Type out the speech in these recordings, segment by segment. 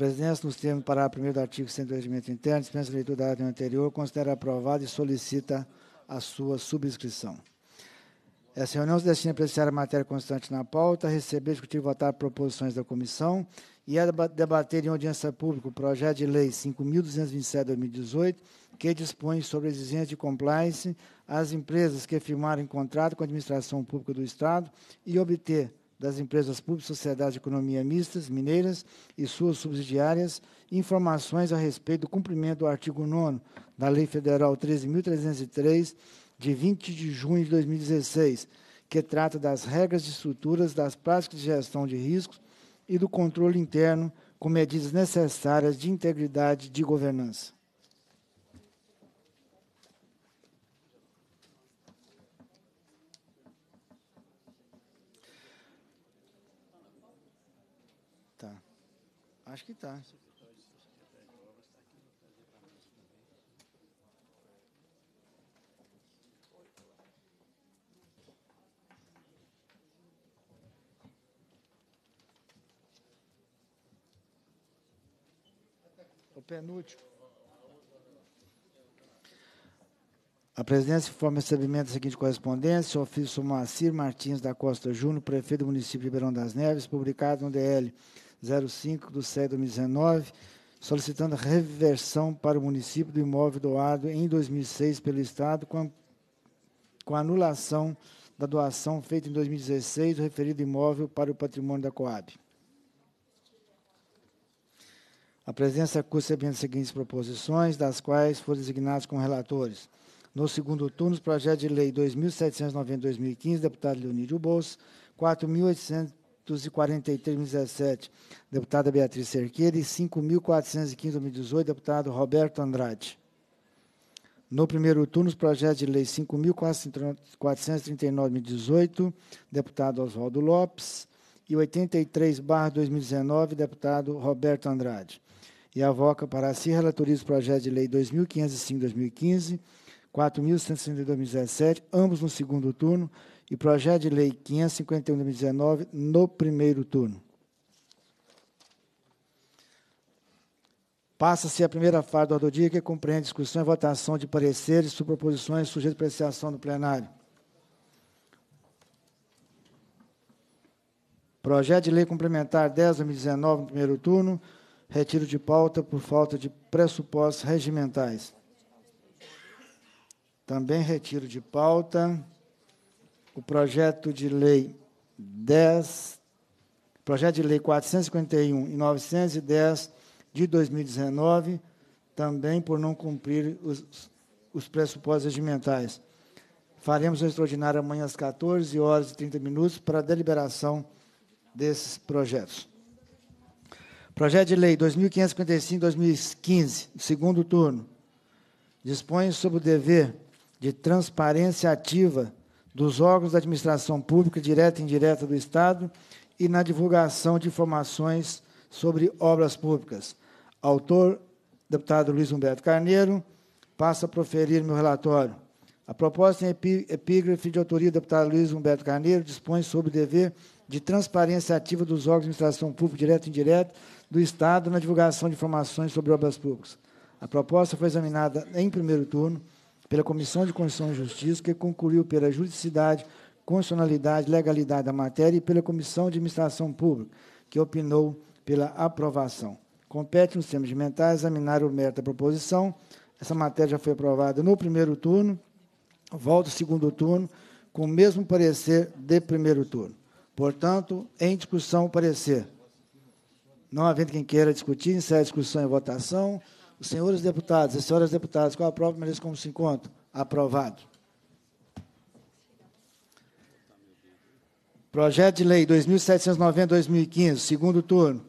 presidência, nos termos do parágrafo 1 do artigo 102 do Regimento Interno, dispensa a leitura da ordem anterior, considera aprovada e solicita a sua subscrição. Essa reunião se destina a apreciar a matéria constante na pauta, receber, discutir e votar proposições da comissão e a debater em audiência pública o projeto de lei 5.227-2018, que dispõe sobre a exigência de compliance às empresas que firmarem contrato com a administração pública do Estado e obter das empresas públicas, sociedades de economia mistas, mineiras e suas subsidiárias, informações a respeito do cumprimento do artigo 9 da Lei Federal 13.303, de 20 de junho de 2016, que trata das regras de estruturas, das práticas de gestão de riscos e do controle interno com medidas necessárias de integridade de governança. Acho que está. O penúltimo. A presidência informa o recebimento da seguinte correspondência, ofício Moacir Martins da Costa Júnior, prefeito do município de Ribeirão das Neves, publicado no DL 05 do SED 2019, solicitando reversão para o município do imóvel doado em 2006 pelo Estado com, a, com a anulação da doação feita em 2016 do referido imóvel para o patrimônio da Coab. A presença cursa as seguintes proposições, das quais foram designados como relatores. No segundo turno, os projetos de lei 2.790-2015, deputado Leonídio Bolso, 4.800 5.443.17, deputada Beatriz Cerqueira, e 5.415, deputado Roberto Andrade. No primeiro turno, os projetos de lei 5.439.018, deputado Oswaldo Lopes, e 83, 2019, deputado Roberto Andrade. E avoca para si, relatoria dos projetos de lei 2.505, 2015, 4.162, 2017, ambos no segundo turno, e projeto de lei 551 de 2019 no primeiro turno. Passa-se a primeira fase do ordem do dia, que compreende discussão e votação de pareceres, proposições sujeitas à apreciação do plenário. Projeto de lei complementar 10 2019 no primeiro turno, retiro de pauta por falta de pressupostos regimentais. Também retiro de pauta o projeto de lei 10, projeto de lei 451 e 910 de 2019, também por não cumprir os, os pressupostos regimentais. Faremos um extraordinário amanhã às 14 horas e 30 minutos para a deliberação desses projetos. Projeto de Lei 2555-2015, segundo turno, dispõe sobre o dever de transparência ativa dos órgãos da administração pública, direta e indireta do Estado, e na divulgação de informações sobre obras públicas. Autor, deputado Luiz Humberto Carneiro, passa a proferir meu relatório. A proposta em epígrafe de autoria do deputado Luiz Humberto Carneiro dispõe sobre o dever de transparência ativa dos órgãos de administração pública, direta e indireta, do Estado na divulgação de informações sobre obras públicas. A proposta foi examinada em primeiro turno, pela Comissão de Constituição e Justiça, que concluiu pela juridicidade, constitucionalidade, legalidade da matéria e pela Comissão de Administração Pública, que opinou pela aprovação. Compete nos termos de mental examinar o mérito da proposição. Essa matéria já foi aprovada no primeiro turno, volta ao segundo turno, com o mesmo parecer de primeiro turno. Portanto, em discussão o parecer. Não havendo quem queira discutir, encerra a discussão e votação senhores deputados e senhoras deputadas, qual a própria merece como se encontra Aprovado. Projeto de Lei 2790-2015, segundo turno.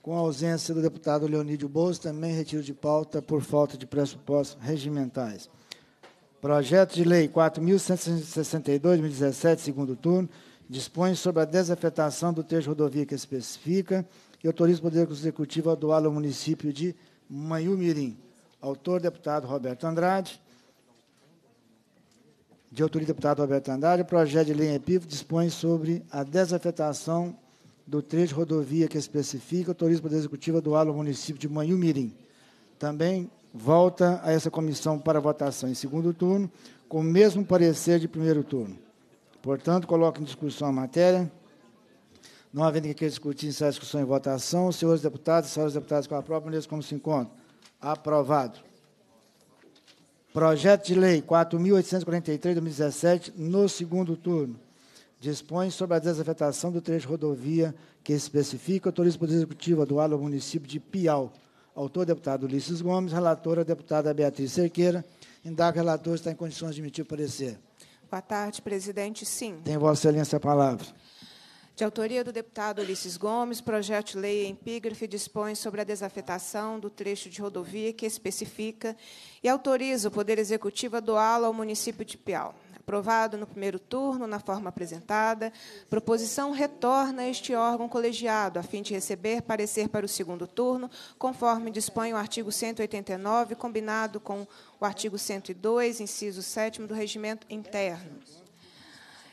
Com a ausência do deputado Leonídio Bolso, também retiro de pauta por falta de pressupostos regimentais. Projeto de Lei 4.162, 2017, segundo turno, dispõe sobre a desafetação do trecho rodovia que especifica e autoriza o Poder Executivo a doá-lo ao município de Manhumirim. Autor, deputado Roberto Andrade. De autoria, deputado Roberto Andrade, o projeto de lei em epígrafe dispõe sobre a desafetação do trecho rodovia que especifica, autoriza o Poder Executivo a doá-lo ao município de Manhumirim. Também volta a essa comissão para votação em segundo turno, com o mesmo parecer de primeiro turno. Portanto, coloco em discussão a matéria. Não havendo que discutir, encerro a discussão em votação. Senhores deputados senhoras deputadas, com a própria maneira como se encontram. Aprovado. Projeto de Lei 4.843-2017, no segundo turno, dispõe sobre a desafetação do trecho rodovia que especifica autoriza o Poder Executivo do doar ao município de Piau. Autor, deputado Ulisses Gomes, relatora, deputada Beatriz Cerqueira. Indago relator está em condições de emitir parecer. Boa tarde, presidente. Sim. Tem Vossa Excelência a palavra. De autoria do deputado Ulisses Gomes, projeto de lei em epígrafe dispõe sobre a desafetação do trecho de rodovia que especifica e autoriza o Poder Executivo a doá-lo ao município de Piau. Aprovado no primeiro turno, na forma apresentada, proposição retorna a este órgão colegiado, a fim de receber parecer para o segundo turno, conforme dispõe o artigo 189, combinado com o artigo 102, inciso 7 do Regimento Interno.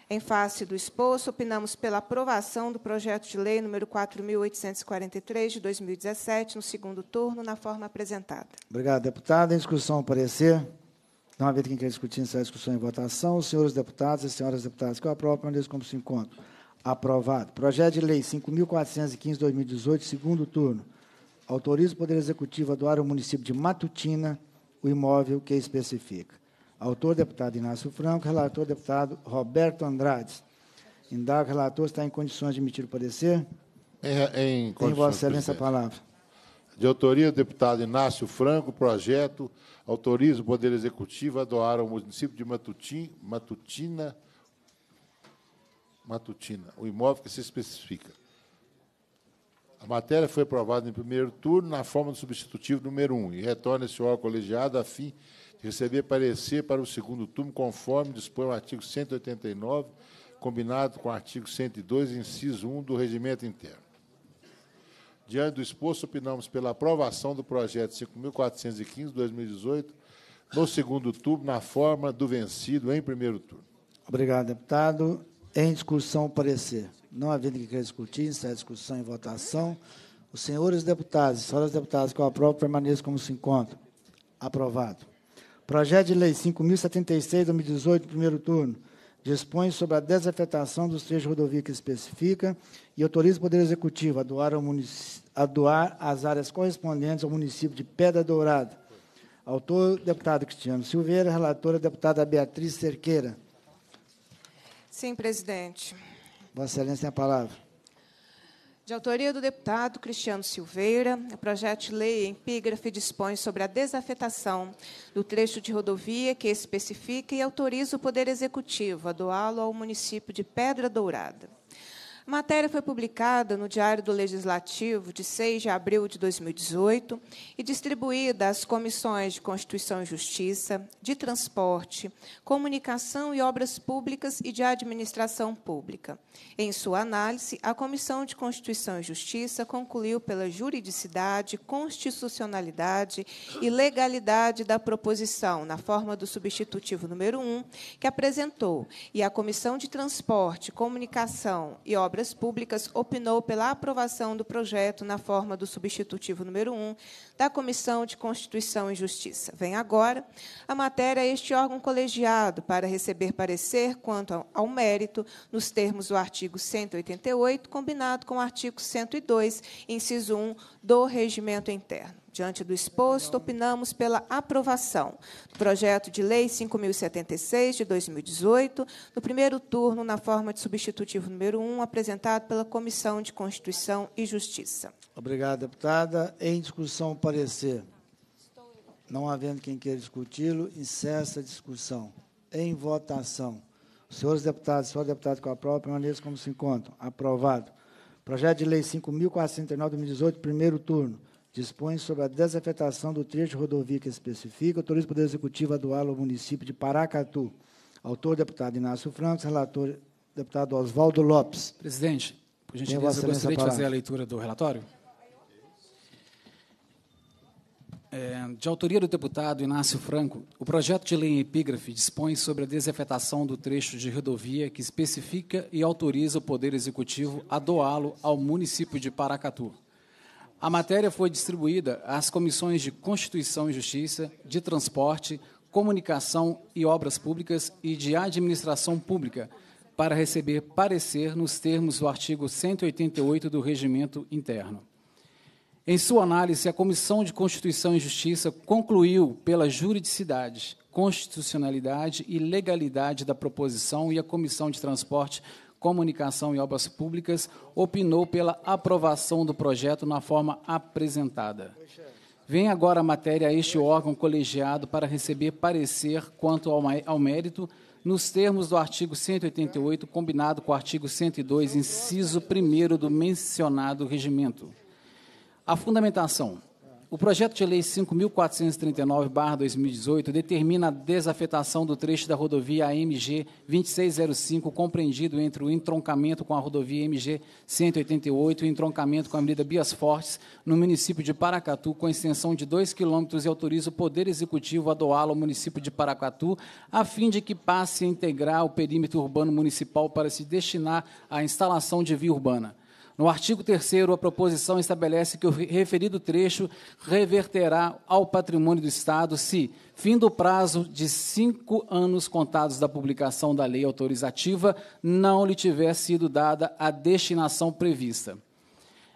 Em face do exposto, opinamos pela aprovação do projeto de lei número 4.843 de 2017, no segundo turno, na forma apresentada. Obrigado, deputada. Em discussão, parecer. Não havendo quem quer discutir essa discussão em votação, os senhores deputados e senhoras deputadas que eu aprovo, permaneçam como se encontram. Aprovado. Projeto de Lei 5.415-2018, segundo turno. Autoriza o Poder Executivo a doar ao município de Matutina o imóvel que especifica. Autor, deputado Inácio Franco. Relator, deputado Roberto Andrades. Indago, relator, está em condições de emitir o parecer? Em, em Tem Vossa Excelência a palavra de autoria do deputado Inácio Franco, projeto autoriza o Poder Executivo a doar ao município de Matutim, Matutina, Matutina, o imóvel que se especifica. A matéria foi aprovada em primeiro turno na forma do substitutivo número 1 e retorna esse órgão colegiado a fim de receber parecer para o segundo turno, conforme dispõe o artigo 189, combinado com o artigo 102, inciso 1 do regimento interno. Diante do exposto, opinamos pela aprovação do projeto 5.415-2018, no segundo turno, na forma do vencido em primeiro turno. Obrigado, deputado. Em discussão, parecer. Não havendo que queira discutir, encerra a é discussão em votação. Os senhores deputados e senhoras deputadas que eu aprovo permaneçam como se encontram. Aprovado. Projeto de Lei 5.076, 2018, primeiro turno dispõe sobre a desafetação dos trechos rodoviários que especifica e autoriza o Poder Executivo a doar, a doar as áreas correspondentes ao município de Pedra Dourada. Autor, deputado Cristiano Silveira, relatora, deputada Beatriz Cerqueira. Sim, presidente. Vossa Excelência tem a palavra de autoria do deputado Cristiano Silveira, o projeto de lei em epígrafe dispõe sobre a desafetação do trecho de rodovia que especifica e autoriza o Poder Executivo a doá-lo ao município de Pedra Dourada. A matéria foi publicada no Diário do Legislativo de 6 de abril de 2018 e distribuída às comissões de Constituição e Justiça, de Transporte, Comunicação e Obras Públicas e de Administração Pública. Em sua análise, a Comissão de Constituição e Justiça concluiu pela juridicidade, constitucionalidade e legalidade da proposição, na forma do substitutivo número 1, que apresentou, e a Comissão de Transporte, Comunicação e Obras Obras Públicas opinou pela aprovação do projeto na forma do substitutivo número 1, da Comissão de Constituição e Justiça. Vem agora a matéria a este órgão colegiado para receber parecer quanto ao mérito, nos termos do artigo 188, combinado com o artigo 102, inciso 1, do Regimento Interno. Diante do exposto, opinamos pela aprovação do projeto de lei 5076 de 2018, no primeiro turno, na forma de substitutivo número 1, apresentado pela Comissão de Constituição e Justiça. Obrigado, deputada. Em discussão, parecer. Não havendo quem queira discuti-lo, encerra a discussão. Em votação. Senhores deputados, senhor deputado com a prova, permaneçam como se encontram. Aprovado. Projeto de Lei 5.439, 2018, primeiro turno. Dispõe sobre a desafetação do trecho de rodovia que especifica. Autoriza o Poder Executivo a doá-lo ao município de Paracatu. Autor, deputado Inácio Franco, relator, deputado Oswaldo Lopes. Presidente, por gentileza, gostaria de fazer a leitura do relatório. É, de autoria do deputado Inácio Franco, o projeto de lei em epígrafe dispõe sobre a desafetação do trecho de rodovia que especifica e autoriza o Poder Executivo a doá-lo ao município de Paracatu. A matéria foi distribuída às comissões de Constituição e Justiça, de Transporte, Comunicação e Obras Públicas e de Administração Pública, para receber parecer nos termos do artigo 188 do Regimento Interno. Em sua análise, a Comissão de Constituição e Justiça concluiu pela juridicidade, constitucionalidade e legalidade da proposição e a Comissão de Transporte, Comunicação e Obras Públicas opinou pela aprovação do projeto na forma apresentada. Vem agora a matéria a este órgão colegiado para receber parecer quanto ao mérito nos termos do artigo 188, combinado com o artigo 102, inciso 1 do mencionado regimento. A fundamentação. O projeto de lei 5.439-2018 determina a desafetação do trecho da rodovia AMG 2605, compreendido entre o entroncamento com a rodovia MG 188 e o entroncamento com a Avenida Bias Fortes, no município de Paracatu, com extensão de 2 quilômetros, e autoriza o Poder Executivo a doá-lo ao município de Paracatu, a fim de que passe a integrar o perímetro urbano municipal para se destinar à instalação de via urbana. No artigo 3 a proposição estabelece que o referido trecho reverterá ao patrimônio do Estado se, fim do prazo de cinco anos contados da publicação da lei autorizativa, não lhe tiver sido dada a destinação prevista.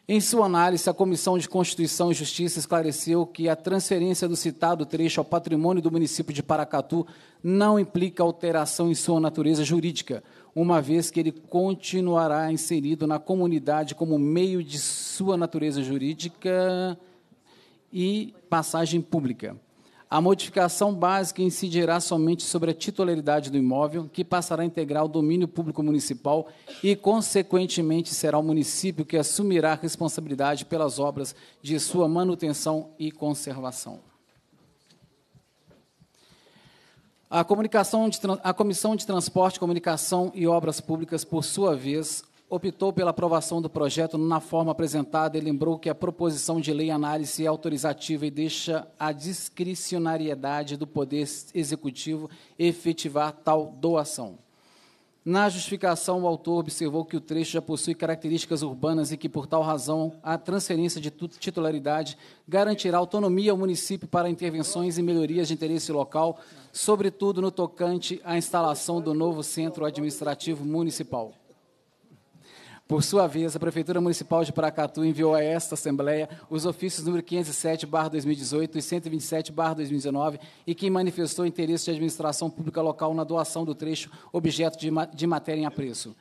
Em sua análise, a Comissão de Constituição e Justiça esclareceu que a transferência do citado trecho ao patrimônio do município de Paracatu não implica alteração em sua natureza jurídica, uma vez que ele continuará inserido na comunidade como meio de sua natureza jurídica e passagem pública. A modificação básica incidirá somente sobre a titularidade do imóvel, que passará a integrar o domínio público municipal e, consequentemente, será o município que assumirá a responsabilidade pelas obras de sua manutenção e conservação. A, comunicação de, a Comissão de Transporte, Comunicação e Obras Públicas, por sua vez, optou pela aprovação do projeto na forma apresentada e lembrou que a proposição de lei é análise é autorizativa e deixa a discricionariedade do Poder Executivo efetivar tal doação. Na justificação, o autor observou que o trecho já possui características urbanas e que, por tal razão, a transferência de titularidade garantirá autonomia ao município para intervenções e melhorias de interesse local, sobretudo no tocante à instalação do novo centro administrativo municipal. Por sua vez, a Prefeitura Municipal de Paracatu enviou a esta Assembleia os ofícios número 507-2018 e 127-2019 e quem manifestou interesse de administração pública local na doação do trecho objeto de matéria em apreço.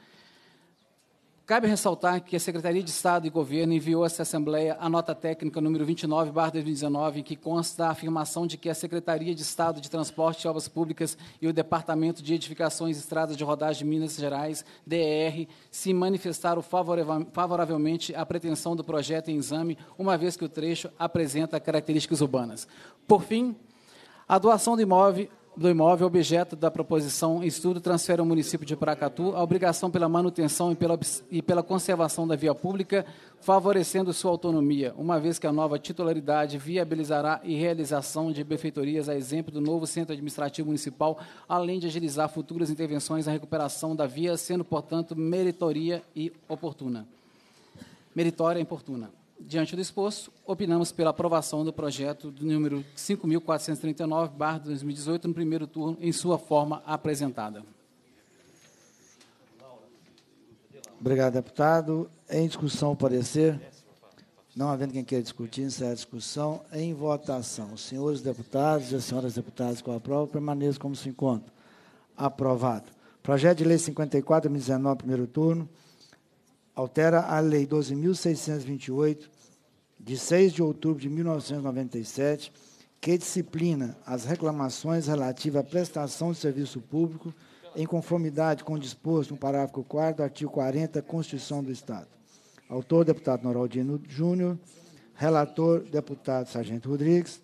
Cabe ressaltar que a Secretaria de Estado e Governo enviou a essa Assembleia a nota técnica número 29/2019, em que consta a afirmação de que a Secretaria de Estado de Transporte e Obras Públicas e o Departamento de Edificações e Estradas de Rodagem de Minas Gerais, DER, se manifestaram favoravelmente à pretensão do projeto em exame, uma vez que o trecho apresenta características urbanas. Por fim, a doação do imóvel do imóvel objeto da proposição em estudo transfere ao município de Paracatu a obrigação pela manutenção e pela, e pela conservação da via pública, favorecendo sua autonomia, uma vez que a nova titularidade viabilizará e realização de benfeitorias a exemplo do novo Centro Administrativo Municipal, além de agilizar futuras intervenções na recuperação da via, sendo, portanto, meritoria e oportuna. Meritória e oportuna. Diante do exposto, opinamos pela aprovação do projeto do número 5.439-2018 no primeiro turno, em sua forma apresentada. Obrigado, deputado. Em discussão, o parecer. Não havendo quem queira discutir, encerra a discussão. Em votação, os senhores deputados e as senhoras deputadas com a prova permaneçam como se encontram. Aprovado. Projeto de Lei 54, 2019, primeiro turno altera a Lei 12.628, de 6 de outubro de 1997, que disciplina as reclamações relativas à prestação de serviço público em conformidade com o disposto no parágrafo 4 do artigo 40 da Constituição do Estado. Autor, deputado Noraldino Júnior. Relator, deputado Sargento Rodrigues.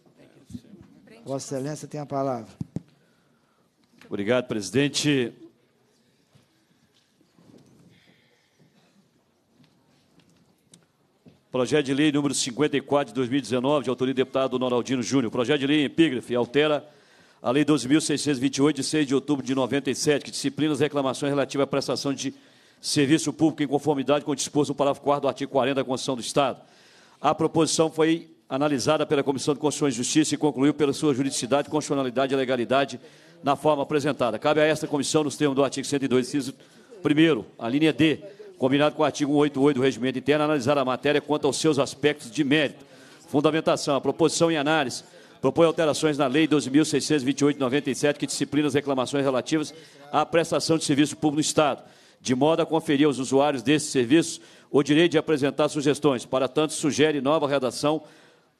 Vossa Excelência tem a palavra. Obrigado, presidente. Projeto de lei número 54 de 2019, de autoria do deputado Noraldino Júnior. Projeto de lei, em epígrafe, altera a Lei 12.628, de 6 de outubro de 97, que disciplina as reclamações relativas à prestação de serviço público em conformidade com o disposto no parágrafo 4 do artigo 40 da Constituição do Estado. A proposição foi analisada pela Comissão de Constituição e Justiça e concluiu pela sua juridicidade, constitucionalidade e legalidade na forma apresentada. Cabe a esta comissão, nos termos do artigo 102, inciso 1, a linha D, combinado com o artigo 188 do Regimento Interno, analisar a matéria quanto aos seus aspectos de mérito. Fundamentação, a proposição em análise propõe alterações na Lei 12.628 de 97, que disciplina as reclamações relativas à prestação de serviço público no Estado, de modo a conferir aos usuários desses serviços o direito de apresentar sugestões. Para tanto, sugere nova redação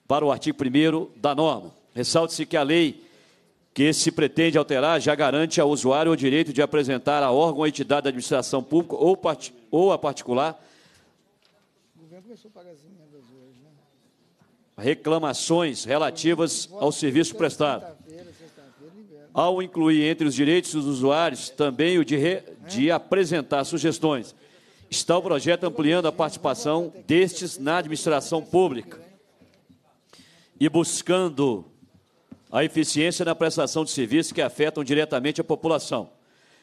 para o artigo 1 da norma. Ressalte-se que a lei que se pretende alterar já garante ao usuário o direito de apresentar a órgão ou entidade da administração pública ou, part... ou a particular reclamações relativas ao serviço prestado. Ao incluir entre os direitos dos usuários também o de, re... de apresentar sugestões, está o projeto ampliando a participação destes na administração pública e buscando a eficiência na prestação de serviços que afetam diretamente a população.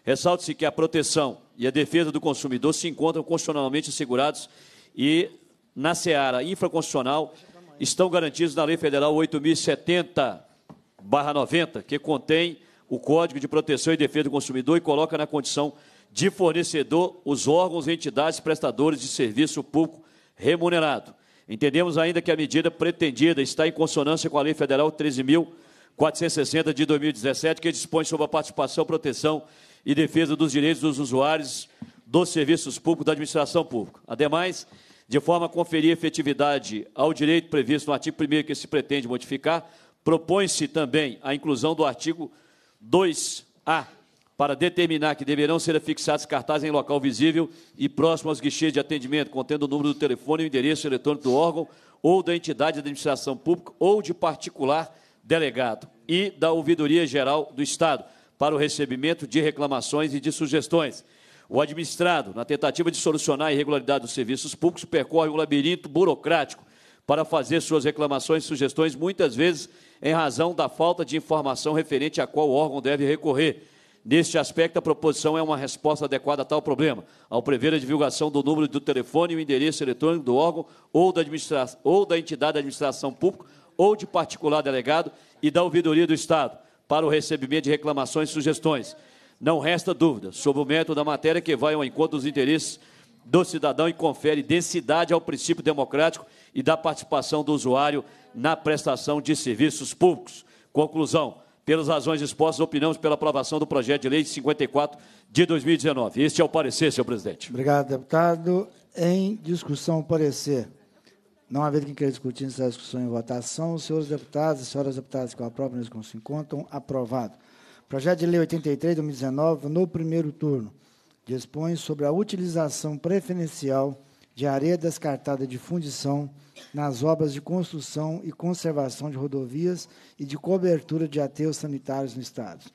Ressalte-se que a proteção e a defesa do consumidor se encontram constitucionalmente assegurados e, na seara infraconstitucional, estão garantidos na Lei Federal 8070-90, que contém o Código de Proteção e Defesa do Consumidor e coloca na condição de fornecedor os órgãos e entidades prestadores de serviço público remunerado. Entendemos ainda que a medida pretendida está em consonância com a Lei Federal 13.000 460 de 2017, que dispõe sobre a participação, proteção e defesa dos direitos dos usuários dos serviços públicos da administração pública. Ademais, de forma a conferir efetividade ao direito previsto no artigo 1 que se pretende modificar, propõe-se também a inclusão do artigo 2A para determinar que deverão ser afixados cartazes em local visível e próximo aos guichês de atendimento, contendo o número do telefone e o endereço eletrônico do órgão ou da entidade de administração pública ou de particular delegado e da Ouvidoria Geral do Estado para o recebimento de reclamações e de sugestões. O administrado, na tentativa de solucionar a irregularidade dos serviços públicos, percorre um labirinto burocrático para fazer suas reclamações e sugestões, muitas vezes em razão da falta de informação referente a qual órgão deve recorrer. Neste aspecto, a proposição é uma resposta adequada a tal problema, ao prever a divulgação do número do telefone e o endereço eletrônico do órgão ou da, ou da entidade da administração pública ou de particular delegado e da ouvidoria do Estado para o recebimento de reclamações e sugestões. Não resta dúvida sobre o método da matéria que vai ao encontro dos interesses do cidadão e confere densidade ao princípio democrático e da participação do usuário na prestação de serviços públicos. Conclusão. Pelas razões expostas, opinamos pela aprovação do projeto de lei 54 de 2019. Este é o parecer, senhor presidente. Obrigado, deputado. Em discussão, o parecer. Não havendo quem queira discutir essa discussão em votação, senhores deputados e senhoras deputadas que aprovem nesse se encontram aprovado. Projeto de Lei 83, 2019, no primeiro turno, dispõe sobre a utilização preferencial de areia descartada de fundição nas obras de construção e conservação de rodovias e de cobertura de aterros sanitários no Estado.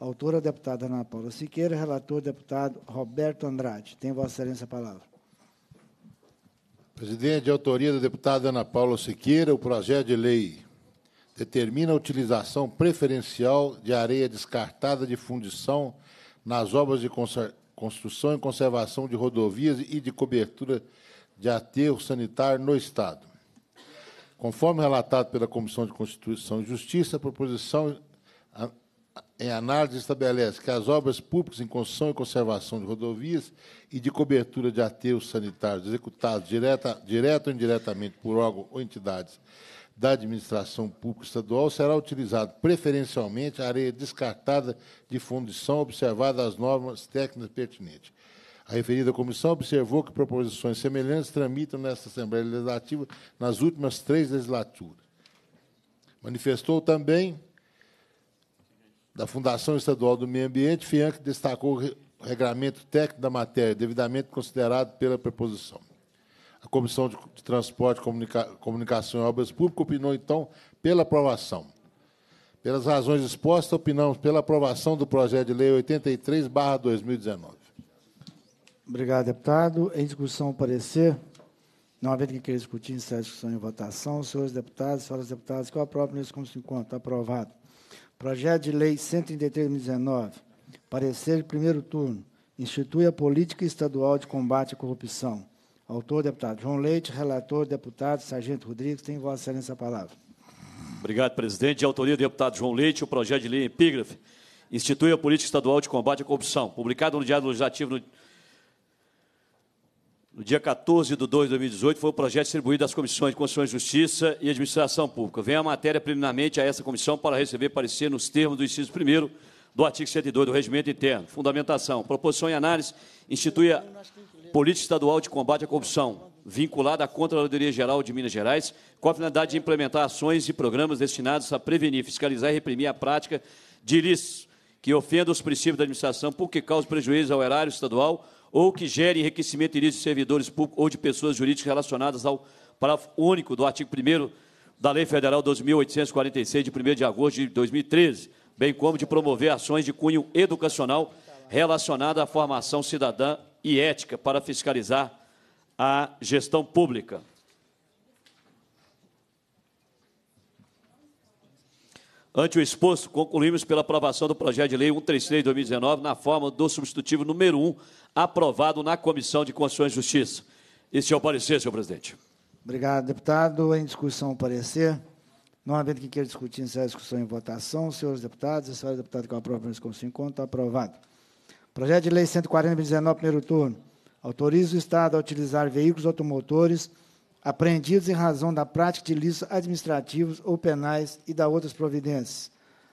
Autora, deputada Ana Paula Siqueira, relator, deputado Roberto Andrade. Tem Vossa Excelência a palavra. Presidente, de autoria da deputada Ana Paula Siqueira, o projeto de lei determina a utilização preferencial de areia descartada de fundição nas obras de construção e conservação de rodovias e de cobertura de aterro sanitário no Estado. Conforme relatado pela Comissão de Constituição e Justiça, a proposição em análise, estabelece que as obras públicas em construção e conservação de rodovias e de cobertura de aterros sanitários executados direta, direta ou indiretamente por órgãos ou entidades da administração pública estadual será utilizado preferencialmente a areia descartada de fundição observada as normas técnicas pertinentes. A referida comissão observou que proposições semelhantes tramitam nesta Assembleia Legislativa nas últimas três legislaturas. Manifestou também da Fundação Estadual do Meio Ambiente, FIANC destacou o regramento técnico da matéria, devidamente considerado pela preposição. A Comissão de Transporte, Comunica Comunicação e Obras Públicas opinou, então, pela aprovação. Pelas razões expostas, opinamos pela aprovação do projeto de lei 83, 2019. Obrigado, deputado. Em discussão, o parecer. Não havendo quem queira discutir, encerra a discussão em votação. Senhores deputados, senhoras deputadas, qual a própria nesse como se encontra? Aprovado. Projeto de Lei 133.19, parecer de primeiro turno, institui a Política Estadual de Combate à Corrupção. Autor, deputado João Leite, relator, deputado Sargento Rodrigues, tem vossa excelência a palavra. Obrigado, presidente. De autoria do deputado João Leite, o projeto de lei é epígrafe institui a Política Estadual de Combate à Corrupção, publicado no Diário Legislativo no no dia 14 de 2 de 2018, foi o projeto distribuído às comissões de Constituição e Justiça e Administração Pública. Vem a matéria preliminarmente a essa comissão para receber parecer nos termos do inciso 1 do artigo 102 do Regimento Interno. Fundamentação. Proposição e análise institui a Política Estadual de Combate à Corrupção, vinculada à Contraladoria Geral de Minas Gerais, com a finalidade de implementar ações e programas destinados a prevenir, fiscalizar e reprimir a prática de ilícitos que ofenda os princípios da administração porque causa prejuízo ao erário estadual ou que gere enriquecimento ilícito de servidores públicos ou de pessoas jurídicas relacionadas ao parágrafo único do artigo 1 da Lei Federal 2.846, de 1 de agosto de 2013, bem como de promover ações de cunho educacional relacionada à formação cidadã e ética para fiscalizar a gestão pública. Ante o exposto, concluímos pela aprovação do projeto de lei 133 de 2019 na forma do substitutivo número 1 aprovado na Comissão de Constituição e Justiça. Esse é o parecer, senhor presidente. Obrigado, deputado. Em discussão, o parecer. Não havendo quem queira discutir, encerra a discussão em votação. Senhores deputados, a senhora deputada que aprova apenas com encontro, conto, aprovado. Projeto de Lei 140, 19, primeiro turno. Autoriza o Estado a utilizar veículos automotores apreendidos em razão da prática de ilícitos administrativos ou penais e da outras providências.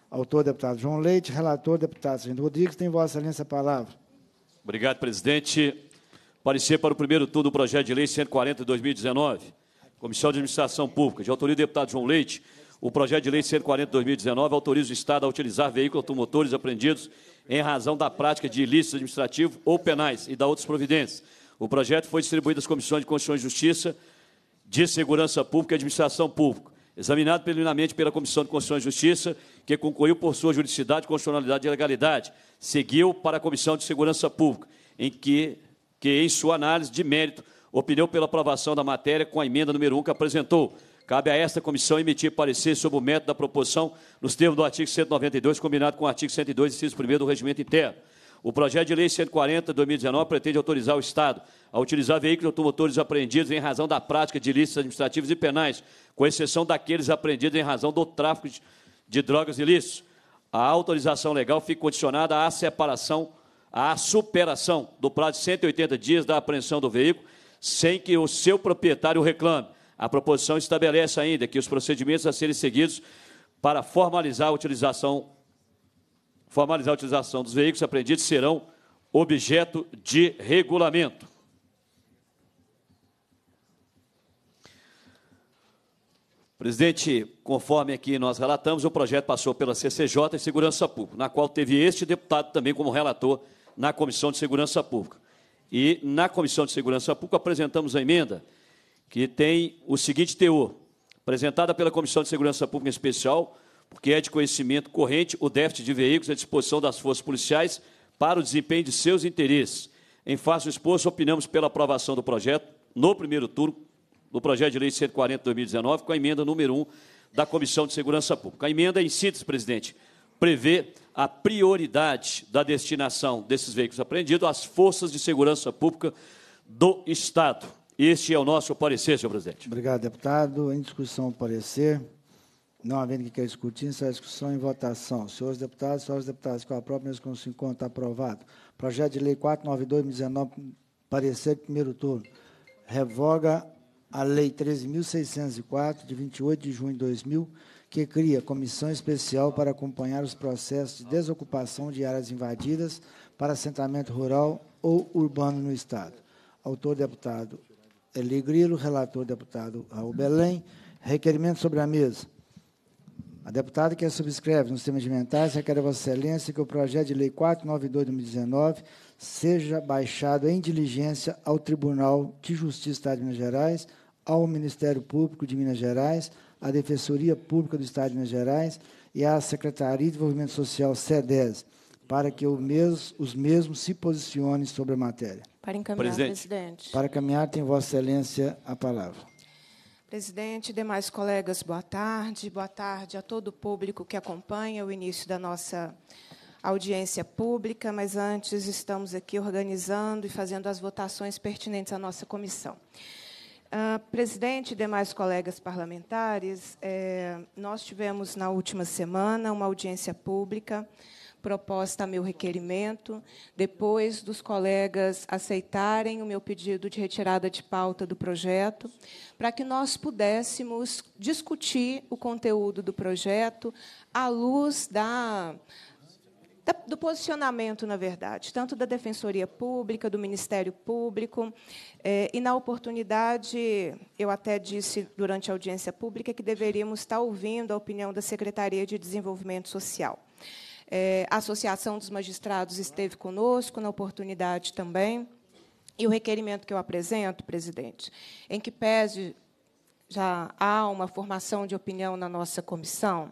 Autor, deputado João Leite. Relator, deputado Sérgio Rodrigues. Tem vossa excelência a palavra. Obrigado, presidente. Parecer para o primeiro turno do projeto de lei 140 de 2019. Comissão de Administração Pública, de autoria do deputado João Leite, o projeto de lei 140 de 2019 autoriza o Estado a utilizar veículos automotores apreendidos em razão da prática de ilícitos administrativos ou penais e da outras providências. O projeto foi distribuído às comissões de Constituição e Justiça, de Segurança Pública e Administração Pública examinado preliminarmente pela Comissão de Constituição e Justiça, que concluiu por sua juridicidade, constitucionalidade e legalidade, seguiu para a Comissão de Segurança Pública, em que, que em sua análise de mérito, opinou pela aprovação da matéria com a emenda número 1 que apresentou. Cabe a esta comissão emitir parecer sobre o método da proposição nos termos do artigo 192, combinado com o artigo 102, inciso 1 do Regimento Interno. O projeto de lei 140 de 2019 pretende autorizar o Estado a utilizar veículos automotores apreendidos em razão da prática de ilícitos administrativos e penais, com exceção daqueles apreendidos em razão do tráfico de, de drogas ilícitos. A autorização legal fica condicionada à separação, à superação do prazo de 180 dias da apreensão do veículo, sem que o seu proprietário reclame. A proposição estabelece ainda que os procedimentos a serem seguidos para formalizar a utilização, formalizar a utilização dos veículos apreendidos serão objeto de regulamento. Presidente, conforme aqui nós relatamos, o projeto passou pela CCJ e Segurança Pública, na qual teve este deputado também como relator na Comissão de Segurança Pública. E na Comissão de Segurança Pública apresentamos a emenda que tem o seguinte teor: apresentada pela Comissão de Segurança Pública em especial, porque é de conhecimento corrente o déficit de veículos à disposição das forças policiais para o desempenho de seus interesses. Em face do exposto, opinamos pela aprovação do projeto no primeiro turno do projeto de lei 140-2019, com a emenda número 1 da Comissão de Segurança Pública. A emenda, é em síntese, presidente, prevê a prioridade da destinação desses veículos apreendidos às forças de segurança pública do Estado. Este é o nosso parecer, senhor presidente. Obrigado, deputado. Em discussão, o parecer. Não havendo que quer discutir, essa discussão em votação. Senhores deputados, senhoras deputadas, com a própria mesa com se está aprovado. Projeto de lei 492, 2019 parecer de primeiro turno. Revoga a Lei 13.604, de 28 de junho de 2000, que cria comissão especial para acompanhar os processos de desocupação de áreas invadidas para assentamento rural ou urbano no Estado. Autor, deputado Eli Grilo, relator, deputado Raul Belém. Requerimento sobre a mesa. A deputada que a subscreve nos temas mentais requer a Vossa Excelência que o projeto de lei 492 de 2019 seja baixado em diligência ao Tribunal de Justiça de Minas Gerais ao Ministério Público de Minas Gerais, à Defensoria Pública do Estado de Minas Gerais e à Secretaria de Desenvolvimento Social, SEDES, para que os mesmos se posicionem sobre a matéria. Para encaminhar, presidente. presidente. Para caminhar, tem Vossa Excelência a palavra. Presidente, demais colegas, boa tarde. Boa tarde a todo o público que acompanha o início da nossa audiência pública, mas antes estamos aqui organizando e fazendo as votações pertinentes à nossa comissão. Ah, presidente e demais colegas parlamentares, eh, nós tivemos na última semana uma audiência pública proposta a meu requerimento, depois dos colegas aceitarem o meu pedido de retirada de pauta do projeto, para que nós pudéssemos discutir o conteúdo do projeto à luz da do posicionamento, na verdade, tanto da Defensoria Pública, do Ministério Público, eh, e na oportunidade, eu até disse durante a audiência pública que deveríamos estar ouvindo a opinião da Secretaria de Desenvolvimento Social. Eh, a Associação dos Magistrados esteve conosco na oportunidade também. E o requerimento que eu apresento, presidente, em que pese já há uma formação de opinião na nossa comissão,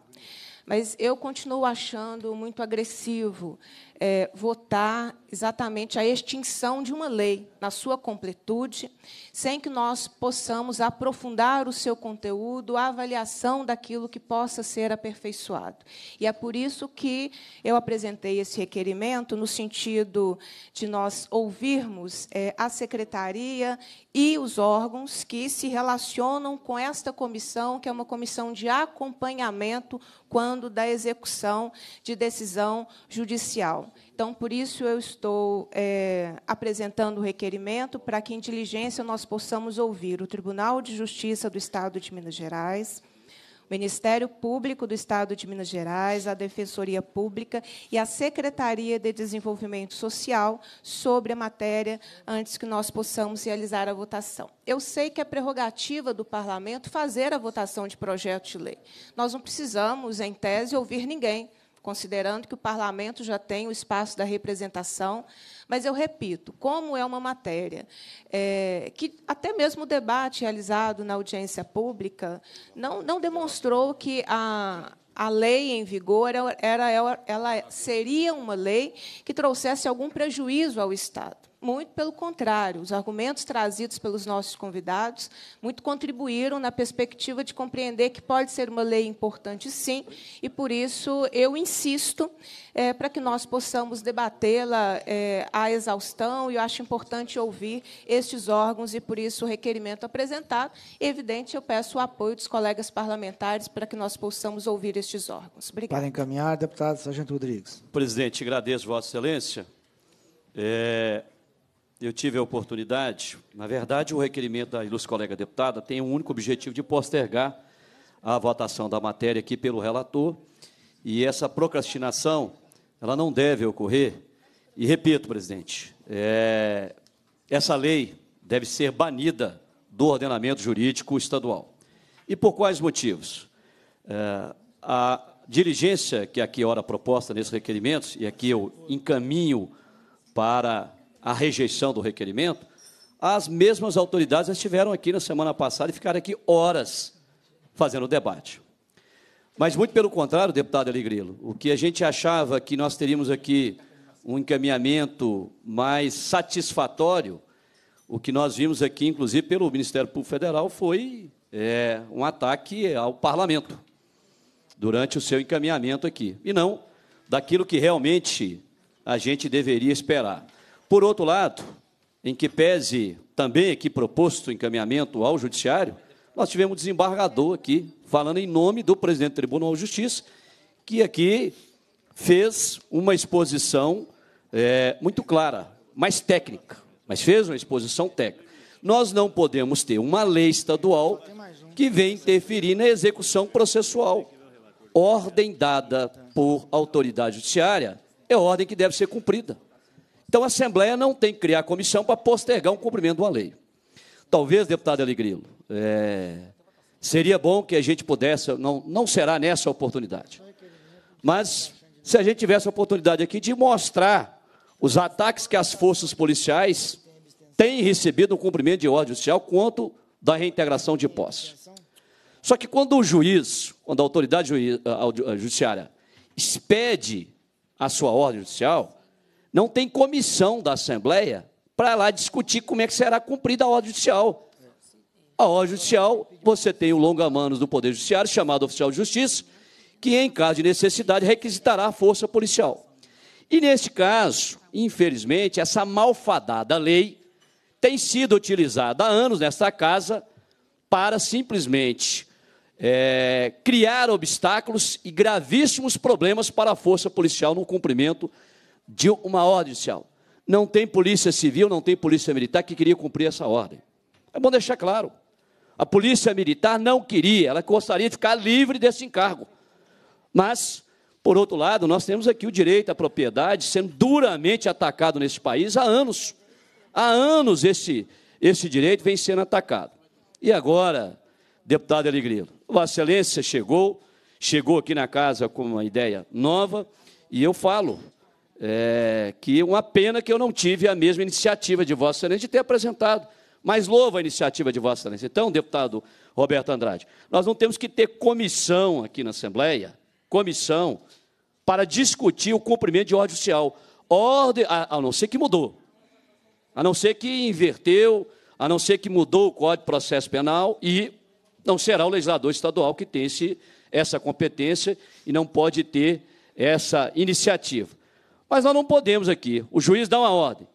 mas eu continuo achando muito agressivo é, votar exatamente a extinção de uma lei na sua completude, sem que nós possamos aprofundar o seu conteúdo, a avaliação daquilo que possa ser aperfeiçoado. E é por isso que eu apresentei esse requerimento no sentido de nós ouvirmos é, a secretaria e os órgãos que se relacionam com esta comissão, que é uma comissão de acompanhamento quando da execução de decisão judicial. Então, por isso, eu estou é, apresentando o requerimento para que, em diligência, nós possamos ouvir o Tribunal de Justiça do Estado de Minas Gerais, o Ministério Público do Estado de Minas Gerais, a Defensoria Pública e a Secretaria de Desenvolvimento Social sobre a matéria, antes que nós possamos realizar a votação. Eu sei que é prerrogativa do Parlamento fazer a votação de projeto de lei. Nós não precisamos, em tese, ouvir ninguém considerando que o parlamento já tem o espaço da representação, mas eu repito, como é uma matéria é, que até mesmo o debate realizado na audiência pública não, não demonstrou que a, a lei em vigor era, ela seria uma lei que trouxesse algum prejuízo ao Estado. Muito pelo contrário, os argumentos trazidos pelos nossos convidados muito contribuíram na perspectiva de compreender que pode ser uma lei importante, sim, e por isso eu insisto é, para que nós possamos debatê-la é, à exaustão, e eu acho importante ouvir estes órgãos, e por isso o requerimento apresentado. Evidente, eu peço o apoio dos colegas parlamentares para que nós possamos ouvir estes órgãos. Obrigada. Para encaminhar, deputado Sargento Rodrigues. Presidente, agradeço, Vossa Excelência. É eu tive a oportunidade, na verdade, o requerimento da ilustre colega deputada tem o um único objetivo de postergar a votação da matéria aqui pelo relator, e essa procrastinação, ela não deve ocorrer. E repito, presidente, é, essa lei deve ser banida do ordenamento jurídico estadual. E por quais motivos? É, a diligência que aqui é ora proposta nesse requerimento, e aqui eu encaminho para a rejeição do requerimento, as mesmas autoridades estiveram aqui na semana passada e ficaram aqui horas fazendo o debate. Mas, muito pelo contrário, deputado Alegrilo, o que a gente achava que nós teríamos aqui um encaminhamento mais satisfatório, o que nós vimos aqui, inclusive pelo Ministério Público Federal, foi é, um ataque ao parlamento durante o seu encaminhamento aqui, e não daquilo que realmente a gente deveria esperar. Por outro lado, em que pese também aqui proposto encaminhamento ao Judiciário, nós tivemos um desembargador aqui, falando em nome do presidente do Tribunal de Justiça, que aqui fez uma exposição é, muito clara, mais técnica, mas fez uma exposição técnica. Nós não podemos ter uma lei estadual que vem interferir na execução processual. Ordem dada por autoridade judiciária é ordem que deve ser cumprida. Então a Assembleia não tem que criar comissão para postergar um cumprimento de uma lei. Talvez, deputado Alegrilo, é, seria bom que a gente pudesse, não, não será nessa oportunidade, mas se a gente tivesse a oportunidade aqui de mostrar os ataques que as forças policiais têm recebido no cumprimento de ordem judicial quanto da reintegração de posse. Só que quando o juiz, quando a autoridade judiciária expede a sua ordem judicial, não tem comissão da Assembleia para lá discutir como é que será cumprida a ordem judicial. A ordem judicial, você tem o longa-manos do Poder Judiciário, chamado oficial de justiça, que, em caso de necessidade, requisitará a força policial. E, neste caso, infelizmente, essa malfadada lei tem sido utilizada há anos nesta casa para simplesmente é, criar obstáculos e gravíssimos problemas para a força policial no cumprimento de uma ordem judicial. Não tem polícia civil, não tem polícia militar que queria cumprir essa ordem. É bom deixar claro. A polícia militar não queria, ela gostaria de ficar livre desse encargo. Mas, por outro lado, nós temos aqui o direito à propriedade sendo duramente atacado nesse país há anos. Há anos esse, esse direito vem sendo atacado. E agora, deputado Alegrilo, Vossa Excelência chegou, chegou aqui na casa com uma ideia nova, e eu falo, é, que uma pena que eu não tive a mesma iniciativa de Vossa Excelência de ter apresentado. Mas louvo a iniciativa de Vossa Excelência. Então, deputado Roberto Andrade, nós não temos que ter comissão aqui na Assembleia, comissão, para discutir o cumprimento de ordem oficial. Ordem, a, a não ser que mudou, a não ser que inverteu, a não ser que mudou o Código de Processo Penal e não será o legislador estadual que tem esse, essa competência e não pode ter essa iniciativa. Mas nós não podemos aqui. O juiz dá uma ordem.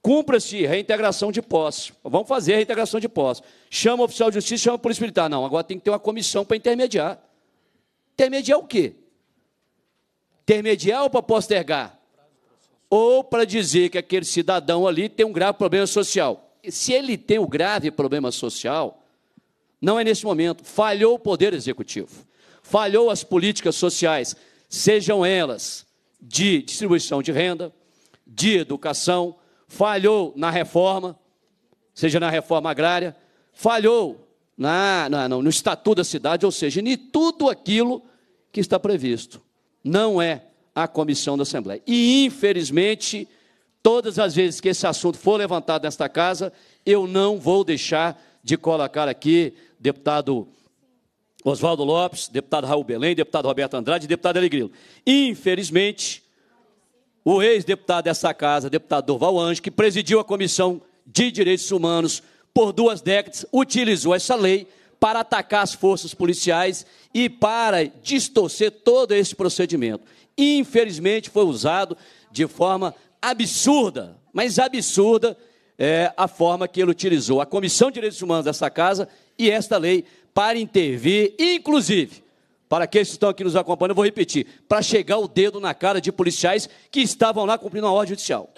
Cumpra-se reintegração de posse. Vamos fazer a reintegração de posse. Chama o oficial de justiça, chama a polícia militar. Não, agora tem que ter uma comissão para intermediar. Intermediar o quê? Intermediar ou para postergar? Ou para dizer que aquele cidadão ali tem um grave problema social. E se ele tem um grave problema social, não é nesse momento. Falhou o Poder Executivo. Falhou as políticas sociais, sejam elas de distribuição de renda, de educação, falhou na reforma, seja na reforma agrária, falhou na, na, no estatuto da cidade, ou seja, em tudo aquilo que está previsto. Não é a comissão da Assembleia. E, infelizmente, todas as vezes que esse assunto for levantado nesta casa, eu não vou deixar de colocar aqui, deputado Oswaldo Lopes, deputado Raul Belém, deputado Roberto Andrade, deputado Alegrilo. Infelizmente, o ex-deputado dessa casa, deputado Durval Anjo, que presidiu a Comissão de Direitos Humanos por duas décadas, utilizou essa lei para atacar as forças policiais e para distorcer todo esse procedimento. Infelizmente, foi usado de forma absurda, mas absurda é a forma que ele utilizou a Comissão de Direitos Humanos dessa casa e esta lei para intervir, inclusive, para aqueles que estão aqui nos acompanhando, eu vou repetir, para chegar o dedo na cara de policiais que estavam lá cumprindo a ordem judicial.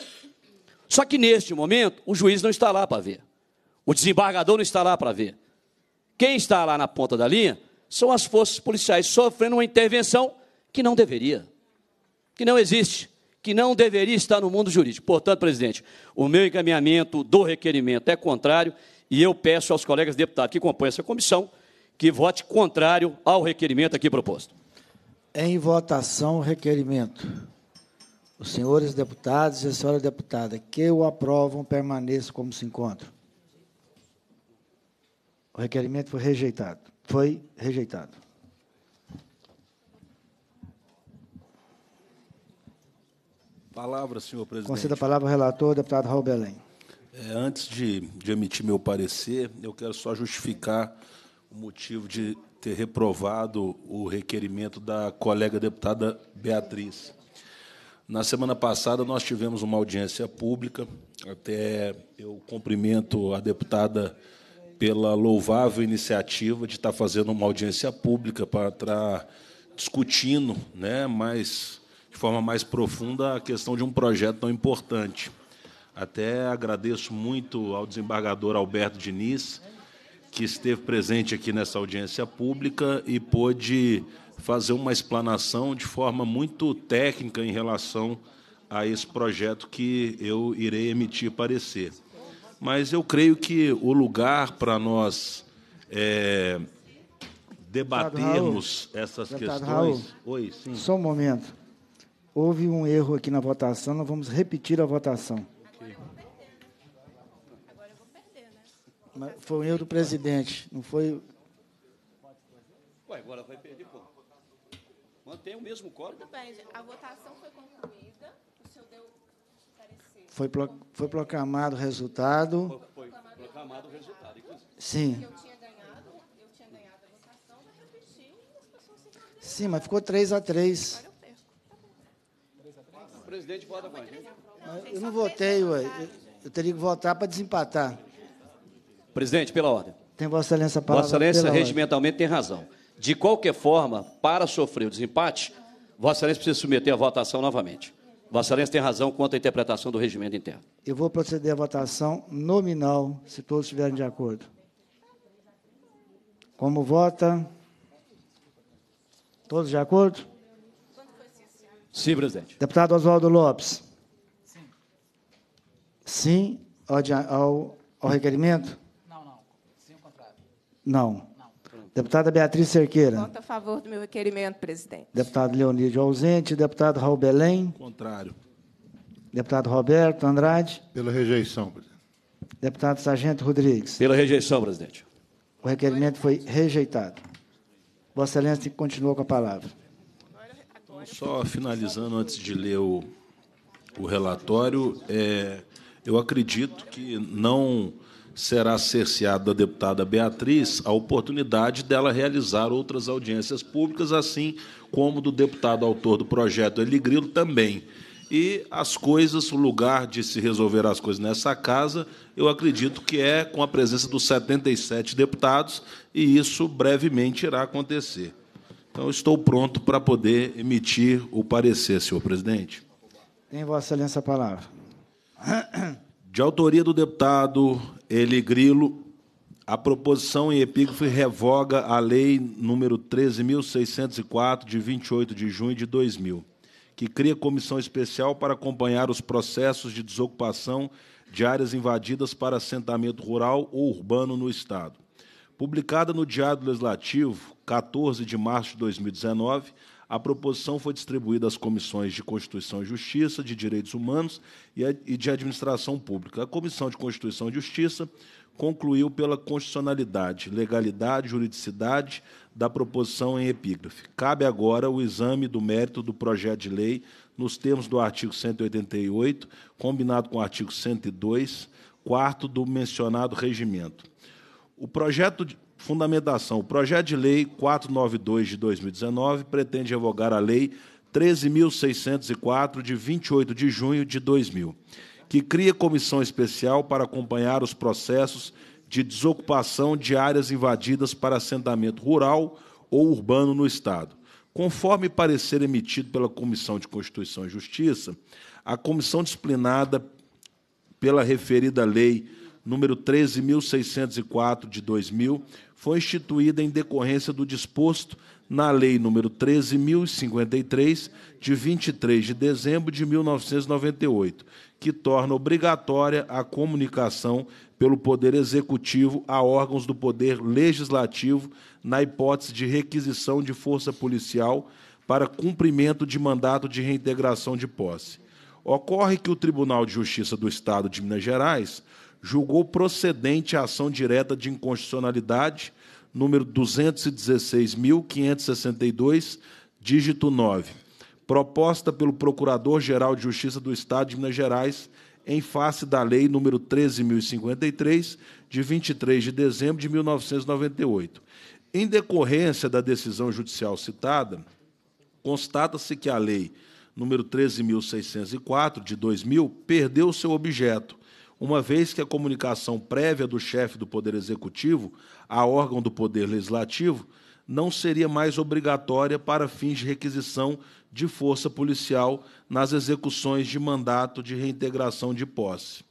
Só que neste momento, o juiz não está lá para ver. O desembargador não está lá para ver. Quem está lá na ponta da linha são as forças policiais sofrendo uma intervenção que não deveria, que não existe, que não deveria estar no mundo jurídico. Portanto, presidente, o meu encaminhamento do requerimento é contrário e eu peço aos colegas deputados que compõem essa comissão que vote contrário ao requerimento aqui proposto. Em votação, requerimento. Os senhores deputados e a senhora deputada que o aprovam permaneçam como se encontram. O requerimento foi rejeitado. Foi rejeitado. Palavra, senhor presidente. Conceda a palavra ao relator, deputado Raul Belém. É, antes de, de emitir meu parecer, eu quero só justificar o motivo de ter reprovado o requerimento da colega deputada Beatriz. Na semana passada, nós tivemos uma audiência pública. Até eu cumprimento a deputada pela louvável iniciativa de estar fazendo uma audiência pública para estar discutindo né, mais, de forma mais profunda a questão de um projeto tão importante. Até agradeço muito ao desembargador Alberto Diniz que esteve presente aqui nessa audiência pública e pôde fazer uma explanação de forma muito técnica em relação a esse projeto que eu irei emitir parecer. Mas eu creio que o lugar para nós é, debatermos Raul, essas questões. Raul, Oi, sim. Só um momento. Houve um erro aqui na votação, nós vamos repetir a votação. Foi um erro do presidente, não foi. Ué, agora vai perder, pô. Mantém o mesmo código. Tudo bem, a votação foi concluída. O senhor deu. Foi, pro, foi proclamado o resultado. Foi, foi proclamado o resultado, inclusive. Sim. Eu tinha ganhado, eu tinha ganhado a votação, vai repetir e Sim, mas ficou 3 a 3 tá presidente vota com a gente. Eu não votei, ué. Eu teria que votar para desempatar. Presidente, pela ordem. Tem Vossa Excelência a palavra. Vossa Excelência regimentalmente ordem. tem razão. De qualquer forma, para sofrer o desempate, Vossa Excelência precisa submeter a votação novamente. Vossa Excelência tem razão quanto à interpretação do regimento interno. Eu vou proceder à votação nominal, se todos estiverem de acordo. Como vota? Todos de acordo? Sim, presidente. Deputado Oswaldo Lopes. Sim. Sim ao, ao, ao requerimento? Não. Deputada Beatriz Cerqueira. Voto a favor do meu requerimento, presidente. Deputado Leonídio ausente. Deputado Raul Belém. Contrário. Deputado Roberto Andrade. Pela rejeição, presidente. Deputado Sargento Rodrigues. Pela rejeição, presidente. O requerimento foi rejeitado. Vossa Excelência continua com a palavra. Então, só finalizando, antes de ler o, o relatório, é, eu acredito que não será cerceado da deputada Beatriz a oportunidade dela realizar outras audiências públicas, assim como do deputado autor do projeto Eli Grilo também. E as coisas, o lugar de se resolver as coisas nessa casa, eu acredito que é com a presença dos 77 deputados, e isso brevemente irá acontecer. Então, estou pronto para poder emitir o parecer, senhor presidente. Tem Vossa Excelência a palavra. De autoria do deputado ele, Grilo, a proposição em epígrafe revoga a lei número 13.604, de 28 de junho de 2000, que cria comissão especial para acompanhar os processos de desocupação de áreas invadidas para assentamento rural ou urbano no Estado. Publicada no Diário Legislativo, 14 de março de 2019, a proposição foi distribuída às comissões de Constituição e Justiça, de Direitos Humanos e de Administração Pública. A Comissão de Constituição e Justiça concluiu pela constitucionalidade, legalidade, juridicidade da proposição em epígrafe. Cabe agora o exame do mérito do projeto de lei nos termos do artigo 188, combinado com o artigo 102, quarto do mencionado regimento. O projeto de Fundamentação. O projeto de lei 492 de 2019 pretende revogar a lei 13.604 de 28 de junho de 2000, que cria comissão especial para acompanhar os processos de desocupação de áreas invadidas para assentamento rural ou urbano no Estado. Conforme parecer emitido pela Comissão de Constituição e Justiça, a comissão disciplinada pela referida lei número 13.604 de 2000 foi instituída em decorrência do disposto na Lei nº 13.053, de 23 de dezembro de 1998, que torna obrigatória a comunicação pelo Poder Executivo a órgãos do Poder Legislativo na hipótese de requisição de força policial para cumprimento de mandato de reintegração de posse. Ocorre que o Tribunal de Justiça do Estado de Minas Gerais julgou procedente a ação direta de inconstitucionalidade número 216.562, dígito 9, proposta pelo Procurador-Geral de Justiça do Estado de Minas Gerais em face da Lei número 13.053, de 23 de dezembro de 1998. Em decorrência da decisão judicial citada, constata-se que a Lei número 13.604, de 2000, perdeu seu objeto, uma vez que a comunicação prévia do chefe do Poder Executivo a órgão do Poder Legislativo não seria mais obrigatória para fins de requisição de força policial nas execuções de mandato de reintegração de posse.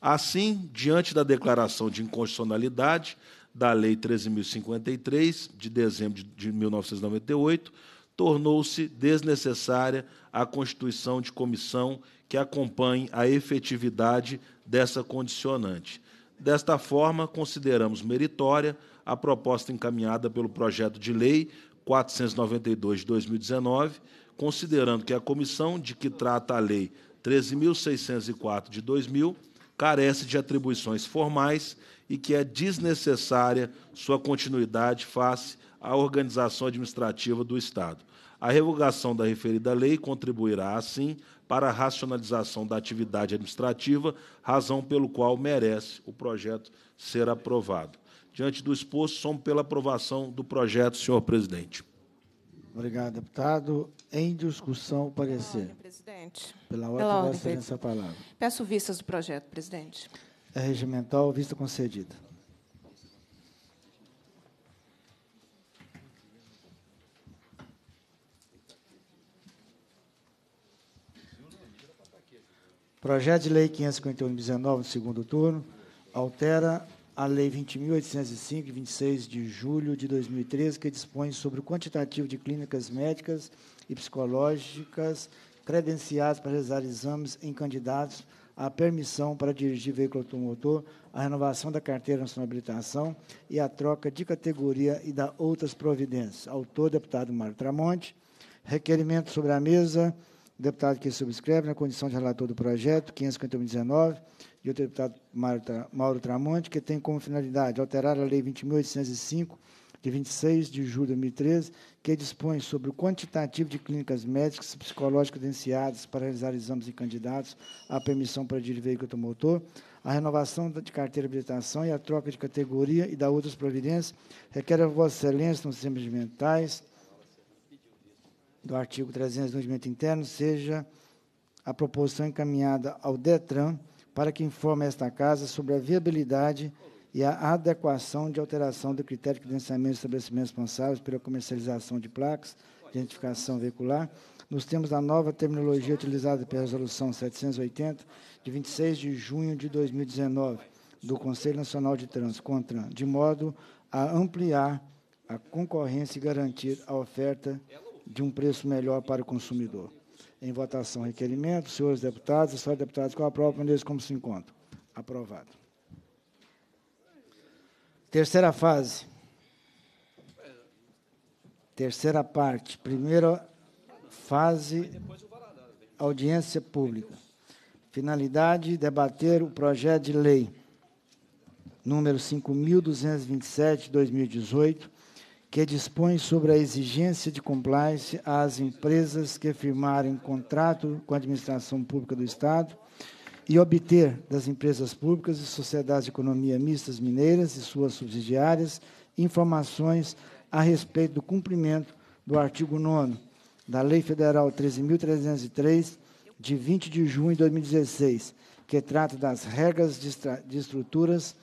Assim, diante da declaração de inconstitucionalidade da Lei 13.053, de dezembro de 1998, tornou-se desnecessária a constituição de comissão que acompanhem a efetividade dessa condicionante. Desta forma, consideramos meritória a proposta encaminhada pelo projeto de lei 492 de 2019, considerando que a comissão de que trata a lei 13.604 de 2000 carece de atribuições formais e que é desnecessária sua continuidade face à organização administrativa do Estado. A revogação da referida lei contribuirá, assim, para a racionalização da atividade administrativa, razão pelo qual merece o projeto ser aprovado. Diante do exposto, somos pela aprovação do projeto, senhor presidente. Obrigado, deputado. Em discussão, o parecer. Ordem, presidente. Pela ordem, Pela ordem Vossa a palavra. Peço vistas do projeto, presidente. É regimental, vista concedida. Projeto de Lei 551-19, no segundo turno, altera a Lei 20.805, de 26 de julho de 2013, que dispõe sobre o quantitativo de clínicas médicas e psicológicas credenciadas para realizar exames em candidatos à permissão para dirigir veículo automotor, a renovação da carteira nacional de habilitação e a troca de categoria e da outras providências. Autor, deputado Mário Tramonte. Requerimento sobre a mesa o deputado que subscreve na condição de relator do projeto 551.19 e outro deputado Mauro Tramonte, que tem como finalidade alterar a Lei 20.805, de 26 de julho de 2013, que dispõe sobre o quantitativo de clínicas médicas e psicológicas credenciadas para realizar exames em candidatos à permissão para dirigir veículo automotor, a renovação de carteira de habilitação e a troca de categoria e da outras providências, requer a Vossa Excelência nos termos mentais do artigo 300 do regimento interno seja a proposição encaminhada ao DETRAN para que informe esta Casa sobre a viabilidade e a adequação de alteração do critério de credenciamento de estabelecimentos responsáveis pela comercialização de placas de identificação veicular, nos termos da nova terminologia utilizada pela Resolução 780, de 26 de junho de 2019, do Conselho Nacional de Trânsito, CONTRAN, de modo a ampliar a concorrência e garantir a oferta de um preço melhor para o consumidor. Em votação, requerimento. Senhores deputados senhoras senhores deputados, com a prova, eles como se encontram. Aprovado. Terceira fase. Terceira parte. Primeira fase, audiência pública. Finalidade, debater o projeto de lei número 5.227, 2018, que dispõe sobre a exigência de compliance às empresas que firmarem contrato com a administração pública do Estado e obter das empresas públicas e sociedades de economia mistas mineiras e suas subsidiárias informações a respeito do cumprimento do artigo 9 da Lei Federal 13.303, de 20 de junho de 2016, que trata das regras de, de estruturas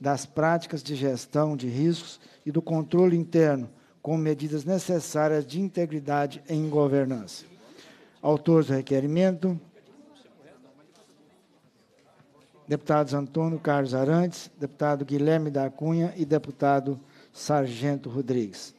das práticas de gestão de riscos e do controle interno, com medidas necessárias de integridade em governança. Autores do requerimento, deputados Antônio Carlos Arantes, deputado Guilherme da Cunha e deputado Sargento Rodrigues.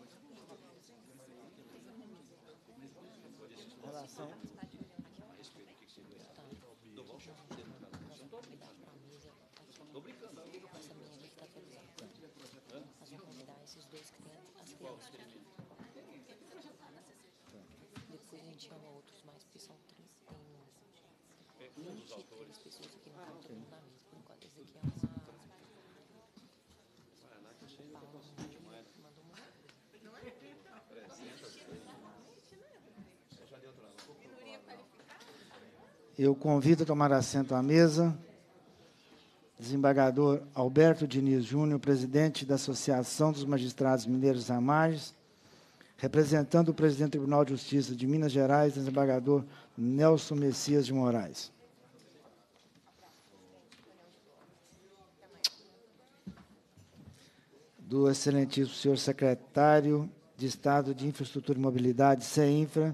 Eu convido a tomar assento à mesa desembargador Alberto Diniz Júnior, presidente da Associação dos Magistrados Mineiros Amages, representando o presidente do Tribunal de Justiça de Minas Gerais, desembargador Nelson Messias de Moraes. Do excelentíssimo senhor secretário de Estado de Infraestrutura e Mobilidade, CEINFRA,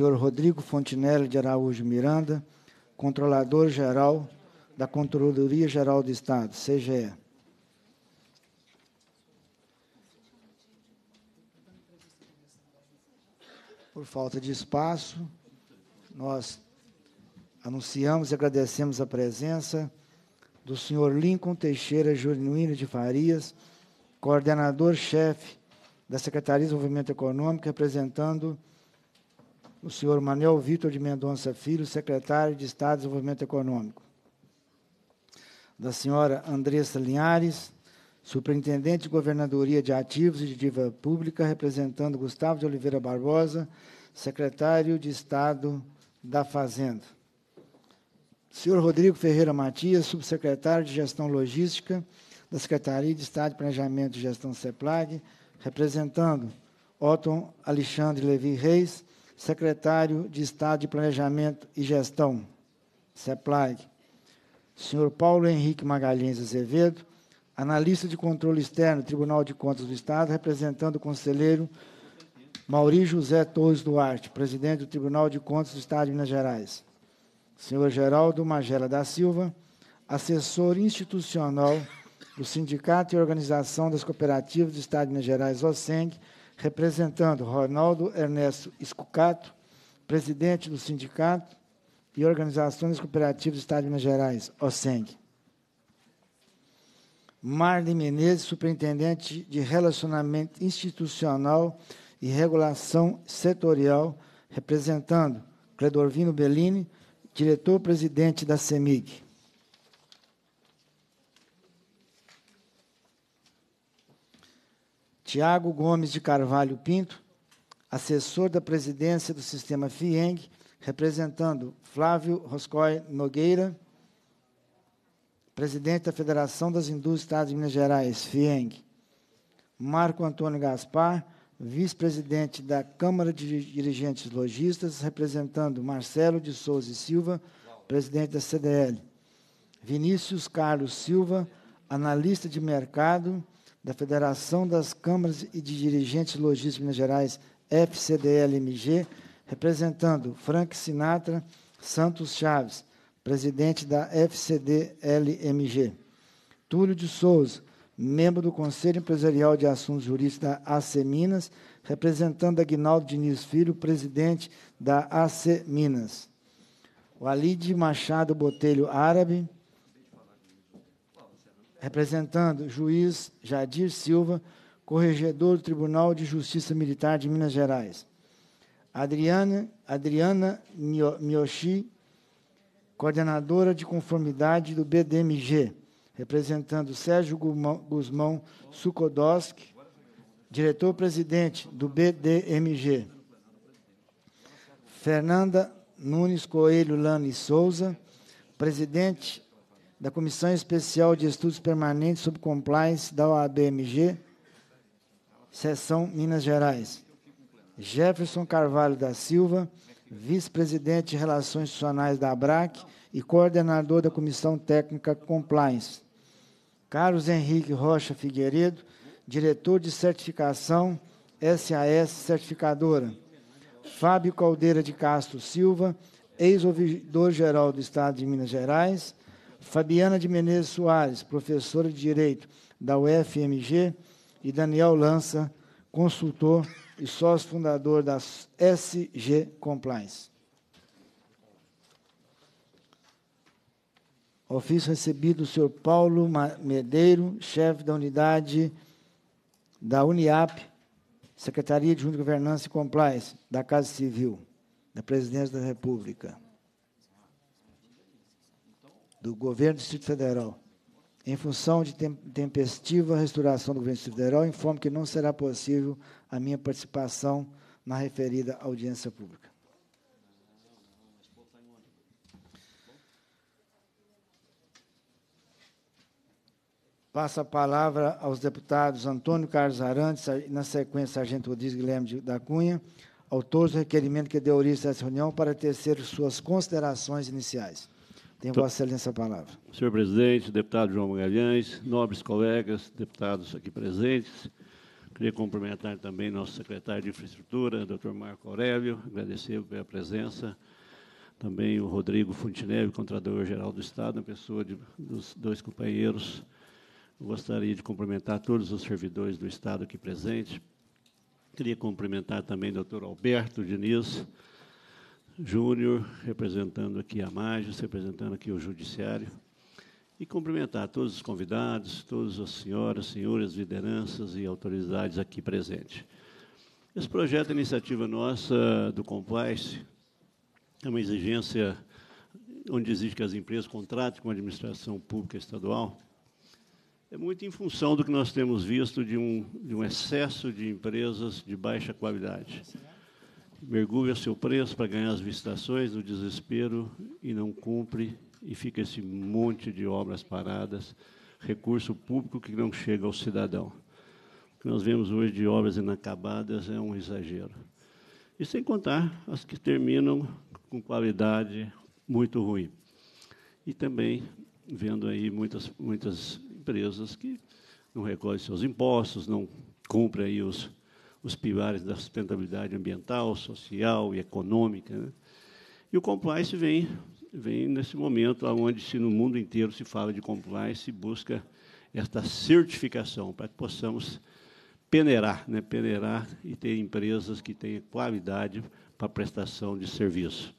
senhor Rodrigo Fontinelli de Araújo Miranda, controlador-geral da Controladoria Geral do Estado, CGE. Por falta de espaço, nós anunciamos e agradecemos a presença do senhor Lincoln Teixeira Genuíno de Farias, coordenador-chefe da Secretaria de Desenvolvimento Econômico, representando o senhor Manuel Vitor de Mendonça Filho, secretário de Estado de Desenvolvimento Econômico. Da senhora Andressa Linhares, superintendente de Governadoria de Ativos e de Dívida Pública, representando Gustavo de Oliveira Barbosa, secretário de Estado da Fazenda. Senhor Rodrigo Ferreira Matias, subsecretário de Gestão Logística da Secretaria de Estado de Planejamento e Gestão CEPLAG, representando Otton Alexandre Levi Reis, secretário de Estado de Planejamento e Gestão, SEPLAG. Senhor Paulo Henrique Magalhães Azevedo, analista de controle externo, Tribunal de Contas do Estado, representando o conselheiro Maurício José Torres Duarte, presidente do Tribunal de Contas do Estado de Minas Gerais. Senhor Geraldo Magela da Silva, assessor institucional do Sindicato e Organização das Cooperativas do Estado de Minas Gerais, OSENG, representando Ronaldo Ernesto Escucato, presidente do sindicato e organizações cooperativas do Estado de Minas Gerais, OSENG. Marlene Menezes, superintendente de relacionamento institucional e regulação setorial, representando Cledorvino Bellini, diretor-presidente da CEMIG. Tiago Gomes de Carvalho Pinto, assessor da presidência do sistema FIENG, representando Flávio Roscoe Nogueira, presidente da Federação das Indústrias do Estado de Minas Gerais, FIENG. Marco Antônio Gaspar, vice-presidente da Câmara de Dirigentes Logistas, representando Marcelo de Souza e Silva, presidente da CDL. Vinícius Carlos Silva, analista de mercado, da Federação das Câmaras e de Dirigentes Logísticos de Minas Gerais, FCDLMG, representando Frank Sinatra Santos Chaves, presidente da FCDLMG. Túlio de Souza, membro do Conselho Empresarial de Assuntos Jurídicos da AC Minas, representando Aguinaldo Diniz Filho, presidente da AC Minas. O Alide Machado Botelho Árabe, representando o juiz Jadir Silva, corregedor do Tribunal de Justiça Militar de Minas Gerais. Adriana, Adriana Miochi, coordenadora de conformidade do BDMG, representando Sérgio Guzmão Sukodoski, diretor-presidente do BDMG. Fernanda Nunes Coelho Lani Souza, presidente da Comissão Especial de Estudos Permanentes sobre Compliance da OABMG, sessão Minas Gerais. Jefferson Carvalho da Silva, vice-presidente de Relações Institucionais da ABRAC e coordenador da Comissão Técnica Compliance. Carlos Henrique Rocha Figueiredo, diretor de certificação SAS Certificadora. Fábio Caldeira de Castro Silva, ex-ouvidor-geral do Estado de Minas Gerais Fabiana de Menezes Soares, professora de Direito da UFMG, e Daniel Lança, consultor e sócio fundador da SG Compliance. Ofício recebido do senhor Paulo Medeiro, chefe da unidade da UNIAP, Secretaria de Junta de Governança e Compliance, da Casa Civil, da Presidência da República do governo do Distrito Federal. Em função de tempestiva restauração do governo do Distrito Federal, informo que não será possível a minha participação na referida audiência pública. Passa a palavra aos deputados Antônio Carlos Arantes, na sequência, Sargento Rodrigues Guilherme da Cunha, autores do requerimento que deu origem a essa reunião, para tecer suas considerações iniciais. Tem então, Vossa Excelência a palavra. Senhor presidente, deputado João Magalhães, nobres colegas, deputados aqui presentes, queria cumprimentar também nosso secretário de Infraestrutura, doutor Marco Aurélio, agradecer pela presença, também o Rodrigo Fontinelli, Contrador-Geral do Estado, na pessoa de, dos dois companheiros. gostaria de cumprimentar todos os servidores do Estado aqui presentes. Queria cumprimentar também o doutor Alberto Diniz, Júnior, representando aqui a Magis, representando aqui o Judiciário, e cumprimentar todos os convidados, todas as senhoras, senhores, lideranças e autoridades aqui presentes. Esse projeto é iniciativa nossa do Complice, é uma exigência onde exige que as empresas contratem com a administração pública estadual, é muito em função do que nós temos visto de um, de um excesso de empresas de baixa qualidade mergulha seu preço para ganhar as visitações, no desespero e não cumpre, e fica esse monte de obras paradas, recurso público que não chega ao cidadão. O que nós vemos hoje de obras inacabadas é um exagero. E sem contar as que terminam com qualidade muito ruim. E também vendo aí muitas, muitas empresas que não recolhem seus impostos, não cumprem aí os, os pilares da sustentabilidade ambiental, social e econômica. Né? E o compliance vem, vem nesse momento onde, se no mundo inteiro se fala de compliance, se busca esta certificação para que possamos peneirar, né? peneirar e ter empresas que tenham qualidade para prestação de serviço.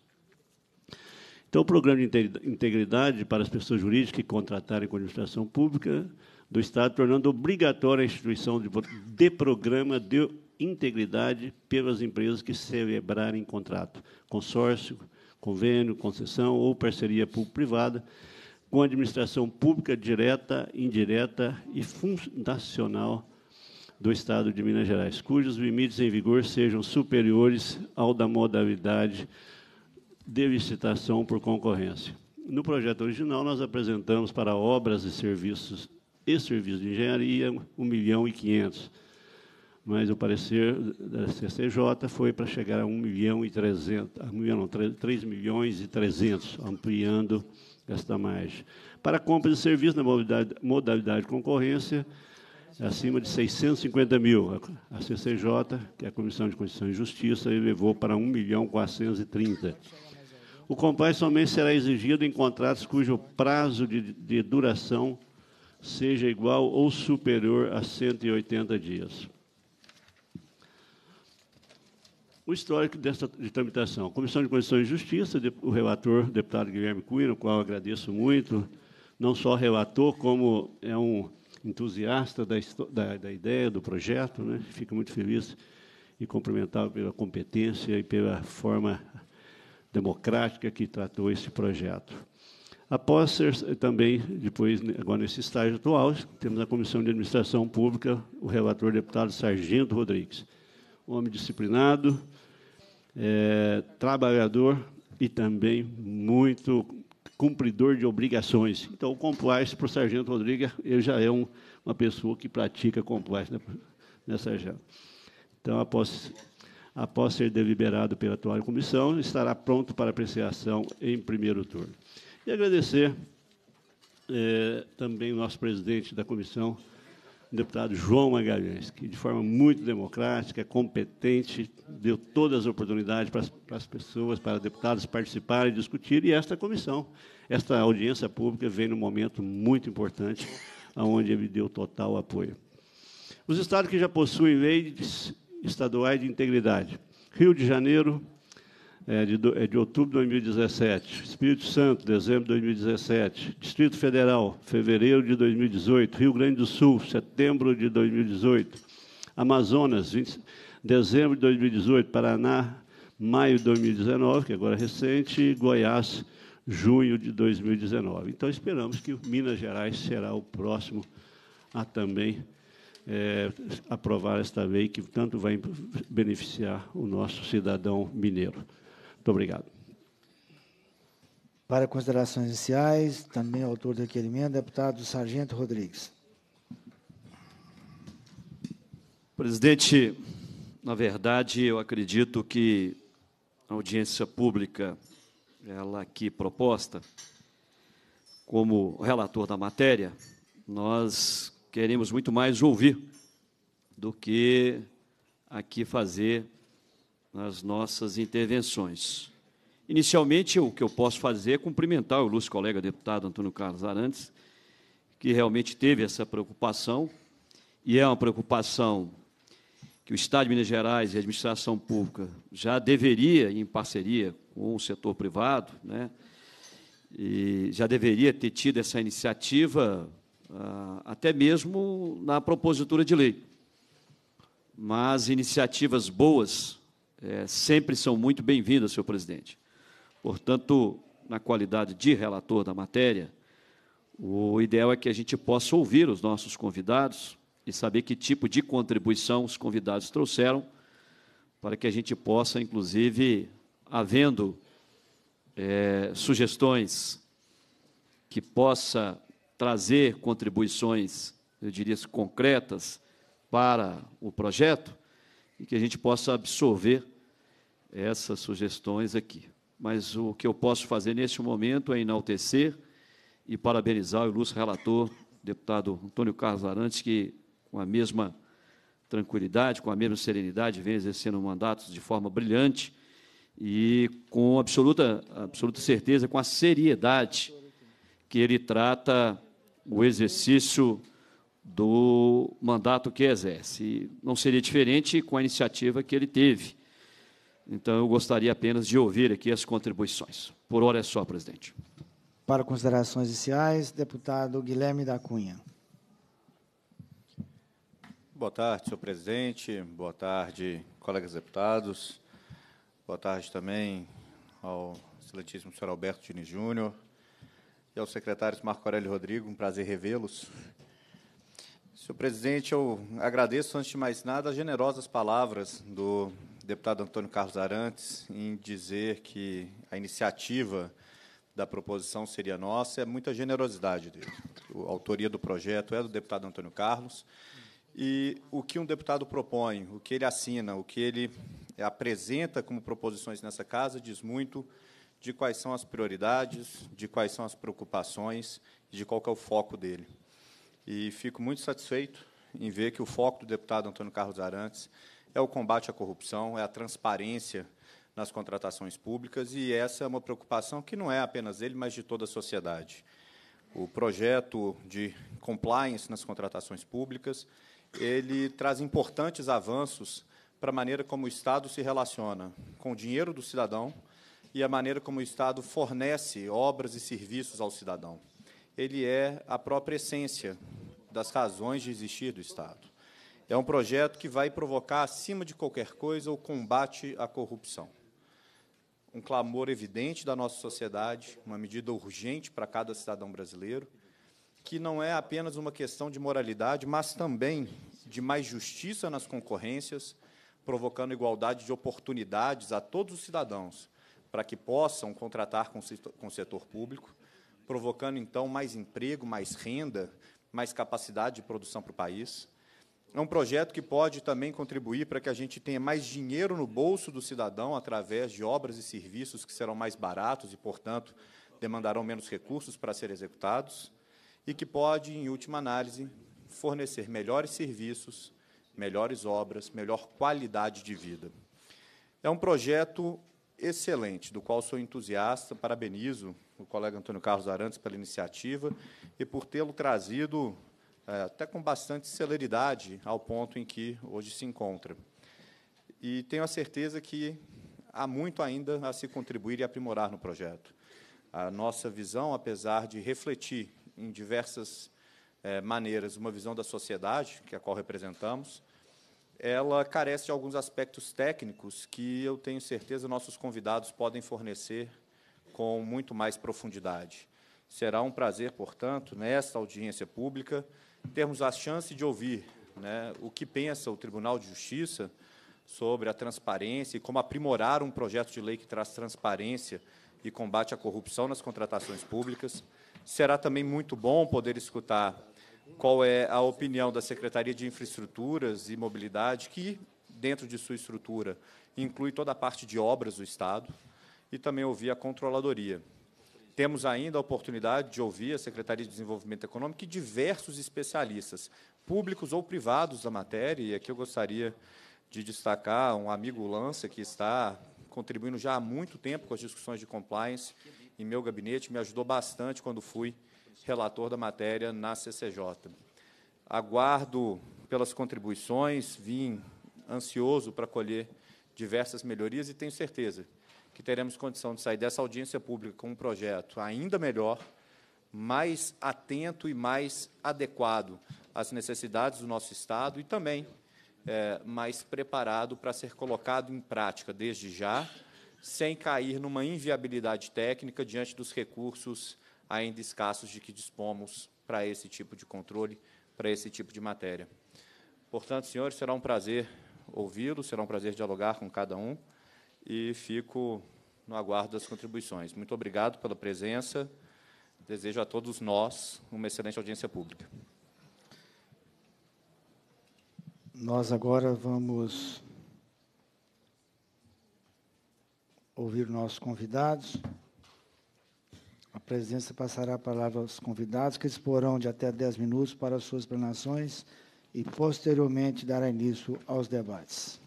Então, o programa de integridade para as pessoas jurídicas que contratarem com a administração pública do Estado, tornando obrigatória a instituição de, de programa de integridade pelas empresas que celebrarem contrato, consórcio, convênio, concessão ou parceria público-privada com administração pública direta, indireta e fundacional do Estado de Minas Gerais, cujos limites em vigor sejam superiores ao da modalidade de licitação por concorrência. No projeto original, nós apresentamos para obras e serviços e serviços de engenharia 1 milhão e 500 mas o parecer da CCJ foi para chegar a 1 milhão e 300, 1 milhão, não, 3, milhões e 300, ampliando esta margem. Para compra de serviço na modalidade, modalidade concorrência, acima de 650 mil. A CCJ, que é a Comissão de Constituição e Justiça, elevou para 1 milhão 430. O compás somente será exigido em contratos cujo prazo de, de duração seja igual ou superior a 180 dias. o histórico desta de tramitação. Comissão de Constituição e Justiça, de, o relator, deputado Guilherme Cunha, o qual agradeço muito, não só relator, como é um entusiasta da, da, da ideia, do projeto, né? fico muito feliz e cumprimentado pela competência e pela forma democrática que tratou esse projeto. Após ser também, depois, agora nesse estágio atual, temos a Comissão de Administração Pública, o relator deputado Sargento Rodrigues. Homem disciplinado, é, trabalhador e também muito cumpridor de obrigações. Então, o compliance para o Sargento Rodrigues, ele já é um, uma pessoa que pratica compliance, né, Sargento? Então, após, após ser deliberado pela atual comissão, estará pronto para apreciação em primeiro turno. E agradecer é, também o nosso presidente da comissão, deputado João Magalhães, que de forma muito democrática, competente, deu todas as oportunidades para as, para as pessoas, para deputados participarem e discutirem, e esta comissão, esta audiência pública vem num momento muito importante, onde ele deu total apoio. Os estados que já possuem leis estaduais de integridade, Rio de Janeiro, é, de, é de outubro de 2017, Espírito Santo, dezembro de 2017, Distrito Federal, fevereiro de 2018, Rio Grande do Sul, setembro de 2018, Amazonas, 20, dezembro de 2018, Paraná, maio de 2019, que é agora é recente, e Goiás, junho de 2019. Então, esperamos que Minas Gerais será o próximo a também é, aprovar esta lei que tanto vai beneficiar o nosso cidadão mineiro. Muito obrigado. Para considerações iniciais, também autor do requerimento, deputado Sargento Rodrigues. Presidente, na verdade, eu acredito que a audiência pública, ela aqui proposta, como relator da matéria, nós queremos muito mais ouvir do que aqui fazer nas nossas intervenções. Inicialmente, o que eu posso fazer é cumprimentar o ilustre colega deputado Antônio Carlos Arantes, que realmente teve essa preocupação, e é uma preocupação que o Estado de Minas Gerais e a administração pública já deveria, em parceria com o setor privado, né, já deveria ter tido essa iniciativa ah, até mesmo na propositura de lei. Mas iniciativas boas é, sempre são muito bem-vindas, senhor presidente. Portanto, na qualidade de relator da matéria, o ideal é que a gente possa ouvir os nossos convidados e saber que tipo de contribuição os convidados trouxeram, para que a gente possa, inclusive, havendo é, sugestões que possa trazer contribuições, eu diria, concretas para o projeto, e que a gente possa absorver essas sugestões aqui. Mas o que eu posso fazer neste momento é enaltecer e parabenizar o ilustre relator, deputado Antônio Carlos Arantes, que com a mesma tranquilidade, com a mesma serenidade, vem exercendo mandatos de forma brilhante e com absoluta, absoluta certeza, com a seriedade que ele trata o exercício do mandato que exerce. E não seria diferente com a iniciativa que ele teve então, eu gostaria apenas de ouvir aqui as contribuições. Por hora é só, presidente. Para considerações iniciais, deputado Guilherme da Cunha. Boa tarde, senhor presidente. Boa tarde, colegas deputados. Boa tarde também ao excelentíssimo senhor Alberto Diniz Júnior e aos secretários Marco Aurélio Rodrigo. Um prazer revê-los. Senhor presidente, eu agradeço, antes de mais nada, as generosas palavras do deputado Antônio Carlos Arantes em dizer que a iniciativa da proposição seria nossa, é muita generosidade dele. A autoria do projeto é do deputado Antônio Carlos. E o que um deputado propõe, o que ele assina, o que ele apresenta como proposições nessa casa, diz muito de quais são as prioridades, de quais são as preocupações de qual é o foco dele. E fico muito satisfeito em ver que o foco do deputado Antônio Carlos Arantes é o combate à corrupção, é a transparência nas contratações públicas, e essa é uma preocupação que não é apenas dele, mas de toda a sociedade. O projeto de compliance nas contratações públicas, ele traz importantes avanços para a maneira como o Estado se relaciona com o dinheiro do cidadão e a maneira como o Estado fornece obras e serviços ao cidadão. Ele é a própria essência das razões de existir do Estado. É um projeto que vai provocar, acima de qualquer coisa, o combate à corrupção. Um clamor evidente da nossa sociedade, uma medida urgente para cada cidadão brasileiro, que não é apenas uma questão de moralidade, mas também de mais justiça nas concorrências, provocando igualdade de oportunidades a todos os cidadãos, para que possam contratar com o setor público, provocando então mais emprego, mais renda, mais capacidade de produção para o país é um projeto que pode também contribuir para que a gente tenha mais dinheiro no bolso do cidadão através de obras e serviços que serão mais baratos e, portanto, demandarão menos recursos para serem executados e que pode, em última análise, fornecer melhores serviços, melhores obras, melhor qualidade de vida. É um projeto excelente, do qual sou entusiasta, parabenizo o colega Antônio Carlos Arantes pela iniciativa e por tê-lo trazido é, até com bastante celeridade ao ponto em que hoje se encontra. E tenho a certeza que há muito ainda a se contribuir e aprimorar no projeto. A nossa visão, apesar de refletir em diversas é, maneiras uma visão da sociedade, que a qual representamos, ela carece de alguns aspectos técnicos que eu tenho certeza nossos convidados podem fornecer com muito mais profundidade. Será um prazer, portanto, nesta audiência pública, termos a chance de ouvir né, o que pensa o Tribunal de Justiça sobre a transparência e como aprimorar um projeto de lei que traz transparência e combate à corrupção nas contratações públicas. Será também muito bom poder escutar qual é a opinião da Secretaria de Infraestruturas e Mobilidade, que, dentro de sua estrutura, inclui toda a parte de obras do Estado, e também ouvir a controladoria. Temos ainda a oportunidade de ouvir a Secretaria de Desenvolvimento Econômico e diversos especialistas, públicos ou privados da matéria, e aqui eu gostaria de destacar um amigo Lança, que está contribuindo já há muito tempo com as discussões de compliance em meu gabinete, me ajudou bastante quando fui relator da matéria na CCJ. Aguardo pelas contribuições, vim ansioso para colher diversas melhorias e tenho certeza que teremos condição de sair dessa audiência pública com um projeto ainda melhor, mais atento e mais adequado às necessidades do nosso Estado e também é, mais preparado para ser colocado em prática desde já, sem cair numa inviabilidade técnica diante dos recursos ainda escassos de que dispomos para esse tipo de controle, para esse tipo de matéria. Portanto, senhores, será um prazer ouvi-los, será um prazer dialogar com cada um e fico no aguardo das contribuições. Muito obrigado pela presença. Desejo a todos nós uma excelente audiência pública. Nós agora vamos ouvir nossos convidados. A presidência passará a palavra aos convidados, que disporão de até 10 minutos para suas explanações e, posteriormente, dará início aos debates.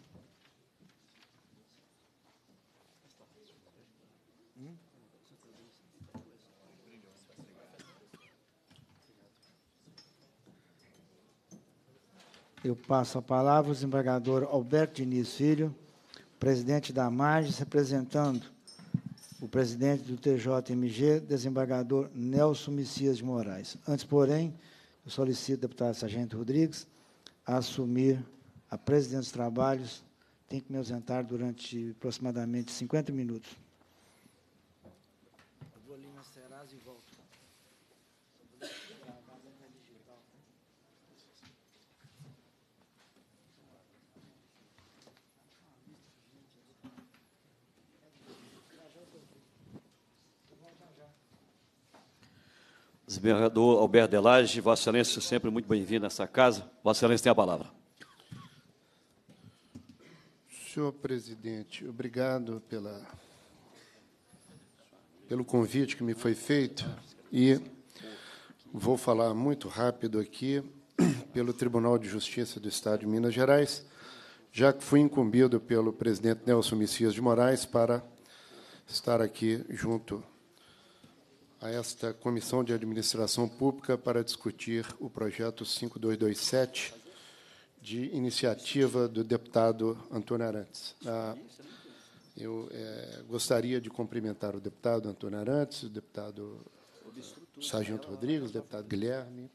Eu passo a palavra ao desembargador Alberto Diniz Filho, presidente da MAGES, representando o presidente do TJMG, desembargador Nelson Messias de Moraes. Antes, porém, eu solicito ao deputado Sargento Rodrigues a assumir a presidência dos trabalhos. Tem que me ausentar durante aproximadamente 50 minutos. governador Alberto Delage. Vossa Excelência, sempre muito bem-vindo a essa casa. Vossa Excelência tem a palavra. Senhor presidente, obrigado pela, pelo convite que me foi feito e vou falar muito rápido aqui pelo Tribunal de Justiça do Estado de Minas Gerais, já que fui incumbido pelo presidente Nelson Messias de Moraes para estar aqui junto a esta Comissão de Administração Pública para discutir o projeto 5227 de iniciativa do deputado Antônio Arantes. Ah, eu é, gostaria de cumprimentar o deputado Antônio Arantes, o deputado Sargento Rodrigues, o deputado Guilherme,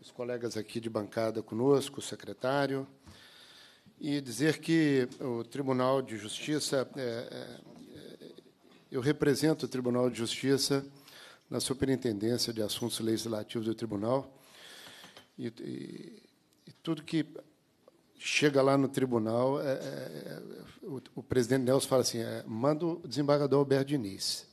os colegas aqui de bancada conosco, o secretário, e dizer que o Tribunal de Justiça, é, é, eu represento o Tribunal de Justiça na Superintendência de Assuntos Legislativos do Tribunal. E, e, e tudo que chega lá no tribunal, é, é, é, o, o, presidente Nelson fala assim: é, manda o desembargador Alberto Diniz.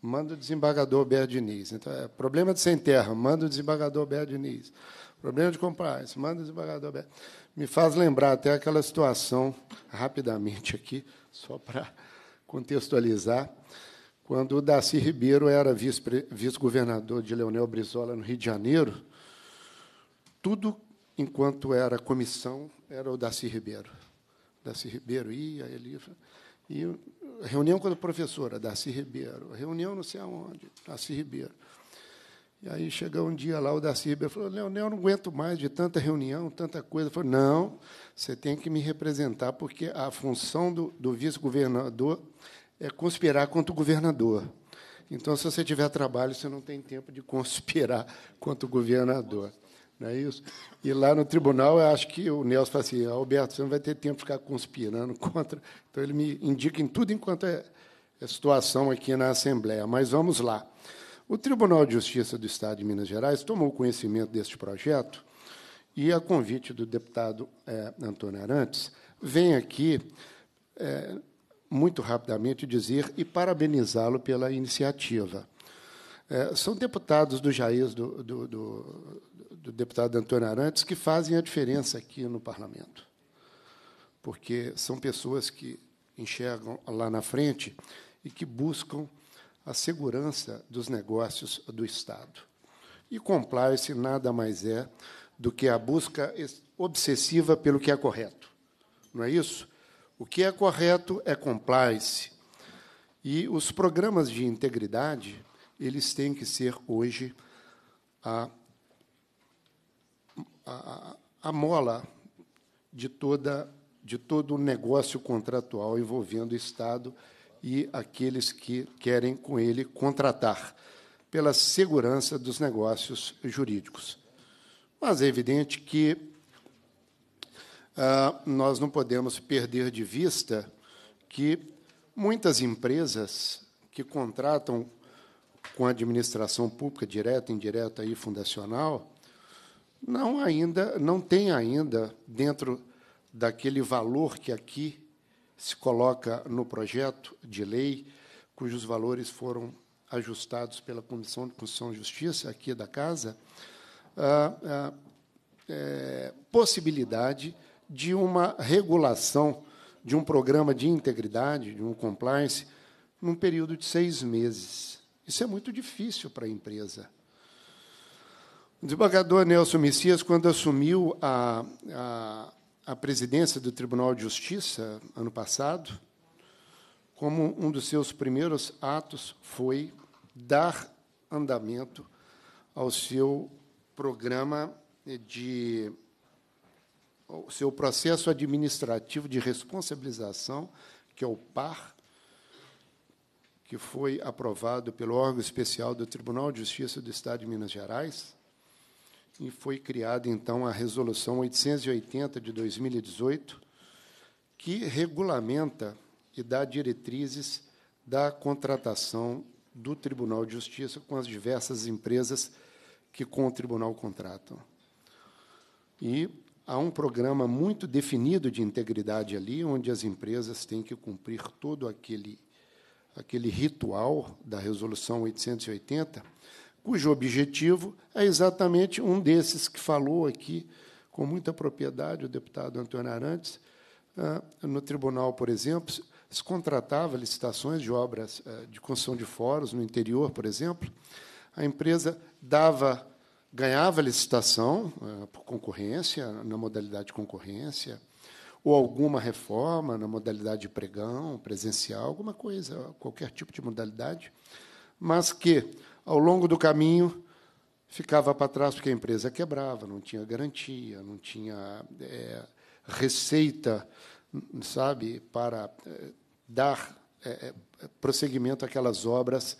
Manda o desembargador Alberto Diniz. Então, é, problema de sem terra, manda o desembargador Alberto Diniz. Problema de compliance, manda o desembargador Alberto. Me faz lembrar até aquela situação, rapidamente aqui, só para contextualizar, quando o Daci Ribeiro era vice-governador de Leonel Brizola no Rio de Janeiro, tudo enquanto era comissão era o Daci Ribeiro. Daci Ribeiro ia, ele ia. reunião com a professora, Daci Ribeiro. Reunião não sei aonde, Daci Ribeiro. E aí chegou um dia lá o Daci Ribeiro falou: Leonel, eu não aguento mais de tanta reunião, tanta coisa. Ele falei: Não, você tem que me representar, porque a função do, do vice-governador é conspirar contra o governador. Então, se você tiver trabalho, você não tem tempo de conspirar contra o governador. Não é isso? E lá no tribunal, eu acho que o Nelson fala assim: Alberto, você não vai ter tempo de ficar conspirando contra. Então, ele me indica em tudo enquanto é, a é situação aqui na Assembleia. Mas vamos lá. O Tribunal de Justiça do Estado de Minas Gerais tomou conhecimento deste projeto e, a convite do deputado é, Antônio Arantes, vem aqui é, muito rapidamente dizer e parabenizá-lo pela iniciativa. É, são deputados do Jair, do, do, do, do deputado Antônio Arantes, que fazem a diferença aqui no parlamento. Porque são pessoas que enxergam lá na frente e que buscam a segurança dos negócios do Estado. E compliance nada mais é do que a busca obsessiva pelo que é correto. Não é isso? O que é correto é compliance. E os programas de integridade, eles têm que ser hoje a, a, a mola de, toda, de todo o negócio contratual envolvendo o Estado e aqueles que querem com ele contratar, pela segurança dos negócios jurídicos. Mas é evidente que ah, nós não podemos perder de vista que muitas empresas que contratam com a administração pública direta, indireta e fundacional não ainda não tem ainda dentro daquele valor que aqui se coloca no projeto de lei, cujos valores foram ajustados pela Comissão de Constituição e Justiça aqui da Casa, a, ah, a ah, é, possibilidade de uma regulação de um programa de integridade, de um compliance, num período de seis meses. Isso é muito difícil para a empresa. O desembargador Nelson Messias, quando assumiu a, a, a presidência do Tribunal de Justiça, ano passado, como um dos seus primeiros atos foi dar andamento ao seu programa de o seu processo administrativo de responsabilização, que é o PAR, que foi aprovado pelo órgão especial do Tribunal de Justiça do Estado de Minas Gerais, e foi criada, então, a Resolução 880 de 2018, que regulamenta e dá diretrizes da contratação do Tribunal de Justiça com as diversas empresas que com o Tribunal contratam. E há um programa muito definido de integridade ali, onde as empresas têm que cumprir todo aquele, aquele ritual da Resolução 880, cujo objetivo é exatamente um desses que falou aqui com muita propriedade o deputado Antônio Arantes. Ah, no tribunal, por exemplo, se contratava licitações de obras ah, de construção de fóruns no interior, por exemplo, a empresa dava ganhava licitação eh, por concorrência, na modalidade de concorrência, ou alguma reforma na modalidade de pregão, presencial, alguma coisa, qualquer tipo de modalidade, mas que, ao longo do caminho, ficava para trás porque a empresa quebrava, não tinha garantia, não tinha é, receita, sabe, para é, dar é, prosseguimento àquelas obras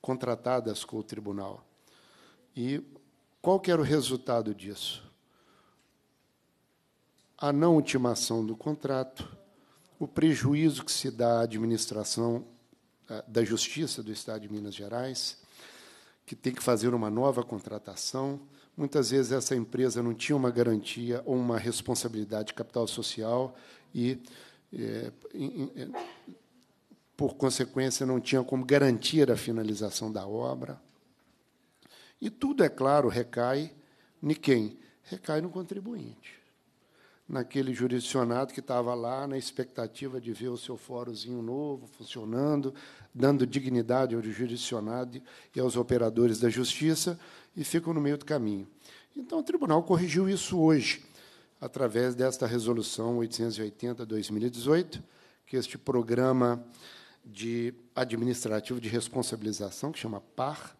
contratadas com o tribunal. E qual que era o resultado disso? A não ultimação do contrato, o prejuízo que se dá à administração eh, da Justiça do Estado de Minas Gerais, que tem que fazer uma nova contratação. Muitas vezes essa empresa não tinha uma garantia ou uma responsabilidade de capital social e, é, por consequência, não tinha como garantir a finalização da obra. E tudo, é claro, recai em quem? Recai no contribuinte, naquele jurisdicionado que estava lá na expectativa de ver o seu forozinho novo funcionando, dando dignidade ao jurisdicionado e aos operadores da justiça, e ficam no meio do caminho. Então, o tribunal corrigiu isso hoje, através desta resolução 880-2018, que este programa de administrativo de responsabilização, que chama PAR,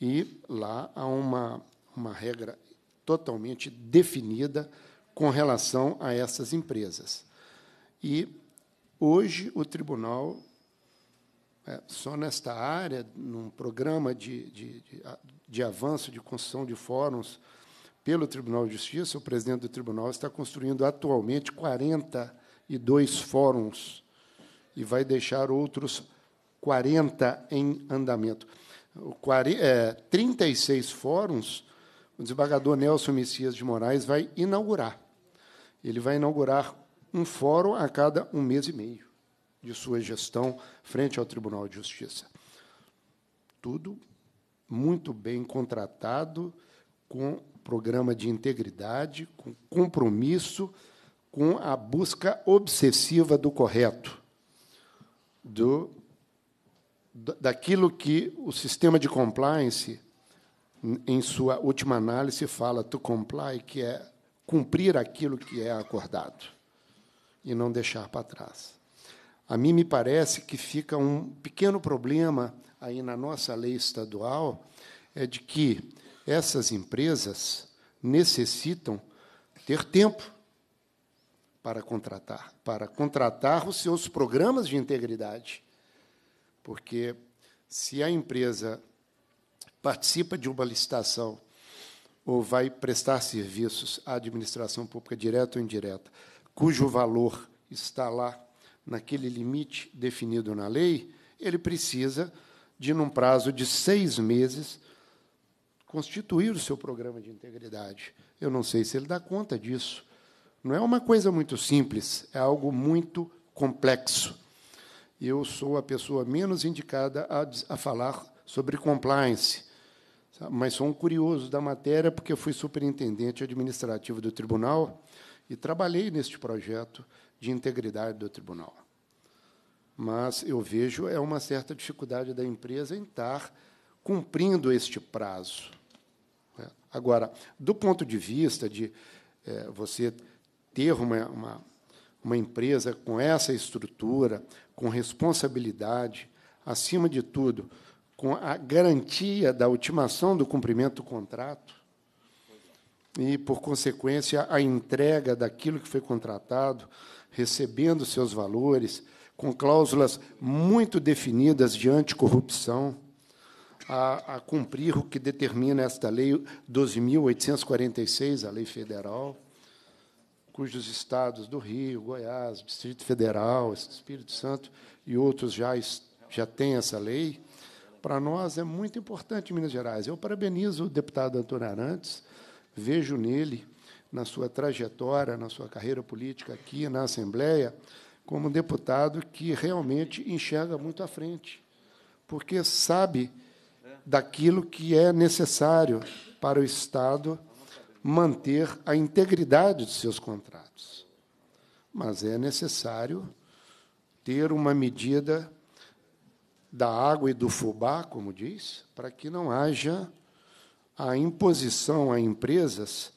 e lá há uma, uma regra totalmente definida com relação a essas empresas. E hoje o tribunal, é, só nesta área, num programa de, de, de, de avanço de construção de fóruns pelo Tribunal de Justiça, o presidente do tribunal está construindo atualmente 42 fóruns e vai deixar outros 40 em andamento. 36 é, fóruns, o desembargador Nelson Messias de Moraes vai inaugurar. Ele vai inaugurar um fórum a cada um mês e meio de sua gestão frente ao Tribunal de Justiça. Tudo muito bem contratado, com programa de integridade, com compromisso, com a busca obsessiva do correto, do daquilo que o sistema de compliance, em sua última análise, fala to comply, que é cumprir aquilo que é acordado e não deixar para trás. A mim me parece que fica um pequeno problema aí na nossa lei estadual é de que essas empresas necessitam ter tempo para contratar, para contratar os seus programas de integridade porque se a empresa participa de uma licitação ou vai prestar serviços à administração pública direta ou indireta, cujo valor está lá naquele limite definido na lei, ele precisa de, num prazo de seis meses, constituir o seu programa de integridade. Eu não sei se ele dá conta disso. Não é uma coisa muito simples, é algo muito complexo eu sou a pessoa menos indicada a, a falar sobre compliance. Tá? Mas sou um curioso da matéria, porque fui superintendente administrativo do tribunal e trabalhei neste projeto de integridade do tribunal. Mas eu vejo é uma certa dificuldade da empresa em estar cumprindo este prazo. Né? Agora, do ponto de vista de é, você ter uma, uma, uma empresa com essa estrutura, com responsabilidade, acima de tudo, com a garantia da ultimação do cumprimento do contrato e, por consequência, a entrega daquilo que foi contratado, recebendo seus valores, com cláusulas muito definidas de anticorrupção, a, a cumprir o que determina esta lei 12.846, a lei federal cujos estados do Rio, Goiás, Distrito Federal, Espírito Santo e outros já, já têm essa lei, para nós é muito importante Minas Gerais. Eu parabenizo o deputado Antônio Arantes, vejo nele, na sua trajetória, na sua carreira política aqui na Assembleia, como um deputado que realmente enxerga muito à frente, porque sabe daquilo que é necessário para o Estado manter a integridade de seus contratos. Mas é necessário ter uma medida da água e do fubá, como diz, para que não haja a imposição a empresas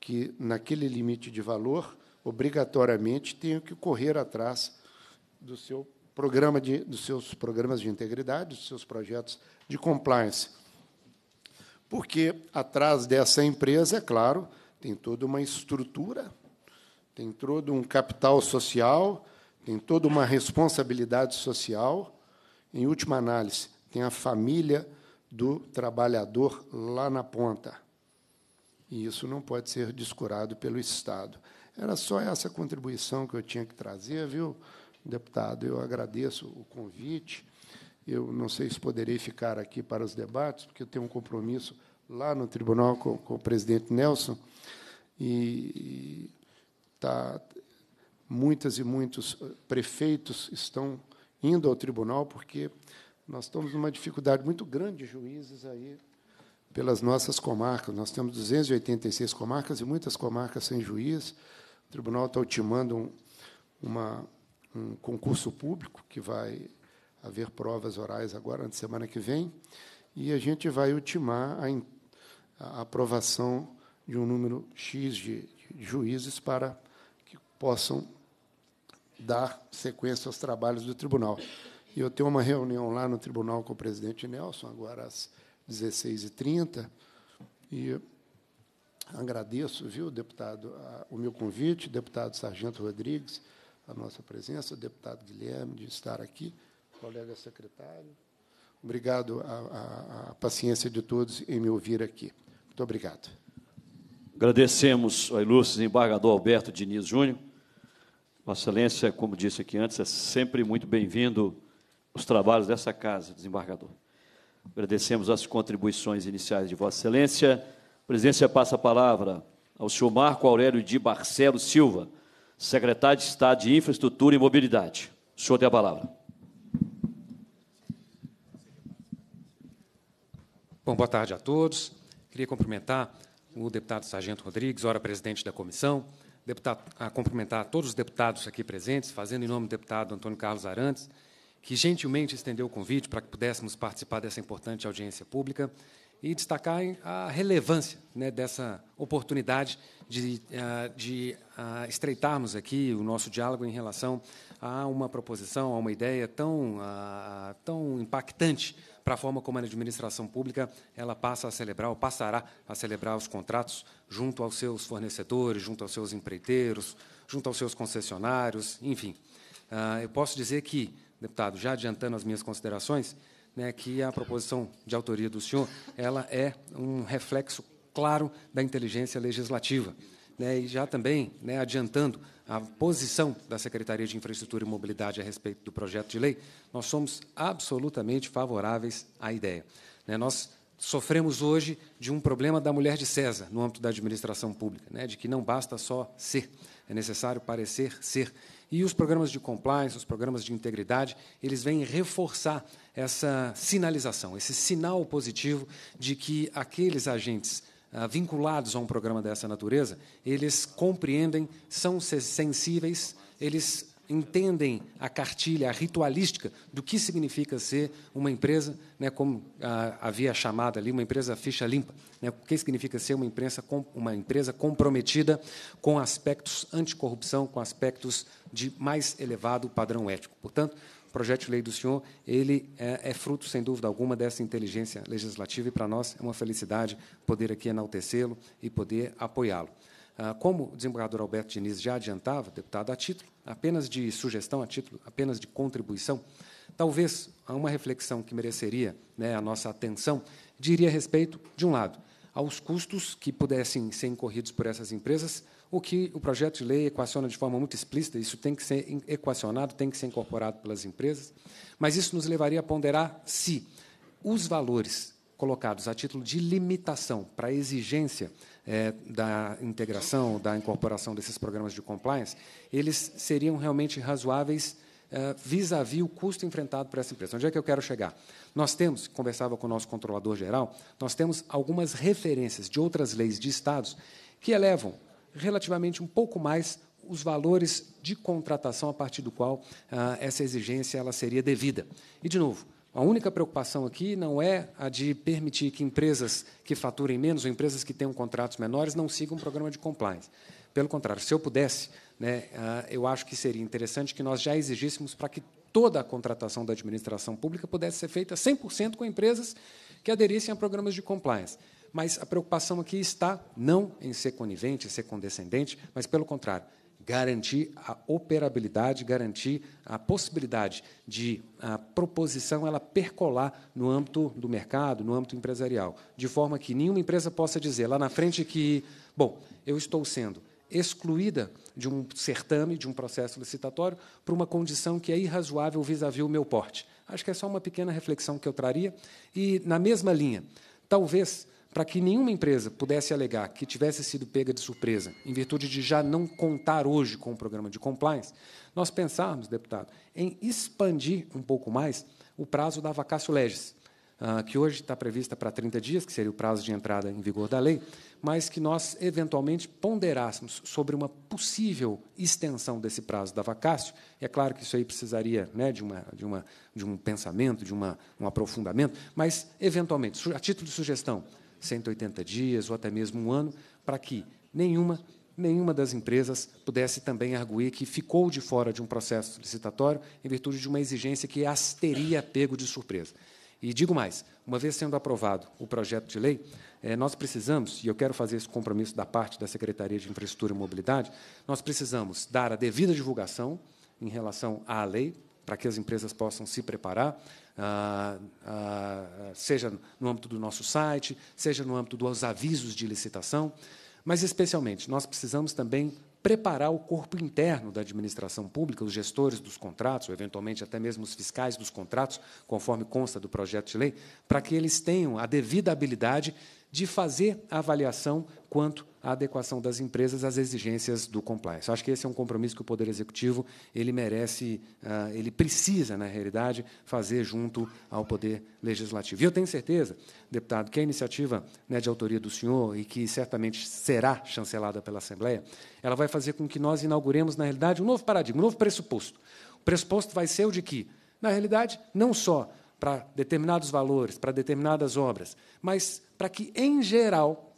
que, naquele limite de valor, obrigatoriamente tenham que correr atrás do seu programa de, dos seus programas de integridade, dos seus projetos de compliance. Porque atrás dessa empresa, é claro, tem toda uma estrutura, tem todo um capital social, tem toda uma responsabilidade social. Em última análise, tem a família do trabalhador lá na ponta. E isso não pode ser descurado pelo Estado. Era só essa contribuição que eu tinha que trazer, viu, deputado? Eu agradeço o convite. Eu não sei se poderei ficar aqui para os debates, porque eu tenho um compromisso lá no tribunal com, com o presidente Nelson, e, e tá, muitas e muitos eh, prefeitos estão indo ao tribunal, porque nós estamos numa dificuldade muito grande de juízes aí pelas nossas comarcas. Nós temos 286 comarcas e muitas comarcas sem juiz. O tribunal está ultimando um, uma, um concurso público que vai haver provas orais agora, na semana que vem, e a gente vai ultimar a, in, a aprovação de um número X de, de juízes para que possam dar sequência aos trabalhos do tribunal. E eu tenho uma reunião lá no tribunal com o presidente Nelson, agora às 16h30, e agradeço, viu, deputado, o meu convite, deputado Sargento Rodrigues, a nossa presença, o deputado Guilherme, de estar aqui colega secretário. Obrigado a, a, a paciência de todos em me ouvir aqui. Muito obrigado. Agradecemos ao ilustre desembargador Alberto Diniz Júnior. Vossa Excelência, como disse aqui antes, é sempre muito bem-vindo os trabalhos dessa casa, desembargador. Agradecemos as contribuições iniciais de Vossa Excelência. A presidência passa a palavra ao senhor Marco Aurélio de Barcelo Silva, secretário de Estado de Infraestrutura e Mobilidade. O senhor tem a palavra. Bom, boa tarde a todos. Queria cumprimentar o deputado Sargento Rodrigues, ora presidente da comissão, deputado, a cumprimentar todos os deputados aqui presentes, fazendo em nome do deputado Antônio Carlos Arantes, que gentilmente estendeu o convite para que pudéssemos participar dessa importante audiência pública e destacar a relevância né, dessa oportunidade de, eh, de ah, estreitarmos aqui o nosso diálogo em relação a uma proposição, a uma ideia tão, ah, tão impactante para a forma como a administração pública ela passa a celebrar ou passará a celebrar os contratos junto aos seus fornecedores, junto aos seus empreiteiros, junto aos seus concessionários, enfim. Ah, eu posso dizer que, deputado, já adiantando as minhas considerações, né, que a proposição de autoria do senhor ela é um reflexo claro da inteligência legislativa. Né, e já também né, adiantando a posição da Secretaria de Infraestrutura e Mobilidade a respeito do projeto de lei, nós somos absolutamente favoráveis à ideia. Né? Nós sofremos hoje de um problema da mulher de César no âmbito da administração pública, né, de que não basta só ser, é necessário parecer ser. E os programas de compliance, os programas de integridade, eles vêm reforçar essa sinalização, esse sinal positivo de que aqueles agentes ah, vinculados a um programa dessa natureza, eles compreendem, são sensíveis, eles entendem a cartilha, a ritualística do que significa ser uma empresa, né, como ah, havia chamado ali, uma empresa ficha limpa. Né, o que significa ser uma, imprensa, uma empresa comprometida com aspectos anticorrupção, com aspectos de mais elevado padrão ético. Portanto, o projeto de lei do senhor ele é, é fruto, sem dúvida alguma, dessa inteligência legislativa e, para nós, é uma felicidade poder aqui enaltecê-lo e poder apoiá-lo. Ah, como o desembargador Alberto Diniz já adiantava, deputado, a título apenas de sugestão, a título apenas de contribuição, talvez uma reflexão que mereceria né, a nossa atenção diria respeito, de um lado, aos custos que pudessem ser incorridos por essas empresas o que o projeto de lei equaciona de forma muito explícita, isso tem que ser equacionado, tem que ser incorporado pelas empresas, mas isso nos levaria a ponderar se os valores colocados a título de limitação para a exigência é, da integração, da incorporação desses programas de compliance, eles seriam realmente razoáveis é, vis-à-vis -vis o custo enfrentado por essa empresa. Onde é que eu quero chegar? Nós temos, conversava com o nosso controlador geral, nós temos algumas referências de outras leis de estados que elevam relativamente um pouco mais os valores de contratação a partir do qual ah, essa exigência ela seria devida. E, de novo, a única preocupação aqui não é a de permitir que empresas que faturem menos ou empresas que tenham contratos menores não sigam um programa de compliance. Pelo contrário, se eu pudesse, né, ah, eu acho que seria interessante que nós já exigíssemos para que toda a contratação da administração pública pudesse ser feita 100% com empresas que aderissem a programas de compliance mas a preocupação aqui está não em ser conivente, ser condescendente, mas pelo contrário, garantir a operabilidade, garantir a possibilidade de a proposição ela percolar no âmbito do mercado, no âmbito empresarial, de forma que nenhuma empresa possa dizer lá na frente que, bom, eu estou sendo excluída de um certame, de um processo licitatório, por uma condição que é irrazoável vis-à-vis -vis o meu porte. Acho que é só uma pequena reflexão que eu traria. E, na mesma linha, talvez para que nenhuma empresa pudesse alegar que tivesse sido pega de surpresa, em virtude de já não contar hoje com o programa de compliance, nós pensarmos, deputado, em expandir um pouco mais o prazo da vacácio legis, ah, que hoje está prevista para 30 dias, que seria o prazo de entrada em vigor da lei, mas que nós eventualmente ponderássemos sobre uma possível extensão desse prazo da vacácio. E é claro que isso aí precisaria né, de, uma, de, uma, de um pensamento, de uma, um aprofundamento, mas, eventualmente, a título de sugestão, 180 dias ou até mesmo um ano, para que nenhuma, nenhuma das empresas pudesse também arguir que ficou de fora de um processo licitatório em virtude de uma exigência que as teria pego de surpresa. E digo mais, uma vez sendo aprovado o projeto de lei, eh, nós precisamos, e eu quero fazer esse compromisso da parte da Secretaria de Infraestrutura e Mobilidade, nós precisamos dar a devida divulgação em relação à lei, para que as empresas possam se preparar, ah, ah, seja no âmbito do nosso site, seja no âmbito dos avisos de licitação, mas especialmente nós precisamos também preparar o corpo interno da administração pública, os gestores dos contratos, ou eventualmente até mesmo os fiscais dos contratos, conforme consta do projeto de lei, para que eles tenham a devida habilidade de fazer a avaliação quanto à adequação das empresas às exigências do compliance. Acho que esse é um compromisso que o Poder Executivo ele merece, ah, ele precisa, na realidade, fazer junto ao Poder Legislativo. E eu tenho certeza, deputado, que a iniciativa né, de autoria do senhor e que certamente será chancelada pela Assembleia, ela vai fazer com que nós inauguremos, na realidade, um novo paradigma, um novo pressuposto. O pressuposto vai ser o de que, na realidade, não só para determinados valores, para determinadas obras, mas para que, em geral,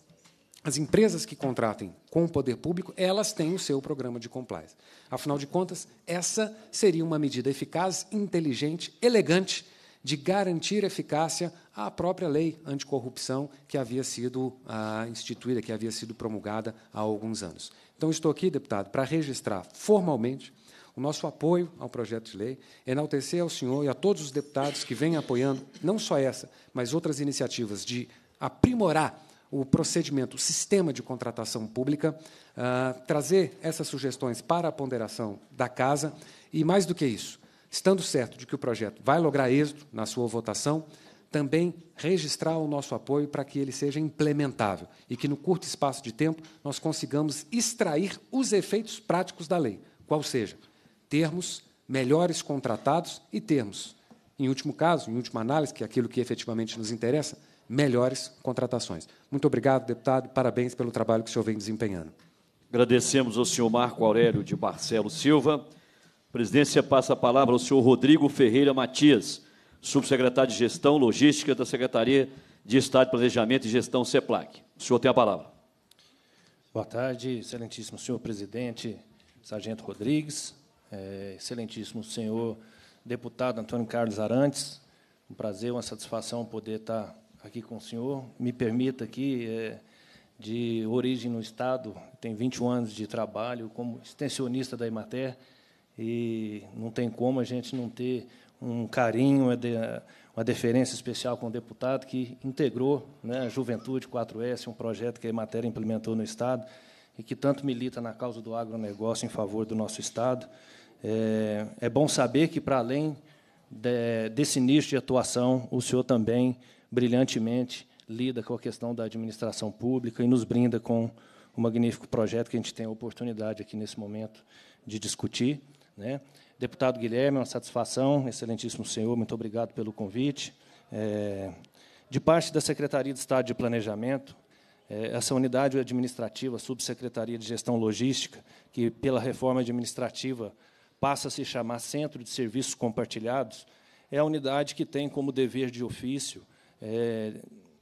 as empresas que contratem com o poder público, elas têm o seu programa de compliance. Afinal de contas, essa seria uma medida eficaz, inteligente, elegante de garantir eficácia à própria lei anticorrupção que havia sido ah, instituída, que havia sido promulgada há alguns anos. Então, estou aqui, deputado, para registrar formalmente o nosso apoio ao projeto de lei, enaltecer ao senhor e a todos os deputados que vêm apoiando não só essa, mas outras iniciativas de aprimorar o procedimento, o sistema de contratação pública, ah, trazer essas sugestões para a ponderação da casa e, mais do que isso, estando certo de que o projeto vai lograr êxito na sua votação, também registrar o nosso apoio para que ele seja implementável e que, no curto espaço de tempo, nós consigamos extrair os efeitos práticos da lei, qual seja, termos melhores contratados e termos, em último caso, em última análise, que é aquilo que efetivamente nos interessa, melhores contratações. Muito obrigado, deputado, parabéns pelo trabalho que o senhor vem desempenhando. Agradecemos ao senhor Marco Aurélio de Barcelo Silva. A presidência passa a palavra ao senhor Rodrigo Ferreira Matias, subsecretário de Gestão Logística da Secretaria de Estado de Planejamento e Gestão CEPLAC. O senhor tem a palavra. Boa tarde, excelentíssimo senhor presidente, sargento Rodrigues, eh, excelentíssimo senhor deputado Antônio Carlos Arantes. Um prazer, uma satisfação poder estar aqui com o senhor. Me permita aqui, é, de origem no Estado, tem 21 anos de trabalho como extensionista da Imater, e não tem como a gente não ter um carinho, uma deferência especial com o deputado que integrou né, a Juventude 4S, um projeto que a Emater implementou no Estado e que tanto milita na causa do agronegócio em favor do nosso Estado. É, é bom saber que, para além de, desse nicho de atuação, o senhor também brilhantemente lida com a questão da administração pública e nos brinda com um magnífico projeto que a gente tem a oportunidade aqui nesse momento de discutir. Né? Deputado Guilherme, é uma satisfação, excelentíssimo senhor, muito obrigado pelo convite. É, de parte da Secretaria de Estado de Planejamento, é, essa unidade administrativa, Subsecretaria de Gestão Logística, que pela reforma administrativa passa a se chamar Centro de Serviços Compartilhados, é a unidade que tem como dever de ofício é,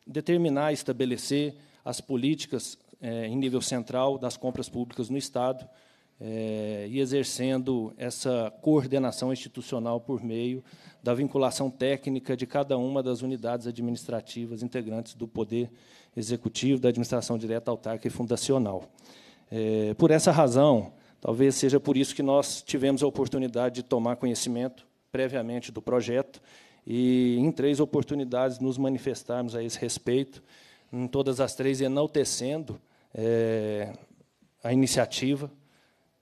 determinar, estabelecer as políticas é, em nível central das compras públicas no Estado é, e exercendo essa coordenação institucional por meio da vinculação técnica de cada uma das unidades administrativas integrantes do Poder Executivo, da Administração Direta, Autárquica e Fundacional. É, por essa razão, talvez seja por isso que nós tivemos a oportunidade de tomar conhecimento previamente do projeto e em três oportunidades nos manifestarmos a esse respeito, em todas as três enaltecendo é, a iniciativa,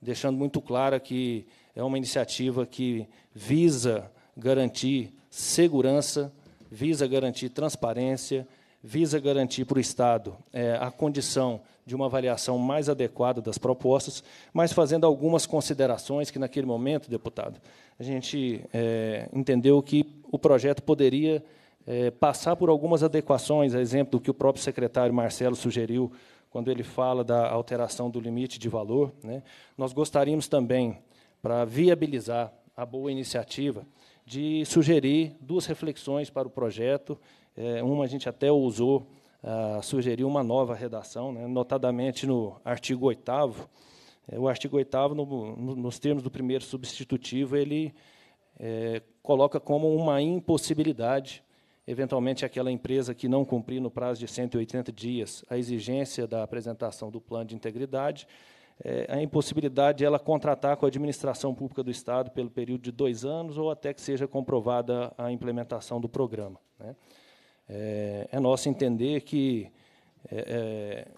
deixando muito claro que é uma iniciativa que visa garantir segurança, visa garantir transparência, visa garantir para o Estado é, a condição de uma avaliação mais adequada das propostas, mas fazendo algumas considerações que, naquele momento, deputado, a gente é, entendeu que o projeto poderia é, passar por algumas adequações, a exemplo do que o próprio secretário Marcelo sugeriu quando ele fala da alteração do limite de valor. Né? Nós gostaríamos também, para viabilizar a boa iniciativa, de sugerir duas reflexões para o projeto é, uma a gente até ousou ah, sugerir uma nova redação, né, notadamente no artigo 8 é, O artigo 8 no, no, nos termos do primeiro substitutivo, ele é, coloca como uma impossibilidade, eventualmente, aquela empresa que não cumprir no prazo de 180 dias a exigência da apresentação do plano de integridade, é, a impossibilidade de ela contratar com a administração pública do Estado pelo período de dois anos ou até que seja comprovada a implementação do programa. Né? é, é nosso entender que é, é,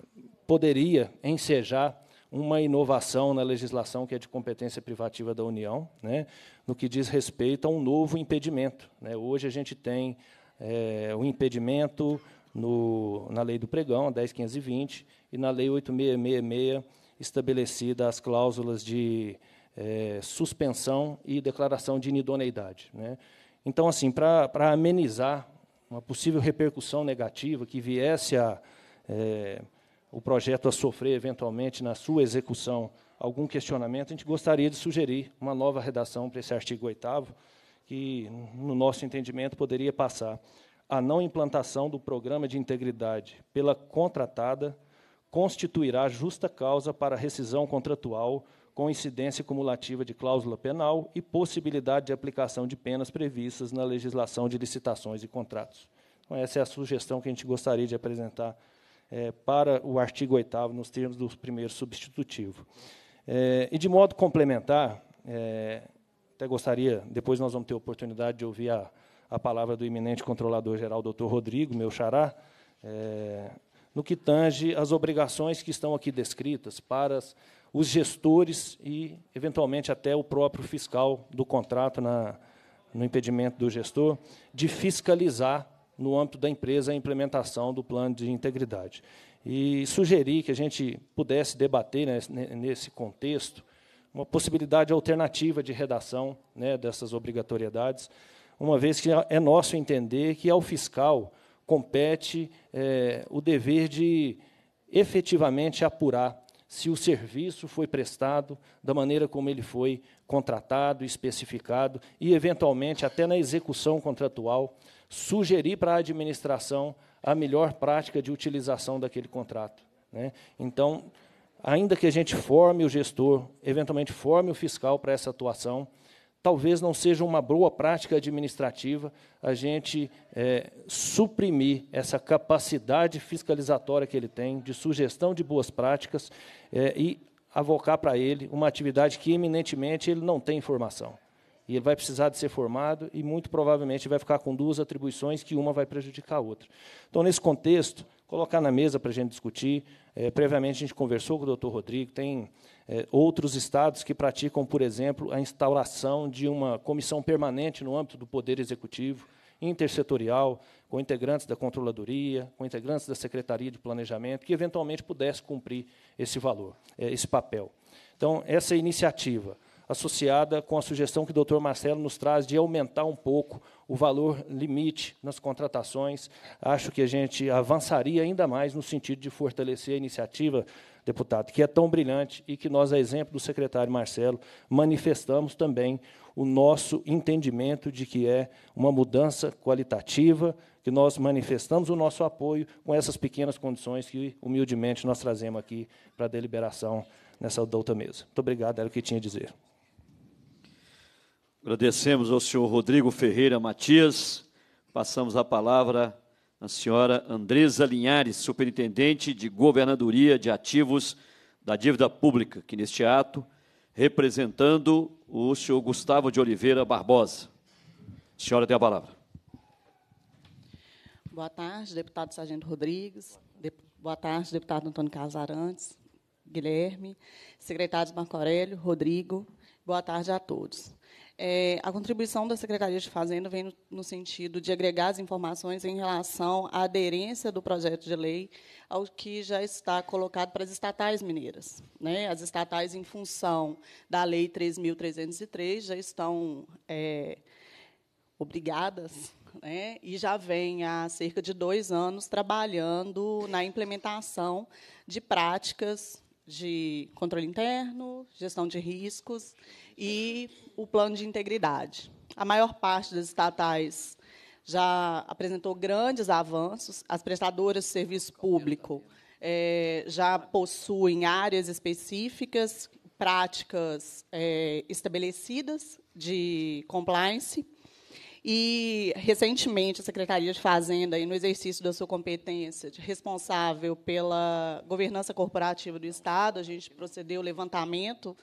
poderia ensejar uma inovação na legislação que é de competência privativa da União, né, no que diz respeito a um novo impedimento. Né. Hoje a gente tem é, o impedimento no, na lei do pregão, 10.520, e na lei 8.666, estabelecida as cláusulas de é, suspensão e declaração de inidoneidade. Né. Então, assim, para amenizar uma possível repercussão negativa que viesse a, é, o projeto a sofrer eventualmente na sua execução algum questionamento, a gente gostaria de sugerir uma nova redação para esse artigo 8 que, no nosso entendimento, poderia passar a não implantação do programa de integridade pela contratada constituirá justa causa para rescisão contratual com incidência cumulativa de cláusula penal e possibilidade de aplicação de penas previstas na legislação de licitações e contratos. Então, essa é a sugestão que a gente gostaria de apresentar é, para o artigo 8 nos termos do primeiro substitutivo. É, e, de modo complementar, é, até gostaria, depois nós vamos ter oportunidade de ouvir a, a palavra do eminente controlador-geral, doutor Rodrigo, meu xará, é, no que tange às obrigações que estão aqui descritas para as os gestores e, eventualmente, até o próprio fiscal do contrato na, no impedimento do gestor, de fiscalizar no âmbito da empresa a implementação do plano de integridade. E sugeri que a gente pudesse debater né, nesse contexto uma possibilidade alternativa de redação né, dessas obrigatoriedades, uma vez que é nosso entender que ao fiscal compete é, o dever de efetivamente apurar se o serviço foi prestado da maneira como ele foi contratado, especificado e, eventualmente, até na execução contratual, sugerir para a administração a melhor prática de utilização daquele contrato. Né? Então, ainda que a gente forme o gestor, eventualmente forme o fiscal para essa atuação, talvez não seja uma boa prática administrativa a gente é, suprimir essa capacidade fiscalizatória que ele tem de sugestão de boas práticas é, e avocar para ele uma atividade que eminentemente ele não tem informação. E ele vai precisar de ser formado e muito provavelmente vai ficar com duas atribuições que uma vai prejudicar a outra. Então, nesse contexto, colocar na mesa para a gente discutir. É, previamente a gente conversou com o doutor Rodrigo, tem é, outros estados que praticam, por exemplo, a instauração de uma comissão permanente no âmbito do Poder Executivo, intersetorial, com integrantes da controladoria, com integrantes da Secretaria de Planejamento, que eventualmente pudesse cumprir esse valor, é, esse papel. Então, essa iniciativa, associada com a sugestão que o doutor Marcelo nos traz de aumentar um pouco o valor limite nas contratações, acho que a gente avançaria ainda mais no sentido de fortalecer a iniciativa deputado, que é tão brilhante e que nós, a exemplo do secretário Marcelo, manifestamos também o nosso entendimento de que é uma mudança qualitativa, que nós manifestamos o nosso apoio com essas pequenas condições que, humildemente, nós trazemos aqui para a deliberação nessa douta mesa. Muito obrigado, era o que tinha a dizer. Agradecemos ao senhor Rodrigo Ferreira Matias. Passamos a palavra a senhora Andresa Linhares, superintendente de governadoria de ativos da dívida pública, que neste ato, representando o senhor Gustavo de Oliveira Barbosa. A senhora tem a palavra. Boa tarde, deputado Sargento Rodrigues. Boa tarde, deputado Antônio Casarantes, Guilherme, secretário Marco Aurélio, Rodrigo. Boa tarde a todos. É, a contribuição da Secretaria de Fazenda vem no, no, sentido de agregar as informações em relação à aderência do projeto de lei ao que já está colocado para as estatais mineiras. Né? As estatais, em função da Lei 3.303, já estão é, obrigadas né? e já vem há cerca de dois anos trabalhando na implementação de práticas de controle interno, gestão de riscos e o plano de integridade. A maior parte das estatais já apresentou grandes avanços, as prestadoras de serviço público é, já possuem áreas específicas, práticas é, estabelecidas de compliance. E, recentemente, a Secretaria de Fazenda, no exercício da sua competência, de responsável pela governança corporativa do Estado, a gente procedeu o levantamento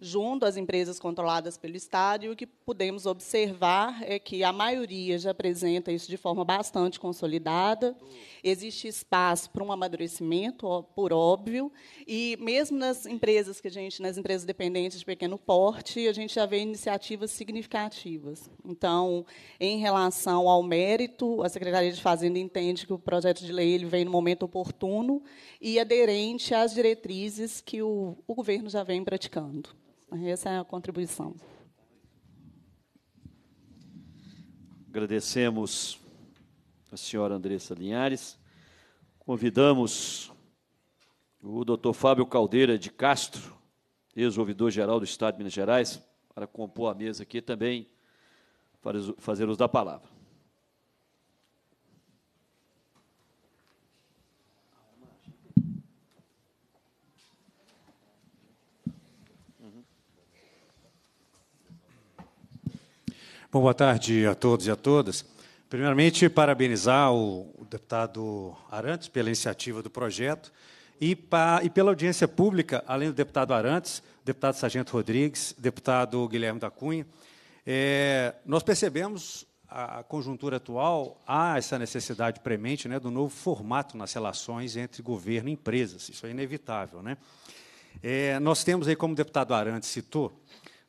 junto às empresas controladas pelo Estado, e o que podemos observar é que a maioria já apresenta isso de forma bastante consolidada. Existe espaço para um amadurecimento, por óbvio, e mesmo nas empresas que a gente, nas empresas dependentes de pequeno porte, a gente já vê iniciativas significativas. Então, em relação ao mérito, a Secretaria de Fazenda entende que o projeto de lei ele vem no momento oportuno e aderente às diretrizes que o, o governo já vem praticando. Essa é a contribuição. Agradecemos a senhora Andressa Linhares. Convidamos o doutor Fábio Caldeira de Castro, ex-ouvidor-geral do Estado de Minas Gerais, para compor a mesa aqui também, para fazer uso da palavra. Bom, boa tarde a todos e a todas. Primeiramente, parabenizar o deputado Arantes pela iniciativa do projeto e, pa, e pela audiência pública, além do deputado Arantes, deputado Sargento Rodrigues, deputado Guilherme da Cunha. É, nós percebemos a conjuntura atual, há essa necessidade premente né, do novo formato nas relações entre governo e empresas. Isso é inevitável. Né? É, nós temos aí, como o deputado Arantes citou,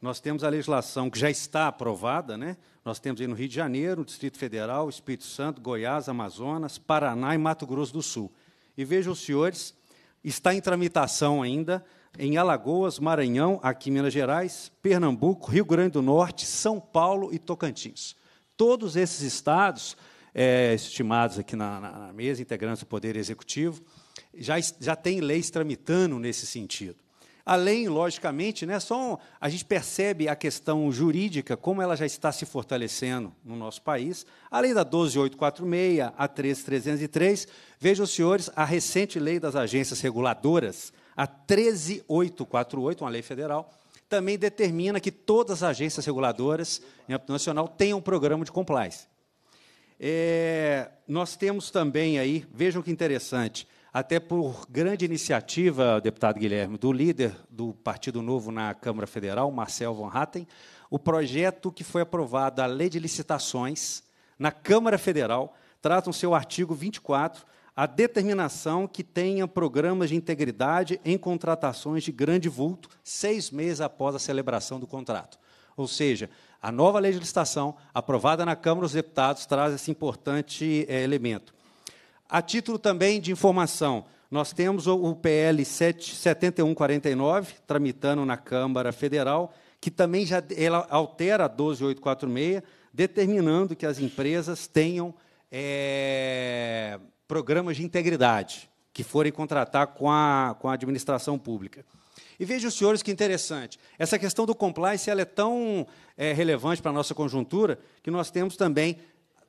nós temos a legislação que já está aprovada, né? nós temos aí no Rio de Janeiro, Distrito Federal, Espírito Santo, Goiás, Amazonas, Paraná e Mato Grosso do Sul. E vejam os senhores, está em tramitação ainda em Alagoas, Maranhão, aqui em Minas Gerais, Pernambuco, Rio Grande do Norte, São Paulo e Tocantins. Todos esses estados, é, estimados aqui na, na mesa, integrantes do Poder Executivo, já, já tem leis tramitando nesse sentido. Além, logicamente, né, só a gente percebe a questão jurídica, como ela já está se fortalecendo no nosso país. Além da 12846, a 13303, vejam, senhores, a recente lei das agências reguladoras, a 13848, uma lei federal, também determina que todas as agências reguladoras em âmbito nacional tenham um programa de compliance. É, nós temos também aí, vejam que interessante, até por grande iniciativa, deputado Guilherme, do líder do Partido Novo na Câmara Federal, Marcel Von Hatten, o projeto que foi aprovado, a Lei de Licitações, na Câmara Federal, trata o seu artigo 24 a determinação que tenha programas de integridade em contratações de grande vulto seis meses após a celebração do contrato. Ou seja, a nova lei de aprovada na Câmara dos Deputados, traz esse importante é, elemento. A título também de informação, nós temos o PL 7149, tramitando na Câmara Federal, que também já ela altera a 12846, determinando que as empresas tenham é, programas de integridade que forem contratar com a, com a administração pública. E vejam, senhores, que interessante. Essa questão do compliance ela é tão é, relevante para a nossa conjuntura que nós temos também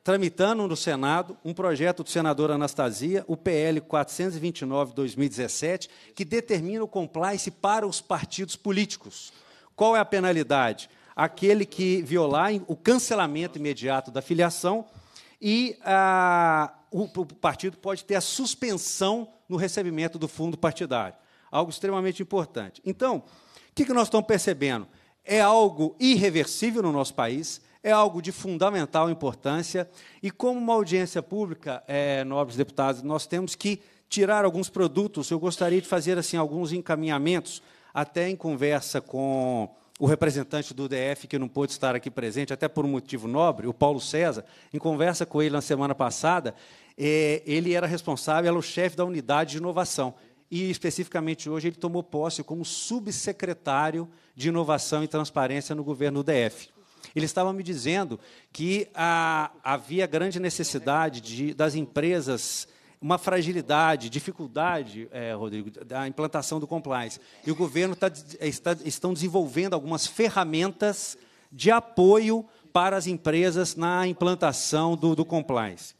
tramitando no Senado um projeto do senador Anastasia, o PL 429-2017, que determina o compliance para os partidos políticos. Qual é a penalidade? Aquele que violar o cancelamento imediato da filiação e a, ah, o, o partido pode ter a suspensão no recebimento do fundo partidário. Algo extremamente importante. Então, o que, que nós estamos percebendo? É algo irreversível no nosso país, é algo de fundamental importância e, como uma audiência pública, é, nobres deputados, nós temos que tirar alguns produtos. Eu gostaria de fazer assim alguns encaminhamentos, até em conversa com o representante do DF, que não pôde estar aqui presente, até por um motivo nobre, o Paulo César, em conversa com ele na semana passada, é, ele era responsável, era o chefe da unidade de inovação. E, especificamente hoje, ele tomou posse como subsecretário de Inovação e Transparência no governo do DF. Ele estava me dizendo que a, ah, havia grande necessidade de, das empresas uma fragilidade, dificuldade, é, Rodrigo, da implantação do compliance. E o governo tá eh, está, estão desenvolvendo algumas ferramentas de apoio para as empresas na implantação do, do compliance.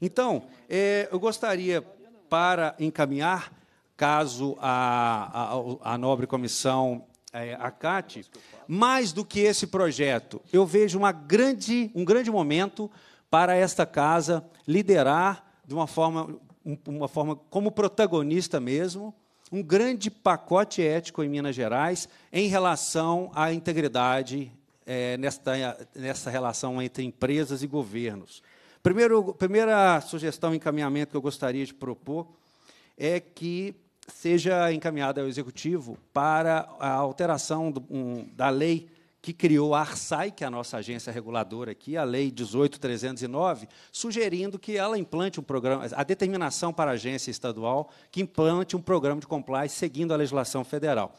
Então, é, eu gostaria, para encaminhar, caso a, a, a nobre comissão é, Acate, mais do que esse projeto, eu vejo uma grande, um grande momento para esta casa liderar de uma forma, uma forma como protagonista mesmo, um grande pacote ético em Minas Gerais em relação à integridade é, nesta, nessa relação entre empresas e governos. Primeiro, primeira sugestão, encaminhamento que eu gostaria de propor é que seja encaminhada ao Executivo para a alteração do, um, da lei que criou a ARSAI, que é a nossa agência reguladora aqui, a Lei 18.309, sugerindo que ela implante um programa, a determinação para a agência estadual que implante um programa de compliance seguindo a legislação federal.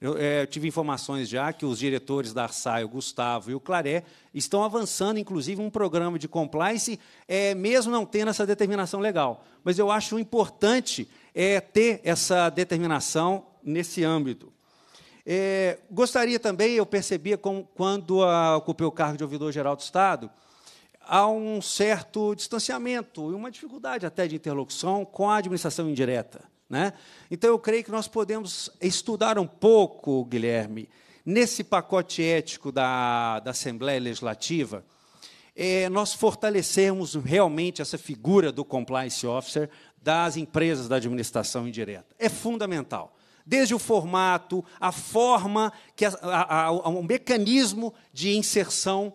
Eu, é, tive informações já que os diretores da Arsai, o Gustavo e o Claré, estão avançando, inclusive, um programa de compliance, é, mesmo não tendo essa determinação legal. Mas eu acho importante é ter essa determinação nesse âmbito. É, gostaria também, eu percebia como, quando a, ocupei o cargo de ouvidor-geral do Estado, há um certo distanciamento e uma dificuldade até de interlocução com a administração indireta. Né? Então, eu creio que nós podemos estudar um pouco, Guilherme, nesse pacote ético da, da Assembleia Legislativa, é, nós fortalecermos realmente essa figura do compliance officer das empresas da administração indireta. É fundamental. Desde o formato, a forma, que a, a, a, mecanismo de inserção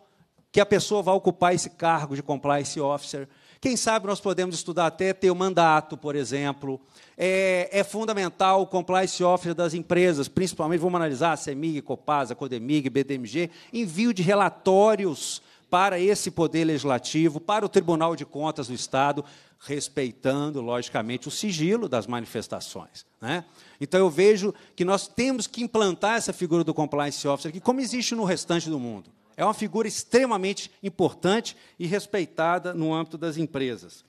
que a pessoa vai ocupar esse cargo de compliance officer. Quem sabe nós podemos estudar até ter o um mandato, por exemplo. É, é, fundamental o compliance officer das empresas, principalmente, vamos analisar a CEMIG, Copasa, Codemig, BDMG, envio de relatórios para esse poder legislativo, para o Tribunal de Contas do Estado, respeitando, logicamente, o sigilo das manifestações. Né? Então, eu vejo que nós temos que implantar essa figura do compliance officer aqui, como existe no restante do mundo. É uma figura extremamente importante e respeitada no âmbito das empresas.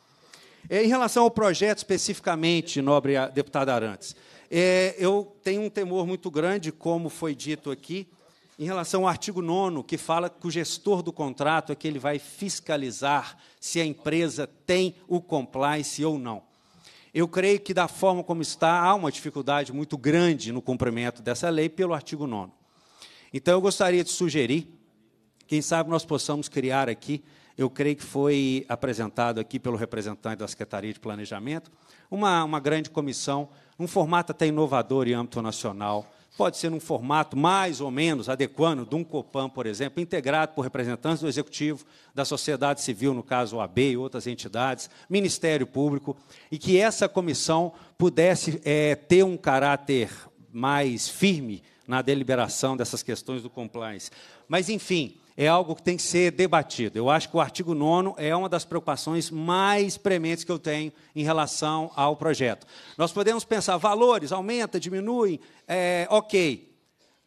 É, em relação ao projeto especificamente, nobre deputada Arantes, é, eu tenho um temor muito grande, como foi dito aqui, em relação ao artigo 9, que fala que o gestor do contrato é que ele vai fiscalizar se a empresa tem o compliance ou não. Eu creio que, da forma como está, há uma dificuldade muito grande no cumprimento dessa lei pelo artigo 9. Então, eu gostaria de sugerir, quem sabe nós possamos criar aqui, eu creio que foi apresentado aqui pelo representante da Secretaria de Planejamento, uma, uma grande comissão, um formato até inovador em âmbito nacional, pode ser num formato mais ou menos adequado, de um COPAM, por exemplo, integrado por representantes do Executivo, da sociedade civil, no caso o AB e outras entidades, Ministério Público, e que essa comissão pudesse é, ter um caráter mais firme na deliberação dessas questões do compliance. Mas, enfim, é algo que tem que ser debatido. Eu acho que o artigo 9 é uma das preocupações mais prementes que eu tenho em relação ao projeto. Nós podemos pensar valores, aumenta, diminui, é, ok.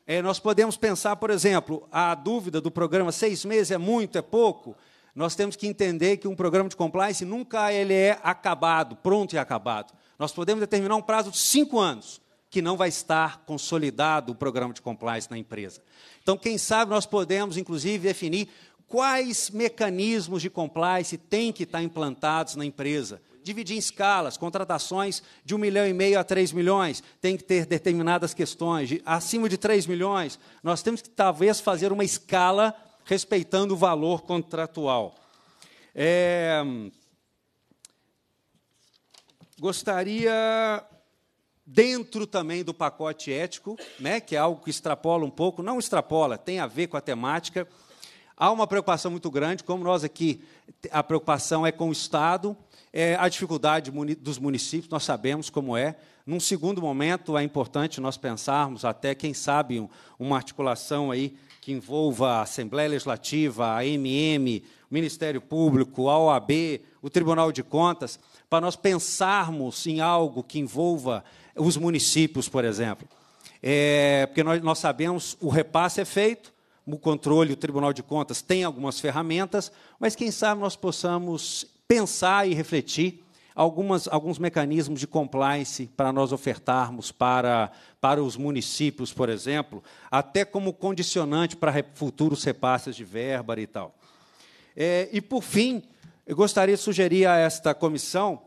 É, nós podemos pensar, por exemplo, a dúvida do programa seis meses é muito, é pouco. Nós temos que entender que um programa de compliance nunca ele é acabado, pronto e acabado. Nós podemos determinar um prazo de cinco anos que não vai estar consolidado o programa de compliance na empresa. Então, quem sabe nós podemos, inclusive, definir quais mecanismos de compliance têm que estar implantados na empresa. Dividir em escalas, contratações de um milhão e meio a três milhões, tem que ter determinadas questões. De, acima de três milhões, nós temos que talvez fazer uma escala respeitando o valor contratual. É... Gostaria dentro também do pacote ético, né, que é algo que extrapola um pouco, não extrapola, tem a ver com a temática. Há uma preocupação muito grande, como nós aqui, a preocupação é com o Estado, é a dificuldade dos municípios, nós sabemos como é. Num segundo momento, é importante nós pensarmos até, quem sabe, uma articulação aí que envolva a Assembleia Legislativa, a MM, o Ministério Público, a OAB, o Tribunal de Contas, para nós pensarmos em algo que envolva os municípios, por exemplo. É, porque nós, nós sabemos o repasse é feito, o controle, o Tribunal de Contas tem algumas ferramentas, mas quem sabe nós possamos pensar e refletir algumas, alguns mecanismos de compliance para nós ofertarmos para, para os municípios, por exemplo, até como condicionante para futuros repasses de verba e tal. É, e, por fim, eu gostaria de sugerir a esta comissão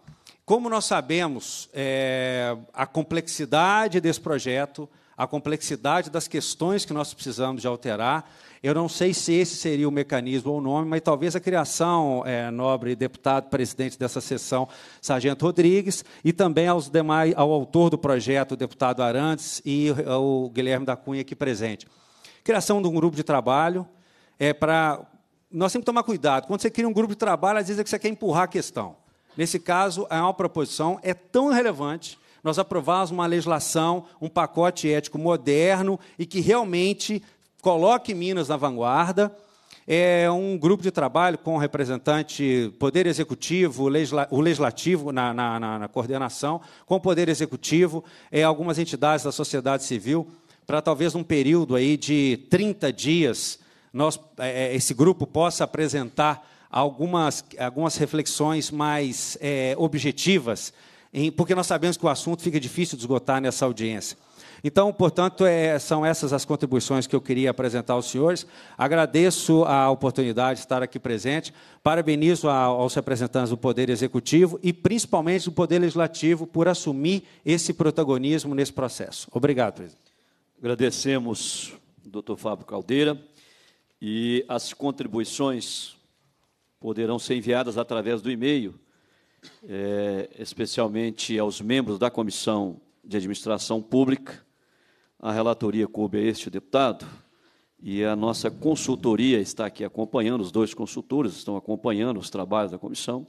como nós sabemos, é, a complexidade desse projeto, a complexidade das questões que nós precisamos de alterar, eu não sei se esse seria o mecanismo ou o nome, mas talvez a criação, é, nobre deputado presidente dessa sessão, Sargento Rodrigues, e também aos demais, ao autor do projeto, o deputado Arantes, e ao é, Guilherme da Cunha aqui presente. Criação de um grupo de trabalho é para. Nós temos que tomar cuidado. Quando você cria um grupo de trabalho, às vezes é que você quer empurrar a questão. Nesse caso, é uma proposição, é tão relevante nós aprovarmos uma legislação, um pacote ético moderno e que realmente coloque Minas na vanguarda. É um grupo de trabalho com o representante Poder Executivo, o Legislativo na, na, na, coordenação, com o Poder Executivo, é, algumas entidades da sociedade civil, para talvez um período aí de 30 dias nós, é, é, esse grupo possa apresentar algumas, algumas reflexões mais é, objetivas, em, porque nós sabemos que o assunto fica difícil de esgotar nessa audiência. Então, portanto, é, são essas as contribuições que eu queria apresentar aos senhores. Agradeço a oportunidade de estar aqui presente, parabenizo a, aos representantes do Poder Executivo e principalmente do Poder Legislativo por assumir esse protagonismo nesse processo. Obrigado, presidente. Agradecemos, doutor Fábio Caldeira, e as contribuições poderão ser enviadas através do e-mail, é, especialmente aos membros da Comissão de Administração Pública. A relatoria coube a este deputado e a nossa consultoria está aqui acompanhando, os dois consultores estão acompanhando os trabalhos da comissão.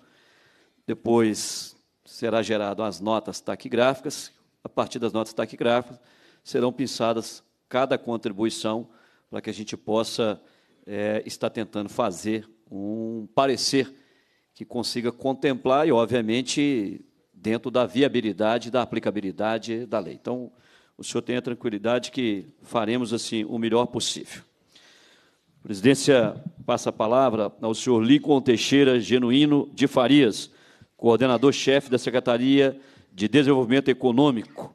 Depois será gerado as notas taquigráficas. A partir das notas taquigráficas serão pensadas cada contribuição para que a gente possa é, estar tentando fazer um parecer que consiga contemplar e, obviamente, dentro da viabilidade, da aplicabilidade da lei. Então, o senhor tenha tranquilidade que faremos assim o melhor possível. A presidência passa a palavra ao senhor Licon Teixeira Genuíno de Farias, coordenador-chefe da Secretaria de Desenvolvimento Econômico,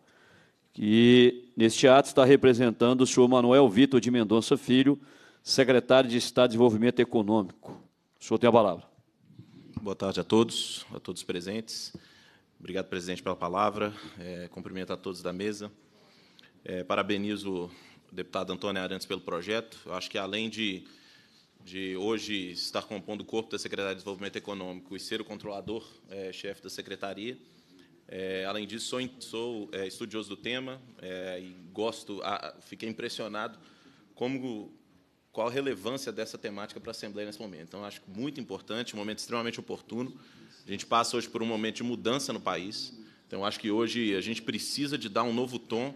que neste ato está representando o senhor Manuel Vitor de Mendonça Filho, secretário de Estado de Desenvolvimento Econômico. O senhor tem a palavra. Boa tarde a todos, a todos presentes. Obrigado, presidente, pela palavra. É, cumprimento a todos da mesa. É, parabenizo o deputado Antônio Arantes pelo projeto. Eu acho que, além de, de hoje estar compondo o corpo da Secretaria de Desenvolvimento Econômico e ser o controlador, é, chefe da secretaria, é, além disso, sou, sou é, estudioso do tema é, e gosto, a, fiquei impressionado como qual a relevância dessa temática para a Assembleia nesse momento. Então, acho muito importante, um momento extremamente oportuno. A gente passa hoje por um momento de mudança no país. Então, acho que hoje a gente precisa de dar um novo tom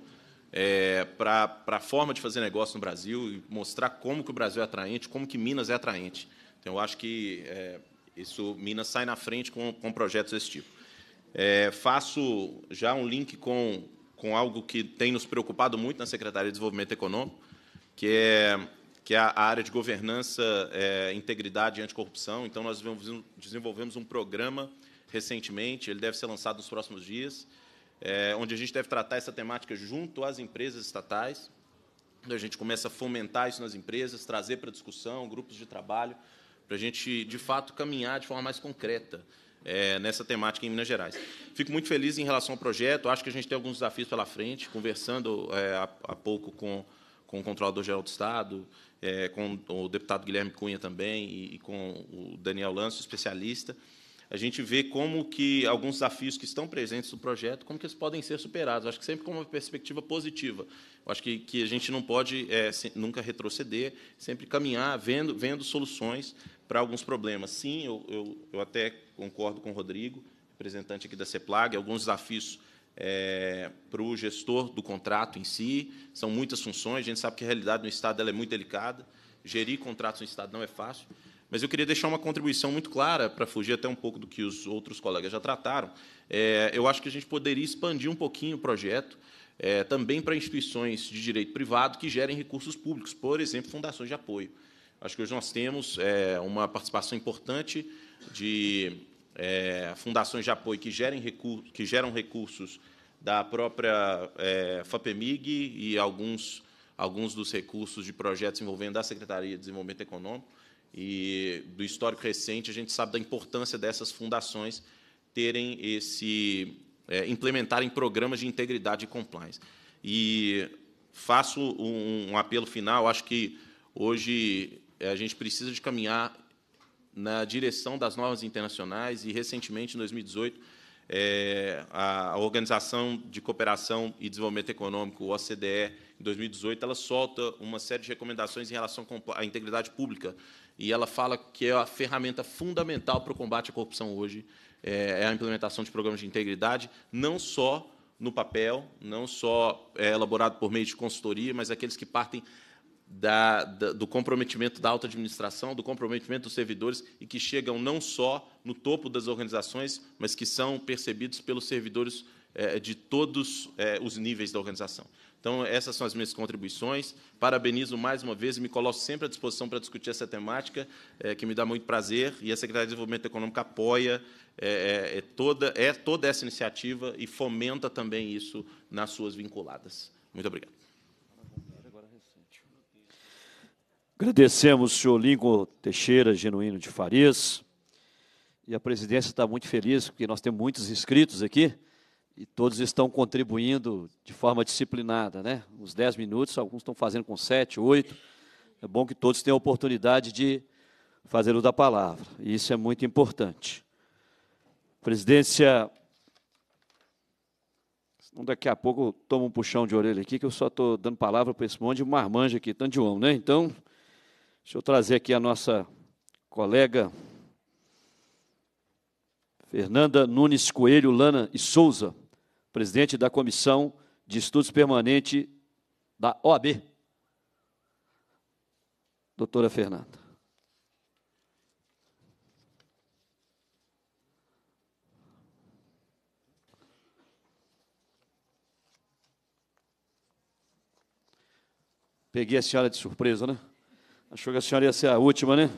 é, eh, para a forma de fazer negócio no Brasil e mostrar como que o Brasil é atraente, como que Minas é atraente. Então, acho que é, isso Minas sai na frente com, com projetos desse tipo. É, faço já um link com, com algo que tem nos preocupado muito na Secretaria de Desenvolvimento Econômico, que é que é a área de governança, é, integridade e anticorrupção. Então, nós desenvolvemos um programa recentemente, ele deve ser lançado nos próximos dias, é, onde a gente deve tratar essa temática junto às empresas estatais. A gente começa a fomentar isso nas empresas, trazer para discussão, grupos de trabalho, para a gente, de fato, caminhar de forma mais concreta é, nessa temática em Minas Gerais. Fico muito feliz em relação ao projeto, acho que a gente tem alguns desafios pela frente, conversando é, há, há pouco com, com o Controlador-Geral do Estado é, com o deputado Guilherme Cunha também e, e com o Daniel Lanço, especialista, a gente vê como que alguns desafios que estão presentes no projeto, como que eles podem ser superados. Eu acho que sempre com uma perspectiva positiva. Eu acho que, que a gente não pode é, se, nunca retroceder, sempre caminhar vendo, vendo soluções para alguns problemas. Sim, eu, eu, eu até concordo com o Rodrigo, representante aqui da CEPLAG, alguns desafios é, para o gestor do contrato em si. São muitas funções, a gente sabe que a realidade no Estado ela é muito delicada. Gerir contratos no Estado não é fácil. Mas eu queria deixar uma contribuição muito clara, para fugir até um pouco do que os outros colegas já trataram. É, eu acho que a gente poderia expandir um pouquinho o projeto é, também para instituições de direito privado que gerem recursos públicos, por exemplo, fundações de apoio. Acho que hoje nós temos é, uma participação importante de é, fundações de apoio que, gerem recurso, que geram recursos da própria é, FAPEMIG e alguns, alguns dos recursos de projetos envolvendo a Secretaria de Desenvolvimento Econômico. E do histórico recente, a gente sabe da importância dessas fundações terem esse. É, implementarem programas de integridade e compliance. E faço um, um apelo final, acho que hoje é, a gente precisa de caminhar na direção das normas internacionais e, recentemente, em 2018, é, a Organização de Cooperação e Desenvolvimento Econômico, OCDE, em 2018, ela solta uma série de recomendações em relação à integridade pública. E ela fala que é a ferramenta fundamental para o combate à corrupção hoje é, é a implementação de programas de integridade, não só no papel, não só é, elaborado por meio de consultoria, mas aqueles que partem da, da, do comprometimento da alta administração, do comprometimento dos servidores e que chegam não só no topo das organizações, mas que são percebidos pelos servidores eh, de todos eh, os níveis da organização. Então, essas são as minhas contribuições. Parabenizo mais uma vez e me coloco sempre à disposição para discutir essa temática, eh, que me dá muito prazer. E a Secretaria de Desenvolvimento Econômico apoia toda, é toda essa iniciativa e fomenta também isso nas suas vinculadas. Muito obrigado. Agradecemos o senhor Lingo Teixeira, genuíno de Farias. E a presidência está muito feliz, porque nós temos muitos inscritos aqui e todos estão contribuindo de forma disciplinada, né? Uns 10 minutos, alguns estão fazendo com 7, 8. É bom que todos tenham a oportunidade de fazer o da palavra, e isso é muito importante. presidência. daqui a pouco eu tomo um puxão de orelha aqui, que eu só estou dando palavra para esse monte de marmanja aqui, tanto de homem, né? Então. Deixa eu trazer aqui a nossa colega Fernanda Nunes Coelho Lana e Souza, presidente da Comissão de Estudos Permanente da OAB. Doutora Fernanda. Peguei a senhora de surpresa, né? Achou que a senhora ia ser a última, né?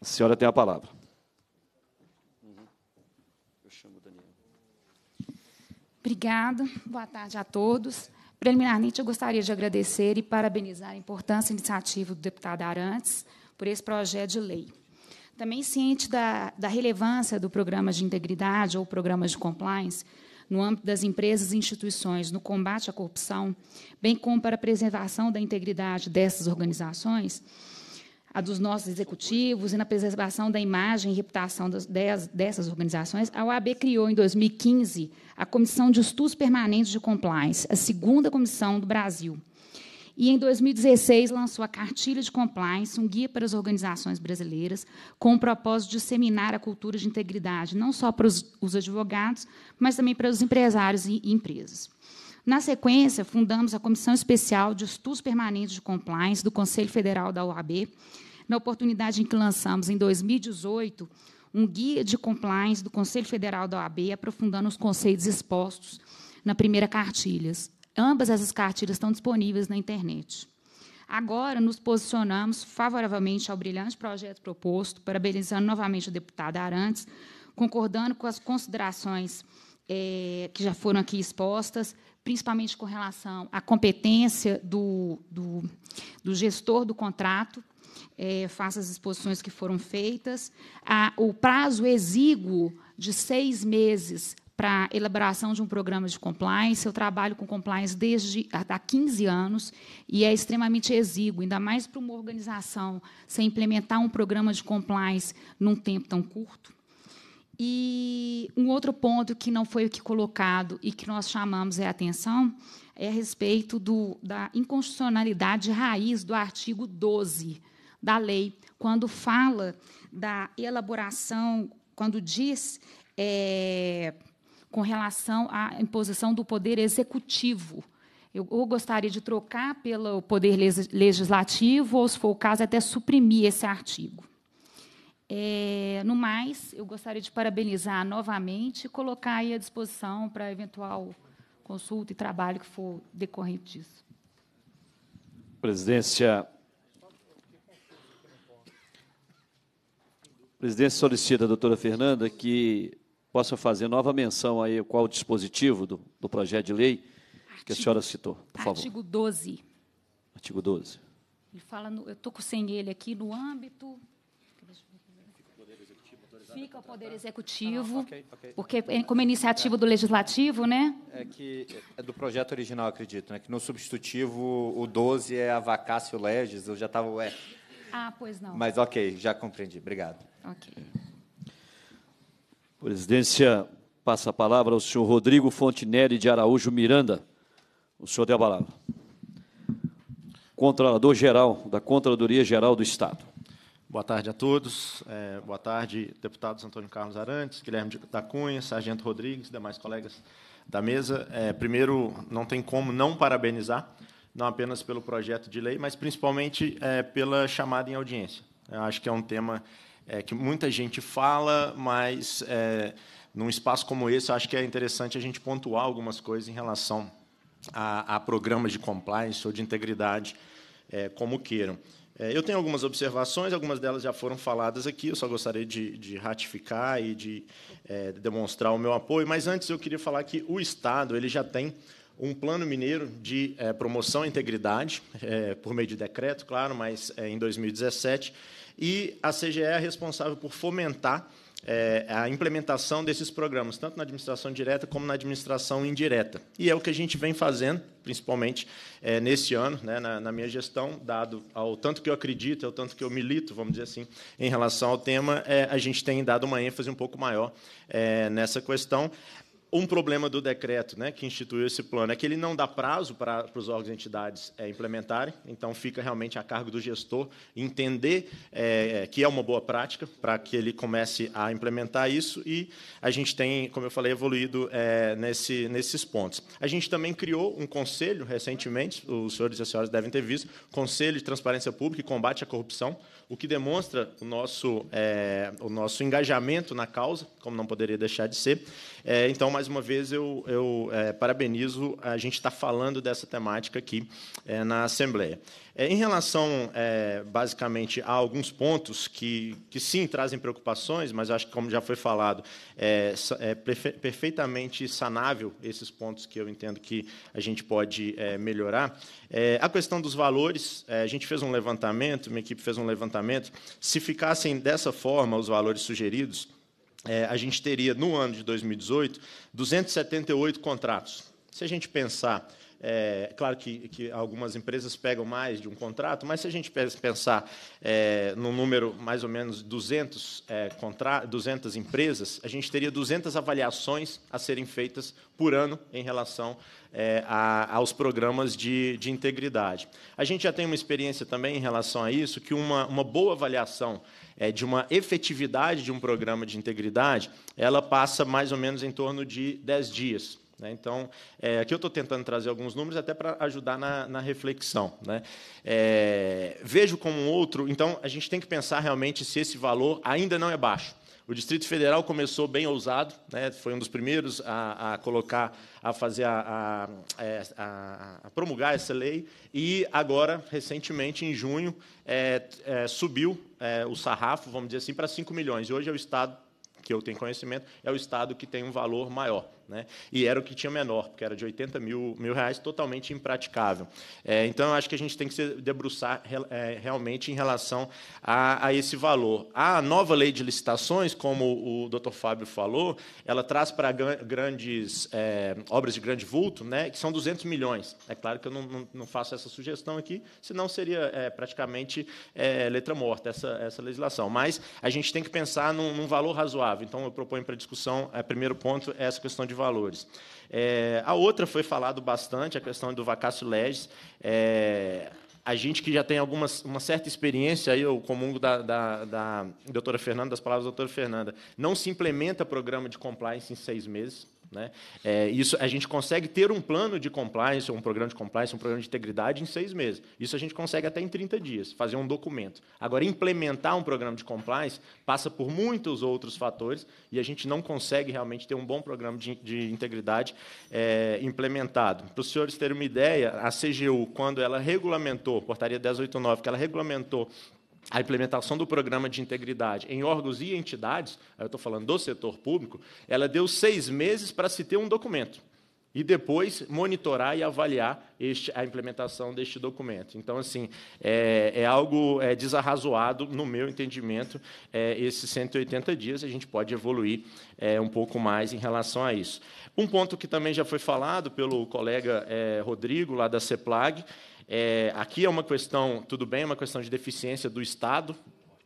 A senhora tem a palavra. Uhum. Eu chamo o Daniel. Obrigada. Boa tarde a todos. Preliminarmente, eu gostaria de agradecer e parabenizar a importância iniciativa do deputado Arantes por esse projeto de lei. Também ciente da, da relevância do programa de integridade ou programa de compliance, no âmbito das empresas e instituições no combate à corrupção, bem como para a preservação da integridade dessas organizações, a dos nossos executivos e na preservação da imagem e reputação dessas organizações, a OAB criou em 2015 a Comissão de Estudos Permanentes de Compliance, a segunda comissão do Brasil e em 2016 lançou a Cartilha de Compliance, um guia para as organizações brasileiras, com o propósito de disseminar a cultura de integridade, não só para os, os advogados, mas também para os empresários e, e empresas. Na sequência, fundamos a Comissão Especial de Estudos Permanentes de Compliance do Conselho Federal da OAB, na oportunidade em que lançamos, em 2018, um guia de compliance do Conselho Federal da OAB, aprofundando os conceitos expostos na primeira cartilhas, Ambas essas cartilhas estão disponíveis na internet. Agora, nos posicionamos favoravelmente ao brilhante projeto proposto, parabenizando novamente o deputado Arantes, concordando com as considerações é, que já foram aqui expostas, principalmente com relação à competência do, do, do gestor do contrato, é, faça as exposições que foram feitas, a, o prazo exíguo de seis meses para elaboração de um programa de compliance. Eu trabalho com compliance desde há 15 anos e é extremamente exíguo, ainda mais para uma organização sem implementar um programa de compliance num tempo tão curto. E um outro ponto que não foi o que colocado e que nós chamamos a atenção é a respeito do, da inconstitucionalidade raiz do artigo 12 da lei, quando fala da elaboração, quando diz é, com relação à imposição do poder executivo. Eu, eu gostaria de trocar pelo poder legislativo, ou, se for o caso, até suprimir esse artigo. É, no mais, eu gostaria de parabenizar novamente e colocar à disposição para eventual consulta e trabalho que for decorrente disso. Presidência. Presidência solicita doutora Fernanda que possa fazer nova menção aí qual o dispositivo do, do projeto de lei artigo, que a senhora citou, por artigo favor. Artigo 12. Artigo 12. Ele fala, no, eu estou sem ele aqui, no âmbito... Fica o Poder Executivo, tá porque é como iniciativa do Legislativo, né? É que é do projeto original, acredito, né? Que no substitutivo o 12 é a vacácio legis, eu já estava... É. Ah, pois não. Mas ok, já compreendi, obrigado. Ok. Presidência, passa a palavra ao senhor Rodrigo Fontinelli de Araújo Miranda. O senhor tem a palavra. Controlador-Geral da Controladoria Geral do Estado. Boa tarde a todos. É, boa tarde, deputados Antônio Carlos Arantes, Guilherme da Cunha, Sargento Rodrigues, demais colegas da mesa. É, primeiro, não tem como não parabenizar, não apenas pelo projeto de lei, mas principalmente é, pela chamada em audiência. Eu acho que é um tema é, que muita gente fala, mas é, num espaço como esse, acho que é interessante a gente pontuar algumas coisas em relação a, a programas de compliance ou de integridade, é, como queiram. É, eu tenho algumas observações, algumas delas já foram faladas aqui, eu só gostaria de, de ratificar e de é, demonstrar o meu apoio, mas antes eu queria falar que o Estado ele já tem um plano mineiro de é, promoção à integridade, por meio de decreto, claro, mas em 2017 e a CGE é responsável por fomentar é, a implementação desses programas, tanto na administração direta como na administração indireta. E é o que a gente vem fazendo, principalmente é, nesse ano, né, na, na, minha gestão, dado ao tanto que eu acredito, ao tanto que eu milito, vamos dizer assim, em relação ao tema, é, a gente tem dado uma ênfase um pouco maior nessa questão um problema do decreto né, que instituiu esse plano é que ele não dá prazo para, para os órgãos e entidades é, implementarem, então fica realmente a cargo do gestor entender é, é que é uma boa prática para que ele comece a implementar isso e a gente tem, como eu falei, evoluído é, nesse, nesses pontos. A gente também criou um conselho recentemente, os senhores e as senhoras devem ter visto, Conselho de Transparência Pública e Combate à Corrupção, o que demonstra o nosso, é, o nosso engajamento na causa, como não poderia deixar de ser. É, então, mais uma vez, eu, eu é, parabenizo a gente estar tá falando dessa temática aqui é, na Assembleia. É, em relação, é, basicamente, a alguns pontos que, que sim trazem preocupações, mas acho que, como já foi falado, é, é perfeitamente sanável esses pontos que eu entendo que a gente pode é, melhorar. É, a questão dos valores, é, a gente fez um levantamento, minha equipe fez um levantamento. Se ficassem dessa forma os valores sugeridos, a gente teria, no ano de 2018, 278 contratos. Se a gente pensar é, claro que, que algumas empresas pegam mais de um contrato, mas se a gente pensar é, no número mais ou menos 200, é, 200 empresas, a gente teria 200 avaliações a serem feitas por ano em relação é, a, aos programas de, de integridade. A gente já tem uma experiência também em relação a isso, que uma, uma boa avaliação é, de uma efetividade de um programa de integridade, ela passa mais ou menos em torno de 10 dias. Né? Então, é, aqui eu estou tentando trazer alguns números até para ajudar na, na reflexão. Né? É, vejo como um outro, então a gente tem que pensar realmente se esse valor ainda não é baixo. O Distrito Federal começou bem ousado, né? foi um dos primeiros a, a colocar, a fazer, a, a, é, a, promulgar essa lei, e agora, recentemente, em junho, é, é subiu é, o sarrafo, vamos dizer assim, para 5 milhões. E hoje é o Estado, que eu tenho conhecimento, é o Estado que tem um valor maior. Né? E era o que tinha menor, porque era de 80 mil, mil reais, totalmente impraticável. É, então, eu acho que a gente tem que se debruçar é, realmente em relação a, a, esse valor. A nova lei de licitações, como o Dr. Fábio falou, ela traz para grandes é, obras de grande vulto, né, que são 200 milhões. É claro que eu não, não, não faço essa sugestão aqui, senão seria é, praticamente é, letra morta essa, essa legislação. Mas a gente tem que pensar num, num valor razoável. Então, eu proponho para discussão, o é, primeiro ponto é essa questão de de valores. É, a outra foi falado bastante, a questão do vacácio legis. É, a gente que já tem algumas uma certa experiência, aí eu comungo da, da, da doutora Fernanda, das palavras da doutora Fernanda, não se implementa programa de compliance em seis meses. Né? É, isso a gente consegue ter um plano de compliance, um programa de compliance, um programa de integridade em seis meses. Isso a gente consegue até em 30 dias, fazer um documento. Agora, implementar um programa de compliance passa por muitos outros fatores e a gente não consegue realmente ter um bom programa de, de integridade é, implementado. Para os senhores terem uma ideia, a CGU, quando ela regulamentou, portaria 1089, que ela regulamentou a implementação do programa de integridade em órgãos e entidades, eu estou falando do setor público, ela deu seis meses para se ter um documento e depois monitorar e avaliar este, a implementação deste documento. Então, assim, é, é algo é, desarrazoado, no meu entendimento, é, esses 180 dias, a gente pode evoluir é, um pouco mais em relação a isso. Um ponto que também já foi falado pelo colega é, Rodrigo, lá da CEPLAG, é, aqui é uma questão, tudo bem, é uma questão de deficiência do Estado,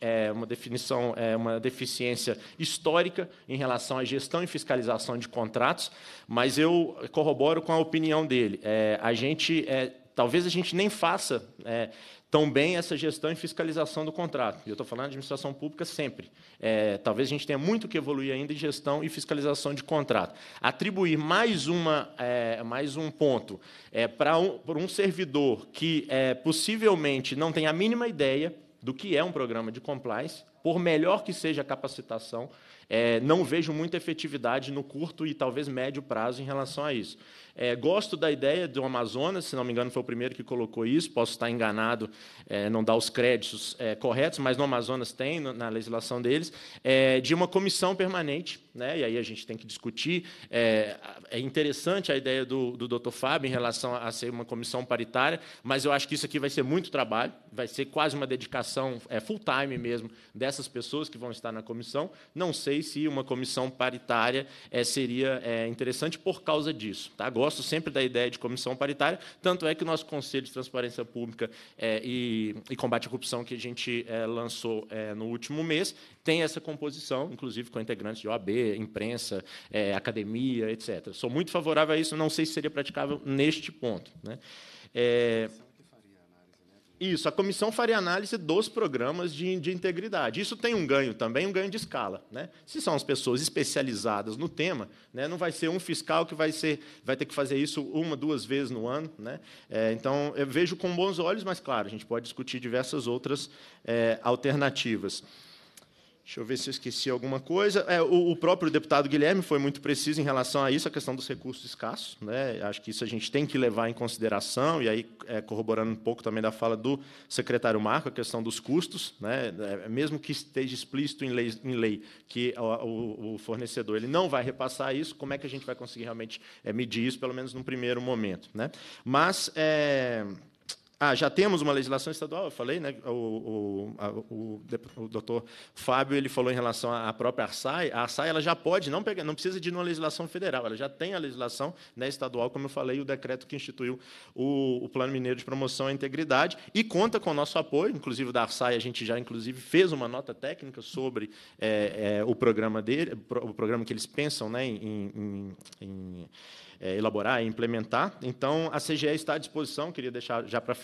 é uma definição, é uma deficiência histórica em relação à gestão e fiscalização de contratos, mas eu corroboro com a opinião dele. É, a gente é, talvez a gente nem faça é, também essa gestão e fiscalização do contrato. Eu estou falando de administração pública sempre. É, talvez a gente tenha muito que evoluir ainda em gestão e fiscalização de contrato. Atribuir mais, uma, é, mais um ponto é, para um, um, servidor que é, possivelmente não tem a mínima ideia do que é um programa de compliance, por melhor que seja a capacitação, é, não vejo muita efetividade no curto e talvez médio prazo em relação a isso. É, gosto da ideia do Amazonas, se não me engano, foi o primeiro que colocou isso. Posso estar enganado, é, não dar os créditos é, corretos, mas no Amazonas tem, no, na legislação deles, é, de uma comissão permanente. Né? E aí a gente tem que discutir. É, é interessante a ideia do, do Dr. Fábio em relação a ser uma comissão paritária, mas eu acho que isso aqui vai ser muito trabalho, vai ser quase uma dedicação é, full-time mesmo dessas pessoas que vão estar na comissão. Não sei se uma comissão paritária seria interessante por causa disso. Tá? Agora, gosto sempre da ideia de comissão paritária, tanto é que o nosso Conselho de Transparência Pública é, e, e, Combate à Corrupção, que a gente é, lançou é, no último mês, tem essa composição, inclusive com integrantes de OAB, imprensa, é, academia, etc. Sou muito favorável a isso, não sei se seria praticável neste ponto. Né? É, isso, a comissão faria análise dos programas de, de, integridade. Isso tem um ganho também, um ganho de escala. Né? Se são as pessoas especializadas no tema, né, não vai ser um fiscal que vai, ser, vai ter que fazer isso uma, duas vezes no ano. Né? É, então, eu vejo com bons olhos, mas, claro, a gente pode discutir diversas outras é, alternativas. Deixa eu ver se eu esqueci alguma coisa. É, o, o, próprio deputado Guilherme foi muito preciso em relação a isso, a questão dos recursos escassos. Né? Acho que isso a gente tem que levar em consideração, e aí é, corroborando um pouco também da fala do secretário Marco, a questão dos custos. Né? É, mesmo que esteja explícito em lei, em lei que o, o, fornecedor ele não vai repassar isso, como é que a gente vai conseguir realmente é, medir isso, pelo menos num primeiro momento? Né? Mas. É ah, já temos uma legislação estadual, eu falei, né? O, o, o, o doutor Fábio ele falou em relação à própria ARSAI. A ARSAI ela já pode, não, não precisa de uma legislação federal, ela já tem a legislação né, estadual, como eu falei, o decreto que instituiu o, o Plano Mineiro de Promoção à Integridade, e conta com o nosso apoio, inclusive da ARSAI, a gente já inclusive fez uma nota técnica sobre é, é, o programa dele, o programa que eles pensam né, em, em, em é, elaborar e implementar. Então, a CGE está à disposição, queria deixar já para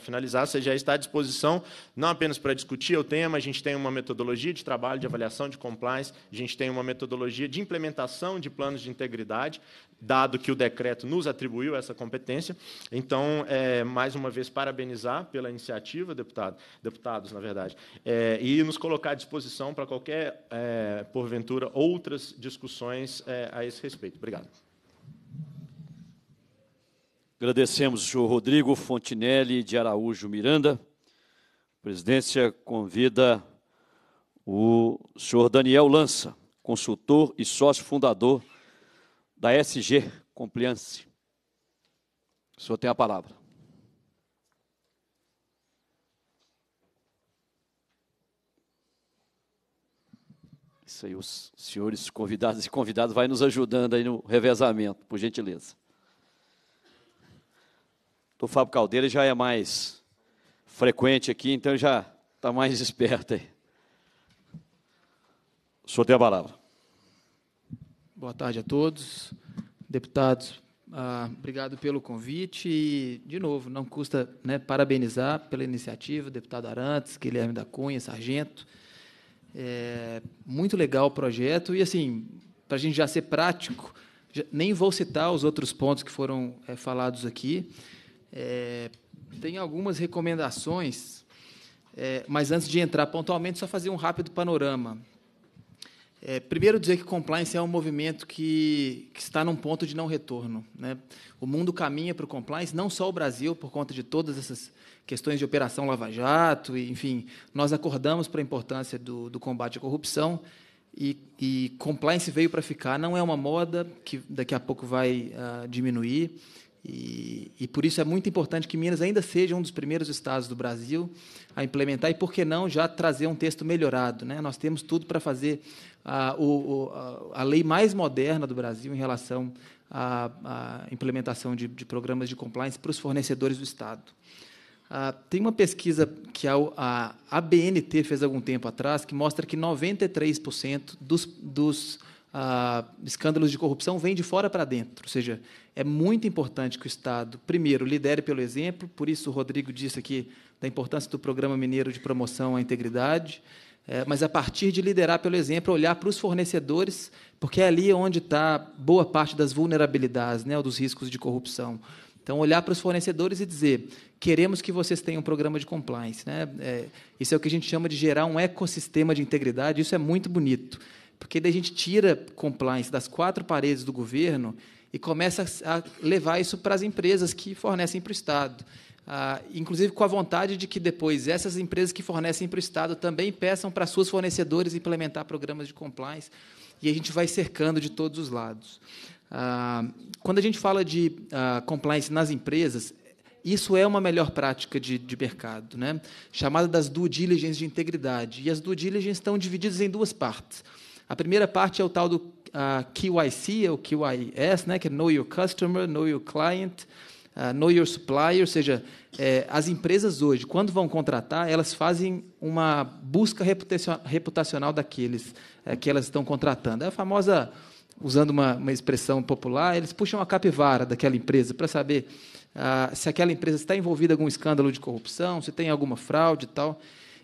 finalizar, a CGE está à disposição não apenas para discutir o tema, a gente tem uma metodologia de trabalho, de avaliação de compliance, a gente tem uma metodologia de implementação de planos de integridade, dado que o decreto nos atribuiu essa competência. Então, é, mais uma vez, parabenizar pela iniciativa, deputado, deputados, na verdade, é, e nos colocar à disposição para qualquer, é, porventura, outras discussões é, a esse respeito. Obrigado. Agradecemos o Rodrigo Fontinelli de Araújo Miranda. A presidência convida o senhor Daniel Lança, consultor e sócio fundador da SG Compliance. O senhor tem a palavra. Isso aí, os senhores convidados e convidadas vai nos ajudando aí no revezamento, por gentileza do Fábio Caldeira já é mais frequente aqui, então já está mais esperto aí. O senhor tem a palavra. Boa tarde a todos. Deputados, ah, obrigado pelo convite e, de novo, não custa né, parabenizar pela iniciativa, deputado Arantes, Guilherme da Cunha, Sargento. É, muito legal o projeto e, assim, para a gente já ser prático, já, nem vou citar os outros pontos que foram é, falados aqui, é, tem algumas recomendações, é, mas antes de entrar pontualmente, só fazer um rápido panorama. É, primeiro, dizer que compliance é um movimento que, que está num ponto de não retorno. Né? O mundo caminha para o compliance, não só o Brasil, por conta de todas essas questões de operação Lava Jato, e, enfim, nós acordamos para a importância do, do combate à corrupção. E, e compliance veio para ficar, não é uma moda que daqui a pouco vai uh, diminuir e, e, por isso é muito importante que Minas ainda seja um dos primeiros estados do Brasil a implementar e, por que não, já trazer um texto melhorado. Né? Nós temos tudo para fazer a, o, a, lei mais moderna do Brasil em relação à, à implementação de, de, programas de compliance para os fornecedores do Estado. Ah, tem uma pesquisa que a, a ABNT fez algum tempo atrás que mostra que 93% dos, dos ah, escândalos de corrupção vêm de fora para dentro. Ou seja, é muito importante que o Estado, primeiro, lidere pelo exemplo, por isso o Rodrigo disse aqui da importância do Programa Mineiro de Promoção à Integridade, é, mas a partir de liderar pelo exemplo, olhar para os fornecedores, porque é ali onde está boa parte das vulnerabilidades, né, dos riscos de corrupção. Então, olhar para os fornecedores e dizer: queremos que vocês tenham um programa de compliance. Né? É, isso é o que a gente chama de gerar um ecossistema de integridade, isso é muito bonito. Porque daí a gente tira compliance das quatro paredes do governo e começa a levar isso para as empresas que fornecem para o Estado. Ah, inclusive com a vontade de que depois essas empresas que fornecem para o Estado também peçam para seus fornecedores implementar programas de compliance. E a gente vai cercando de todos os lados. Ah, quando a gente fala de ah, compliance nas empresas, isso é uma melhor prática de, de, mercado, né? chamada das due diligence de integridade. E as due diligence estão divididas em duas partes. A primeira parte é o tal do uh, ah, KYC, é ou QIS, né, que é Know Your Customer, Know Your Client, uh, Know Your Supplier, ou seja, é, as empresas hoje, quando vão contratar, elas fazem uma busca reputacional daqueles é, que elas estão contratando. É a famosa, usando uma, uma expressão popular, eles puxam a capivara daquela empresa para saber uh, se aquela empresa está envolvida em algum escândalo de corrupção, se tem alguma fraude e tal.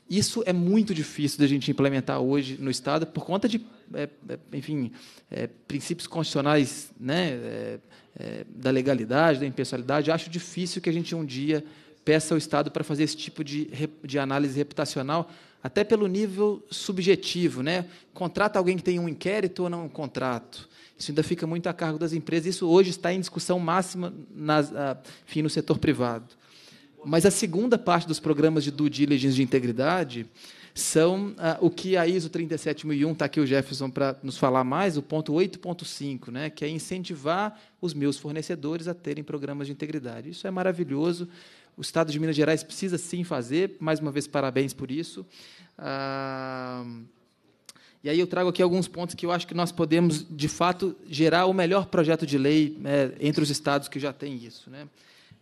Isso é muito difícil da gente implementar hoje no Estado por conta de, é, é enfim, é, princípios constitucionais né, é, é da legalidade, da impessoalidade. Acho difícil que a gente um dia peça ao Estado para fazer esse tipo de, de análise reputacional, até pelo nível subjetivo. Né? Contrata alguém que tem um inquérito ou não um contrato. Isso ainda fica muito a cargo das empresas. Isso hoje está em discussão máxima nas, ah, enfim, no setor privado. Mas a segunda parte dos programas de due diligence de integridade são ah, o que a ISO 37001, está aqui o Jefferson para nos falar mais, o ponto 8.5, né, que é incentivar os meus fornecedores a terem programas de integridade. Isso é maravilhoso. O Estado de Minas Gerais precisa sim fazer. Mais uma vez, parabéns por isso. Ah, e aí eu trago aqui alguns pontos que eu acho que nós podemos, de fato, gerar o melhor projeto de lei né, entre os estados que já tem isso. Né?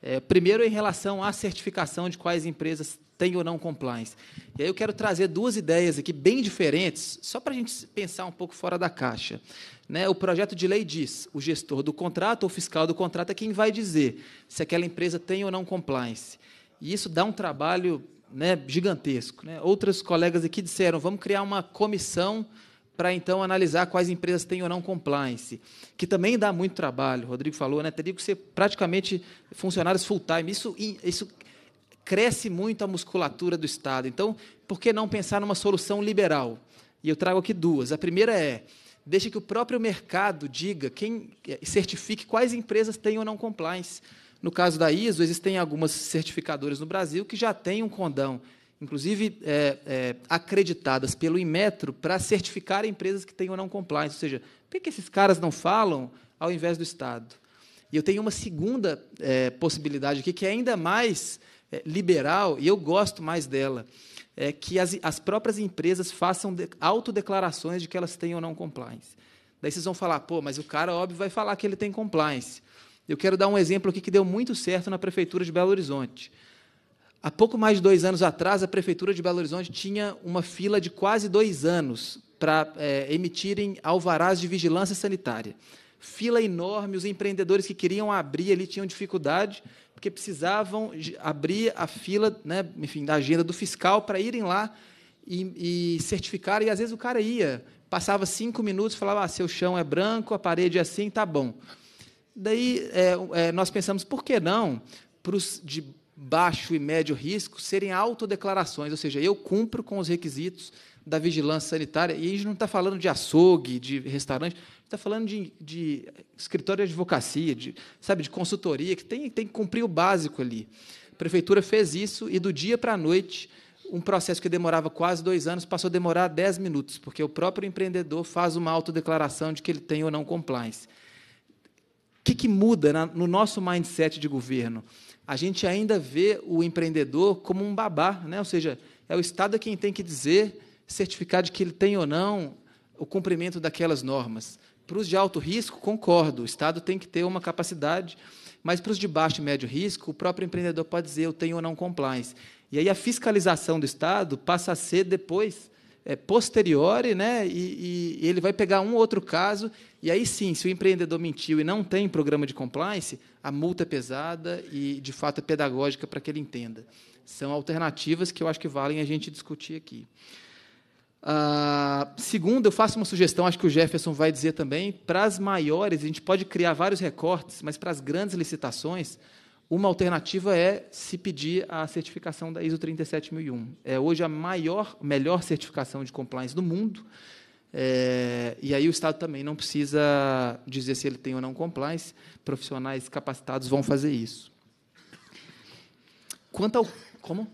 É, primeiro, em relação à certificação de quais empresas têm ou não compliance. E aí eu quero trazer duas ideias aqui bem diferentes, só para a gente pensar um pouco fora da caixa. Né, o projeto de lei diz: o gestor do contrato ou fiscal do contrato é quem vai dizer se aquela empresa tem ou não compliance. E isso dá um trabalho né, gigantesco. Né? Outros colegas aqui disseram: vamos criar uma comissão para então analisar quais empresas têm ou não compliance, que também dá muito trabalho. O Rodrigo falou, né? Teria que ser praticamente funcionários full time. Isso, isso cresce muito a musculatura do Estado. Então, por que não pensar numa solução liberal? E eu trago aqui duas. A primeira é deixa que o próprio mercado diga quem eh, certifique quais empresas têm ou não compliance. No caso da ISO, existem algumas certificadoras no Brasil que já têm um condão inclusive é, é, acreditadas pelo Inmetro, para certificar empresas que tenham não compliance. Ou seja, por que esses caras não falam ao invés do Estado? E eu tenho uma segunda é, possibilidade aqui, que é ainda mais é, liberal, e eu gosto mais dela, é que as, as próprias empresas façam de, autodeclarações de que elas têm ou não compliance. Daí vocês vão falar, pô, mas o cara, óbvio, vai falar que ele tem compliance. Eu quero dar um exemplo aqui que deu muito certo na Prefeitura de Belo Horizonte. Há pouco mais de dois anos atrás, a Prefeitura de Belo Horizonte tinha uma fila de quase dois anos para é, emitirem alvarás de vigilância sanitária. Fila enorme, os empreendedores que queriam abrir ali tinham dificuldade, porque precisavam abrir a fila, né, enfim, da agenda do fiscal para irem lá e, e certificar. E às vezes o cara ia, passava cinco minutos, falava: ah, seu chão é branco, a parede é assim, tá bom. Daí é, é, nós pensamos, por que não para os de baixo e médio risco serem autodeclarações, ou seja, eu cumpro com os requisitos da vigilância sanitária. E a gente não está falando de açougue, de restaurante, está falando de, de, escritório de advocacia, de, sabe, de consultoria, que tem, tem que cumprir o básico ali. A prefeitura fez isso e do dia para a noite um processo que demorava quase dois anos passou a demorar dez minutos, porque o próprio empreendedor faz uma autodeclaração de que ele tem ou não compliance. O que, que muda na, no nosso mindset de governo? a gente ainda vê o empreendedor como um babá, né? ou seja, é o Estado quem tem que dizer, certificar de que ele tem ou não o cumprimento daquelas normas. Para os de alto risco, concordo, o Estado tem que ter uma capacidade, mas para os de baixo e médio risco, o próprio empreendedor pode dizer eu tenho ou não compliance. E aí a fiscalização do Estado passa a ser depois é, posteriori, né? E, e, ele vai pegar um ou outro caso, e aí sim, se o empreendedor mentiu e não tem programa de compliance, a multa é pesada e, de fato, é pedagógica para que ele entenda. São alternativas que eu acho que valem a gente discutir aqui. Ah, segundo, eu faço uma sugestão, acho que o Jefferson vai dizer também, para as maiores, a gente pode criar vários recortes, mas para as grandes licitações, uma alternativa é se pedir a certificação da ISO 37001. É hoje a maior, melhor certificação de compliance do mundo. É, e aí o Estado também não precisa dizer se ele tem ou não compliance. Profissionais capacitados vão fazer isso. Quanto ao como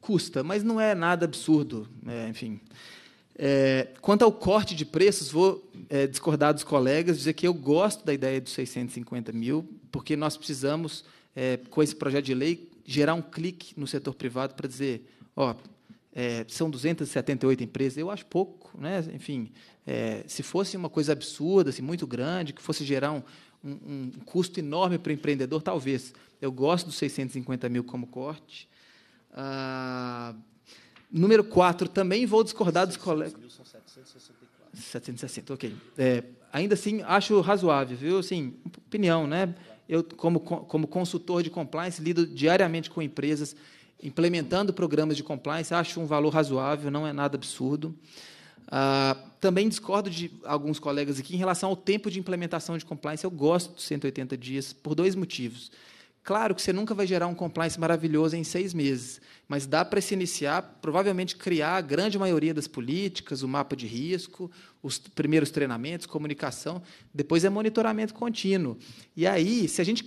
custa, mas não é nada absurdo, é, enfim. É, quanto ao corte de preços, vou é, discordar dos colegas, dizer que eu gosto da ideia dos 650 mil, porque nós precisamos é, com esse projeto de lei, gerar um clique no setor privado para dizer, ó, é, são 278 empresas, eu acho pouco, né? Enfim, é, se fosse uma coisa absurda, assim, muito grande, que fosse gerar um, um, um custo enorme para o empreendedor, talvez. Eu gosto dos 650 mil como corte. Ah, número 4, também vou discordar dos colegas. Mil são 764. 760, ok. É, ainda assim, acho razoável, viu? Assim, opinião, né? eu, como, como consultor de compliance, lido diariamente com empresas implementando programas de compliance, acho um valor razoável, não é nada absurdo. Ah, também discordo de alguns colegas aqui em relação ao tempo de implementação de compliance. Eu gosto dos 180 dias por dois motivos. Claro que você nunca vai gerar um compliance maravilhoso em seis meses mas dá para se iniciar, provavelmente criar a grande maioria das políticas, o mapa de risco, os primeiros treinamentos, comunicação, depois é monitoramento contínuo. E aí, se a gente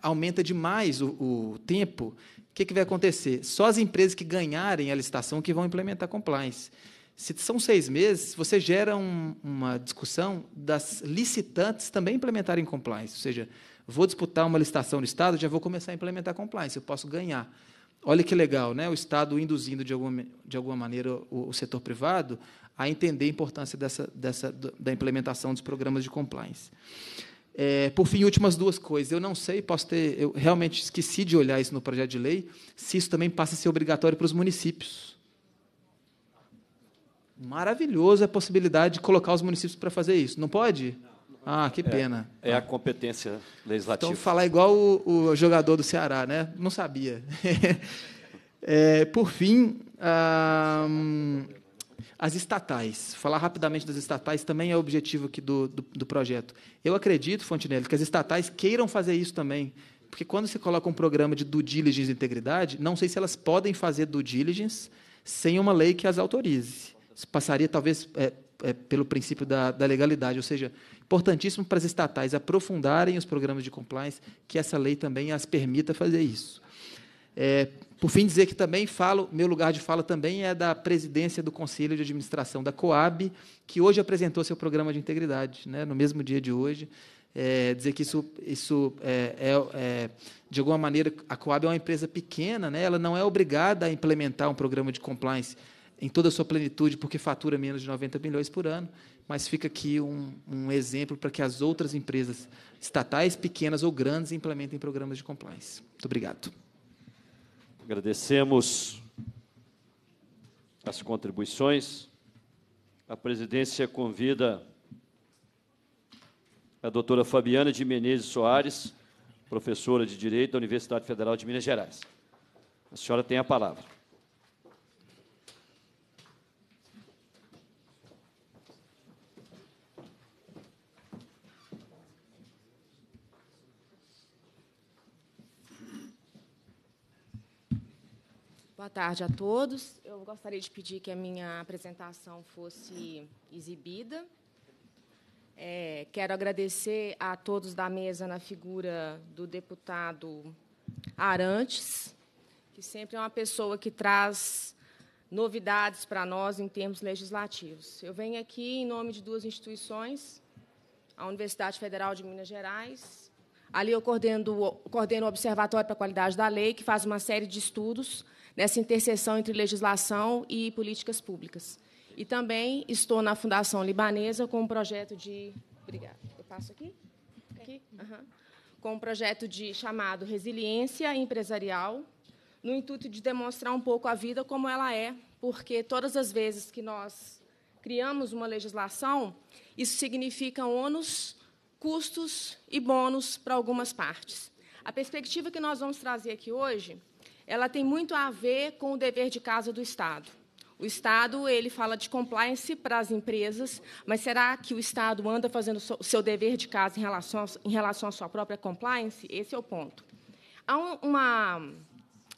aumenta demais o, o tempo, o que, que vai acontecer? Só as empresas que ganharem a licitação que vão implementar compliance. Se são seis meses, você gera um, uma discussão das licitantes também implementarem compliance. Ou seja, vou disputar uma licitação no Estado, já vou começar a implementar compliance, eu posso ganhar. Olha que legal, né? o Estado induzindo, de alguma, de alguma maneira, o, o setor privado a entender a importância dessa, dessa, da implementação dos programas de compliance. É, por fim, últimas duas coisas. Eu não sei, posso ter, eu realmente esqueci de olhar isso no projeto de lei, se isso também passa a ser obrigatório para os municípios. Maravilhoso a possibilidade de colocar os municípios para fazer isso. Não pode? Não. Ah, que é, pena. É, é a competência legislativa. Então, falar igual o, o jogador do Ceará, né? Não sabia. é, por fim, ah, as estatais. Falar rapidamente das estatais também é objetivo aqui do, do, do projeto. Eu acredito, Fontenelle, que as estatais queiram fazer isso também. Porque quando se coloca um programa de due diligence e integridade, não sei se elas podem fazer due diligence sem uma lei que as autorize. Isso passaria, talvez, é, é, pelo princípio da, da legalidade, ou seja, Importantíssimo para as estatais aprofundarem os programas de compliance, que essa lei também as permita fazer isso. É, por fim, dizer que também falo, meu lugar de fala também é da presidência do Conselho de Administração da Coab, que hoje apresentou seu programa de integridade, né, no mesmo dia de hoje. É, dizer que isso, isso é, é, é de alguma maneira, a Coab é uma empresa pequena, né, ela não é obrigada a implementar um programa de compliance em toda a sua plenitude, porque fatura menos de 90 milhões por ano mas fica aqui um, um exemplo para que as outras empresas estatais, pequenas ou grandes, implementem programas de compliance. Muito obrigado. Agradecemos as contribuições. A presidência convida a doutora Fabiana de Menezes Soares, professora de Direito da Universidade Federal de Minas Gerais. A senhora tem a palavra. Boa tarde a todos. Eu gostaria de pedir que a minha apresentação fosse exibida. É, quero agradecer a todos da mesa na figura do deputado Arantes, que sempre é uma pessoa que traz novidades para nós em termos legislativos. Eu venho aqui em nome de duas instituições, a Universidade Federal de Minas Gerais. Ali eu coordeno, coordeno o Observatório para a Qualidade da Lei, que faz uma série de estudos nessa interseção entre legislação e políticas públicas. E também estou na Fundação Libanesa com um projeto de. Obrigada. Eu passo aqui? aqui? Uhum. Com um projeto de chamado Resiliência Empresarial, no intuito de demonstrar um pouco a vida como ela é, porque todas as vezes que nós criamos uma legislação, isso significa ônus, custos e bônus para algumas partes. A perspectiva que nós vamos trazer aqui hoje ela tem muito a ver com o dever de casa do Estado. O Estado ele fala de compliance para as empresas, mas será que o Estado anda fazendo o seu dever de casa em relação, em relação à sua própria compliance? Esse é o ponto. Há uma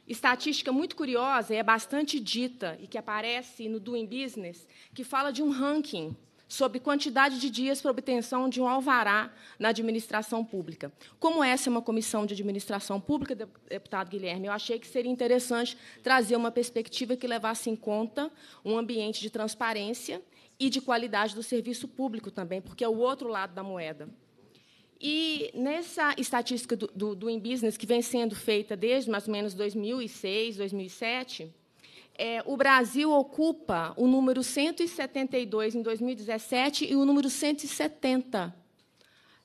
estatística muito curiosa, e é bastante dita, e que aparece no Doing Business, que fala de um ranking sobre quantidade de dias para obtenção de um alvará na administração pública. Como essa é uma comissão de administração pública, deputado Guilherme, eu achei que seria interessante trazer uma perspectiva que levasse em conta um ambiente de transparência e de qualidade do serviço público também, porque é o outro lado da moeda. E nessa estatística do, do, do InBusiness, que vem sendo feita desde mais ou menos 2006, 2007, é, o Brasil ocupa o número 172 em 2017 e o número 170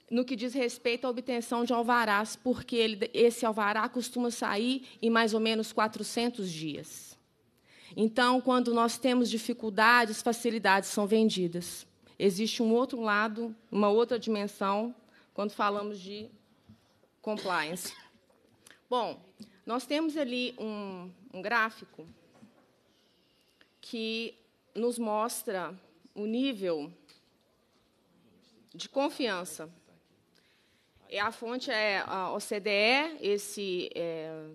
no que diz respeito à obtenção de alvarás, porque ele, esse alvará costuma sair em mais ou menos 400 dias. Então, quando nós temos dificuldades, facilidades são vendidas. Existe um outro lado, uma outra dimensão, quando falamos de compliance. Bom, nós temos ali um, um gráfico que nos mostra o nível de confiança. A fonte é a OCDE, esse, é,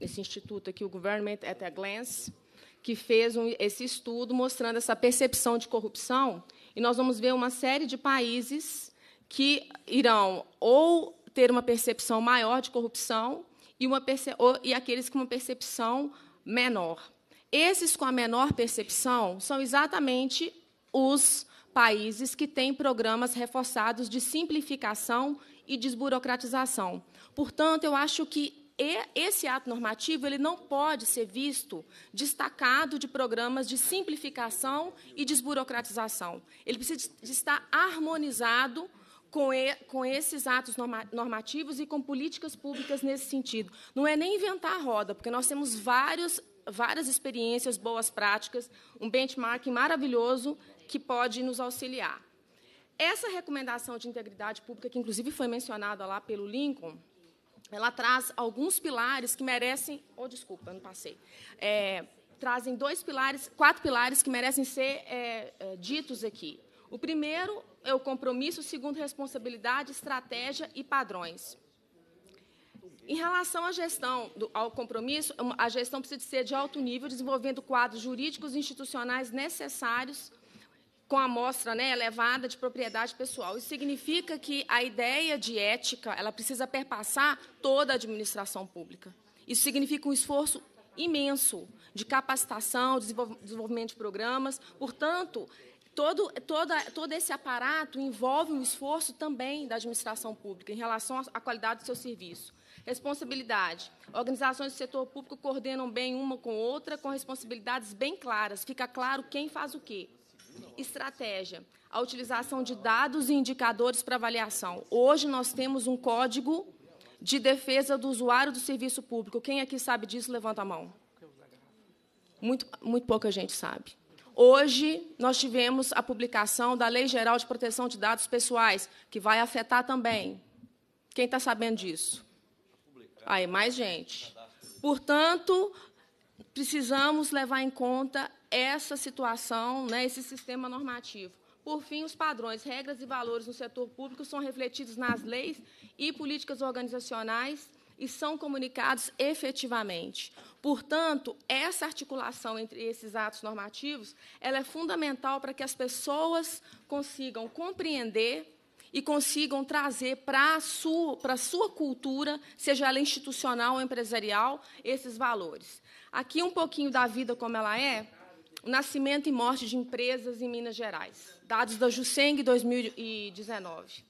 esse instituto aqui, o Government at a Glance, que fez um, esse estudo mostrando essa percepção de corrupção. E nós vamos ver uma série de países que irão ou ter uma percepção maior de corrupção e, uma, ou, e aqueles com uma percepção menor. Esses com a menor percepção são exatamente os países que têm programas reforçados de simplificação e desburocratização. Portanto, eu acho que esse ato normativo ele não pode ser visto destacado de programas de simplificação e desburocratização. Ele precisa estar harmonizado com, com esses atos normativos e com políticas públicas nesse sentido. Não é nem inventar a roda, porque nós temos vários várias experiências, boas práticas, um benchmarking maravilhoso que pode nos auxiliar. Essa recomendação de integridade pública, que inclusive foi mencionada lá pelo Lincoln, ela traz alguns pilares que merecem. Oh, desculpa, não passei. É, trazem dois pilares, quatro pilares que merecem ser é, é ditos aqui. O primeiro é o compromisso, o segundo, responsabilidade, estratégia e padrões. Em relação à gestão, do, ao compromisso, é a gestão precisa ser de alto nível, desenvolvendo quadros jurídicos e institucionais necessários com a amostra né, elevada de propriedade pessoal. Isso significa que a ideia de ética ela precisa perpassar toda a administração pública. Isso significa um esforço imenso de capacitação, desenvolvimento de programas. Portanto, todo, todo todo esse aparato envolve um esforço também da administração pública em relação à qualidade do seu serviço. Responsabilidade. Organizações do setor público coordenam bem uma com outra, com responsabilidades bem claras. Fica claro quem faz o quê. Estratégia. A utilização de dados e indicadores para avaliação. Hoje nós temos um código de defesa do usuário do serviço público. Quem aqui sabe disso, levanta a mão. Muito, muito pouca gente sabe. Hoje, nós tivemos a publicação da Lei Geral de Proteção de Dados Pessoais, que vai afetar também. Quem está sabendo disso? Aí, mais gente. Portanto, precisamos levar em conta essa situação, né, esse sistema normativo. Por fim, os padrões, regras e valores no setor público são refletidos nas leis e políticas organizacionais e são comunicados efetivamente. Portanto, essa articulação entre esses atos normativos, ela é fundamental para que as pessoas consigam compreender e consigam trazer para a sua, para a sua cultura, seja ela institucional ou empresarial, esses valores. Aqui um pouquinho da vida como ela é, o nascimento e morte de empresas em Minas Gerais, dados da Juseng 2019.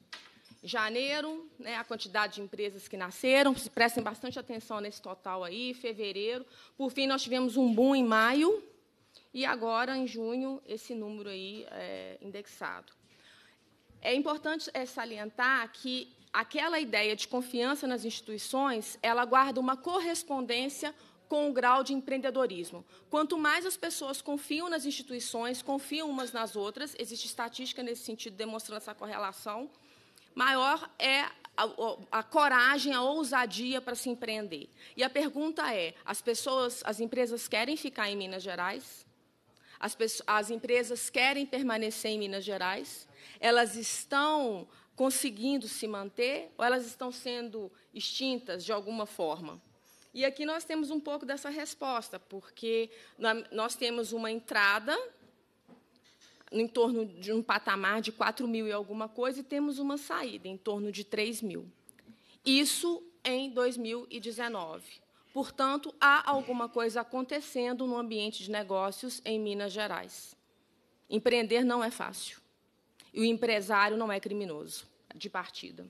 Janeiro, né, a quantidade de empresas que nasceram, prestem bastante atenção nesse total aí, fevereiro. Por fim, nós tivemos um boom em maio, e agora, em junho, esse número aí é, indexado. É importante é, salientar que aquela ideia de confiança nas instituições, ela guarda uma correspondência com o grau de empreendedorismo. Quanto mais as pessoas confiam nas instituições, confiam umas nas outras, existe estatística nesse sentido demonstrando essa correlação, maior é a, a, coragem, a ousadia para se empreender. E a pergunta é: as pessoas, as empresas querem ficar em Minas Gerais? As, pessoas, as empresas querem permanecer em Minas Gerais? elas estão conseguindo se manter ou elas estão sendo extintas de alguma forma? E aqui nós temos um pouco dessa resposta, porque nós temos uma entrada em torno de um patamar de 4 mil e alguma coisa, e temos uma saída em torno de 3 mil. Isso em 2019. Portanto, há alguma coisa acontecendo no ambiente de negócios em Minas Gerais. Empreender não é fácil e o empresário não é criminoso, de partida.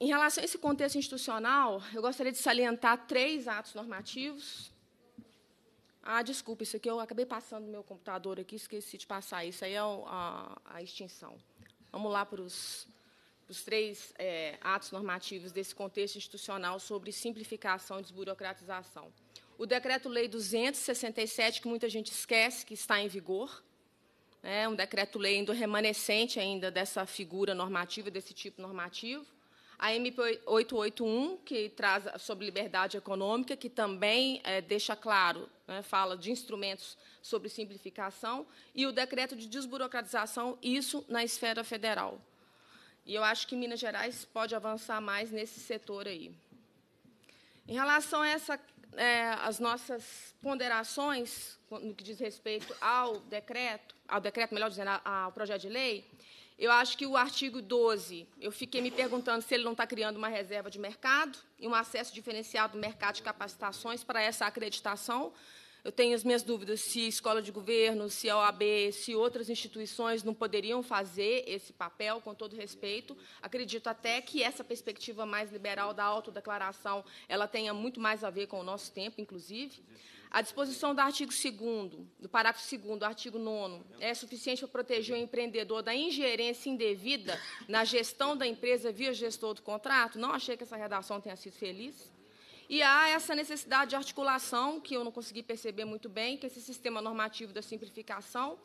Em relação a esse contexto institucional, eu gostaria de salientar três atos normativos. Ah, desculpa, isso aqui eu acabei passando no meu computador aqui, esqueci de passar. Isso aí é a, a extinção. Vamos lá para os, para os três é, atos normativos desse contexto institucional sobre simplificação e desburocratização. O Decreto-Lei 267, que muita gente esquece que está em vigor, né, um decreto-lei ainda remanescente ainda dessa figura normativa, desse tipo normativo. A MP 881, que traz sobre liberdade econômica, que também é, deixa claro, né, fala de instrumentos sobre simplificação, e o decreto de desburocratização, isso na esfera federal. E eu acho que Minas Gerais pode avançar mais nesse setor aí. Em relação a essa, é, as nossas ponderações no que diz respeito ao decreto, ao decreto, melhor dizendo, ao projeto de lei, eu acho que o artigo 12, eu fiquei me perguntando se ele não está criando uma reserva de mercado e um acesso diferenciado do mercado de capacitações para essa acreditação. Eu tenho as minhas dúvidas se escola de governo, se a OAB, se outras instituições não poderiam fazer esse papel, com todo respeito. Acredito até que essa perspectiva mais liberal da autodeclaração ela tenha muito mais a ver com o nosso tempo, inclusive. A disposição do artigo 2 do parágrafo 2 do artigo 9 é suficiente para proteger o empreendedor da ingerência indevida na gestão da empresa via gestor do contrato? Não achei que essa redação tenha sido feliz. E há essa necessidade de articulação, que eu não consegui perceber muito bem, que esse sistema normativo da simplificação,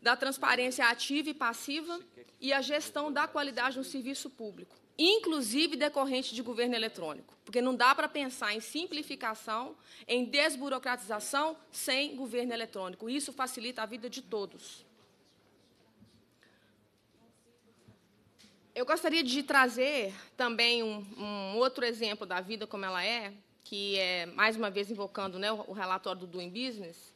da transparência ativa e passiva e a gestão da qualidade no serviço público inclusive decorrente de governo eletrônico, porque não dá para pensar em simplificação, em desburocratização sem governo eletrônico. Isso facilita a vida de todos. Eu gostaria de trazer também um, um outro exemplo da vida como ela é, que é, mais uma vez, invocando né, o relatório do Doing Business,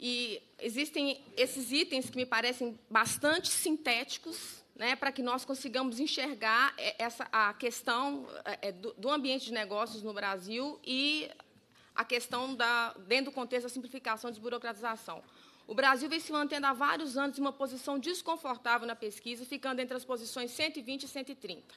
e existem esses itens que me parecem bastante sintéticos né, para que nós consigamos enxergar é, essa, a questão é, é, do ambiente de negócios no Brasil e a questão da, dentro do contexto da simplificação e desburocratização. O Brasil vem se mantendo há vários anos em uma posição desconfortável na pesquisa, ficando entre as posições 120 e 130.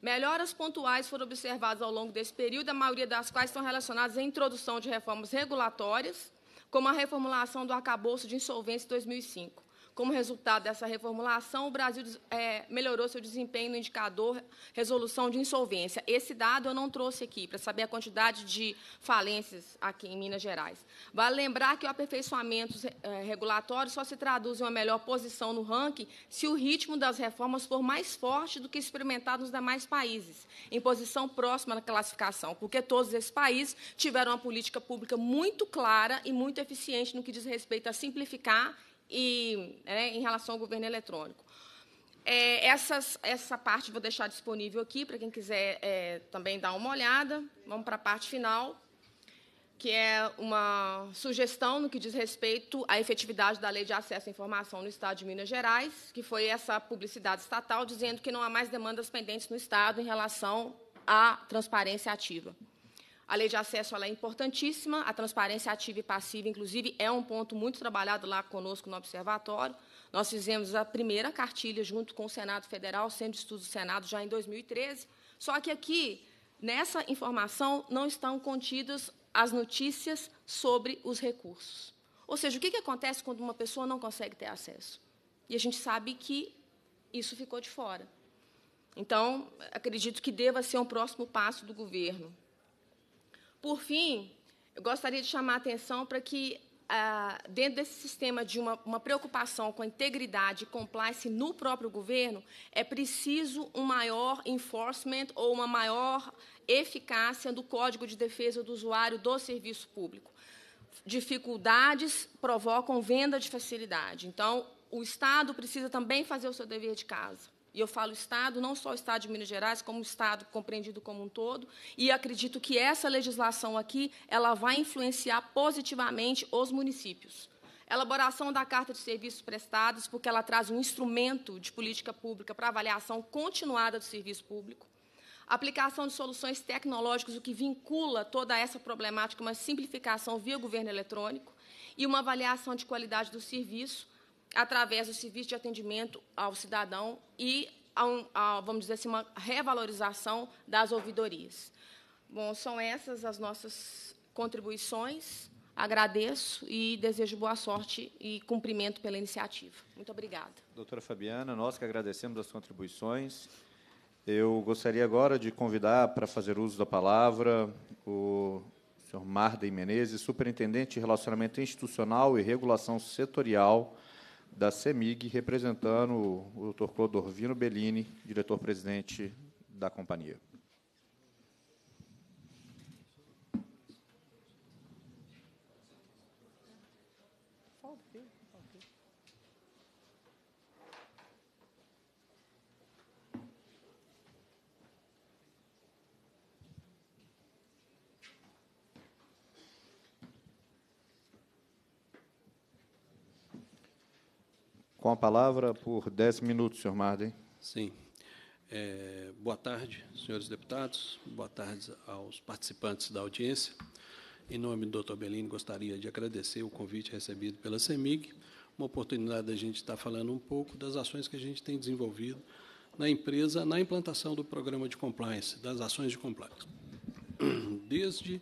Melhoras pontuais foram observadas ao longo desse período, a maioria das quais estão relacionadas à introdução de reformas regulatórias, como a reformulação do arcabouço de insolvência em 2005. Como resultado dessa reformulação, o Brasil é, melhorou seu desempenho no indicador resolução de insolvência. Esse dado eu não trouxe aqui, para saber a quantidade de falências aqui em Minas Gerais. Vale lembrar que o aperfeiçoamento é, regulatório só se traduz em uma melhor posição no ranking se o ritmo das reformas for mais forte do que experimentado nos demais países, em posição próxima na classificação, porque todos esses países tiveram uma política pública muito clara e muito eficiente no que diz respeito a simplificar e, né, em relação ao governo eletrônico. É, essas, essa parte vou deixar disponível aqui para quem quiser é, também dar uma olhada. Vamos para a parte final, que é uma sugestão no que diz respeito à efetividade da Lei de Acesso à Informação no Estado de Minas Gerais, que foi essa publicidade estatal dizendo que não há mais demandas pendentes no Estado em relação à transparência ativa. A lei de acesso é importantíssima, a transparência ativa e passiva, inclusive, é um ponto muito trabalhado lá conosco no Observatório. Nós fizemos a primeira cartilha junto com o Senado Federal, Centro de Estudos do Senado, já em 2013. Só que aqui, nessa informação, não estão contidas as notícias sobre os recursos. Ou seja, o que, que acontece quando uma pessoa não consegue ter acesso? E a gente sabe que isso ficou de fora. Então, acredito que deva ser um próximo passo do governo por fim, eu gostaria de chamar a atenção para que, ah, dentro desse sistema de uma, uma preocupação com a integridade e compliance no próprio governo, é preciso um maior enforcement ou uma maior eficácia do Código de Defesa do Usuário do Serviço Público. Dificuldades provocam venda de facilidade. Então, o Estado precisa também fazer o seu dever de casa e eu falo Estado, não só o Estado de Minas Gerais, como o Estado compreendido como um todo, e acredito que essa legislação aqui ela vai influenciar positivamente os municípios. Elaboração da Carta de Serviços Prestados, porque ela traz um instrumento de política pública para avaliação continuada do serviço público. Aplicação de soluções tecnológicas, o que vincula toda essa problemática, uma simplificação via governo eletrônico e uma avaliação de qualidade do serviço, através do serviço de atendimento ao cidadão e, a um, a, vamos dizer assim, uma revalorização das ouvidorias. Bom, são essas as nossas contribuições. Agradeço e desejo boa sorte e cumprimento pela iniciativa. Muito obrigada. Doutora Fabiana, nós que agradecemos as contribuições. Eu gostaria agora de convidar para fazer uso da palavra o senhor Marden Menezes, superintendente de Relacionamento Institucional e Regulação Setorial da CEMIG, representando o Dr. Clodovino Bellini, diretor-presidente da companhia. Com a palavra por 10 minutos, senhor Marden. Sim. É, boa tarde, senhores deputados, boa tarde aos participantes da audiência. Em nome do Dr. Belino, gostaria de agradecer o convite recebido pela CEMIG, uma oportunidade da gente estar falando um pouco das ações que a gente tem desenvolvido na empresa na implantação do programa de compliance, das ações de compliance. Desde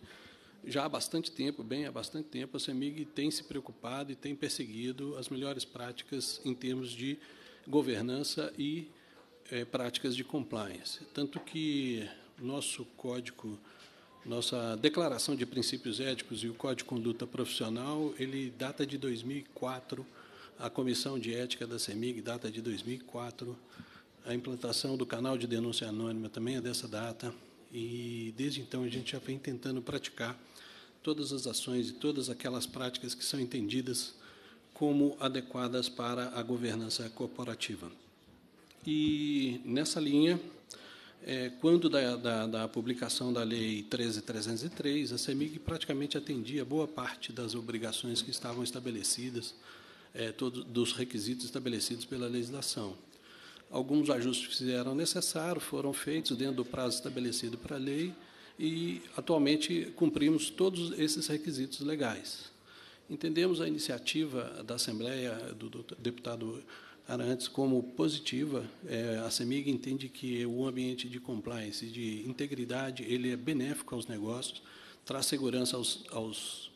já há bastante tempo, bem há bastante tempo, a CEMIG tem se preocupado e tem perseguido as melhores práticas em termos de governança e é, práticas de compliance. Tanto que nosso código, nossa declaração de princípios éticos e o Código de Conduta Profissional, ele data de 2004, a Comissão de Ética da CEMIG data de 2004, a implantação do canal de denúncia anônima também é dessa data, e desde então a gente já vem tentando praticar todas as ações e todas aquelas práticas que são entendidas como adequadas para a governança corporativa. E nessa linha, é, quando da, da, da, publicação da Lei 13.303, a CEMIG praticamente atendia boa parte das obrigações que estavam estabelecidas, é, todos dos requisitos estabelecidos pela legislação. Alguns ajustes que fizeram necessário foram feitos dentro do prazo estabelecido para a lei e, atualmente, cumprimos todos esses requisitos legais. Entendemos a iniciativa da Assembleia, do, do deputado Arantes, como positiva. É, a CEMIG entende que o ambiente de compliance, de integridade, ele é benéfico aos negócios, traz segurança aos, aos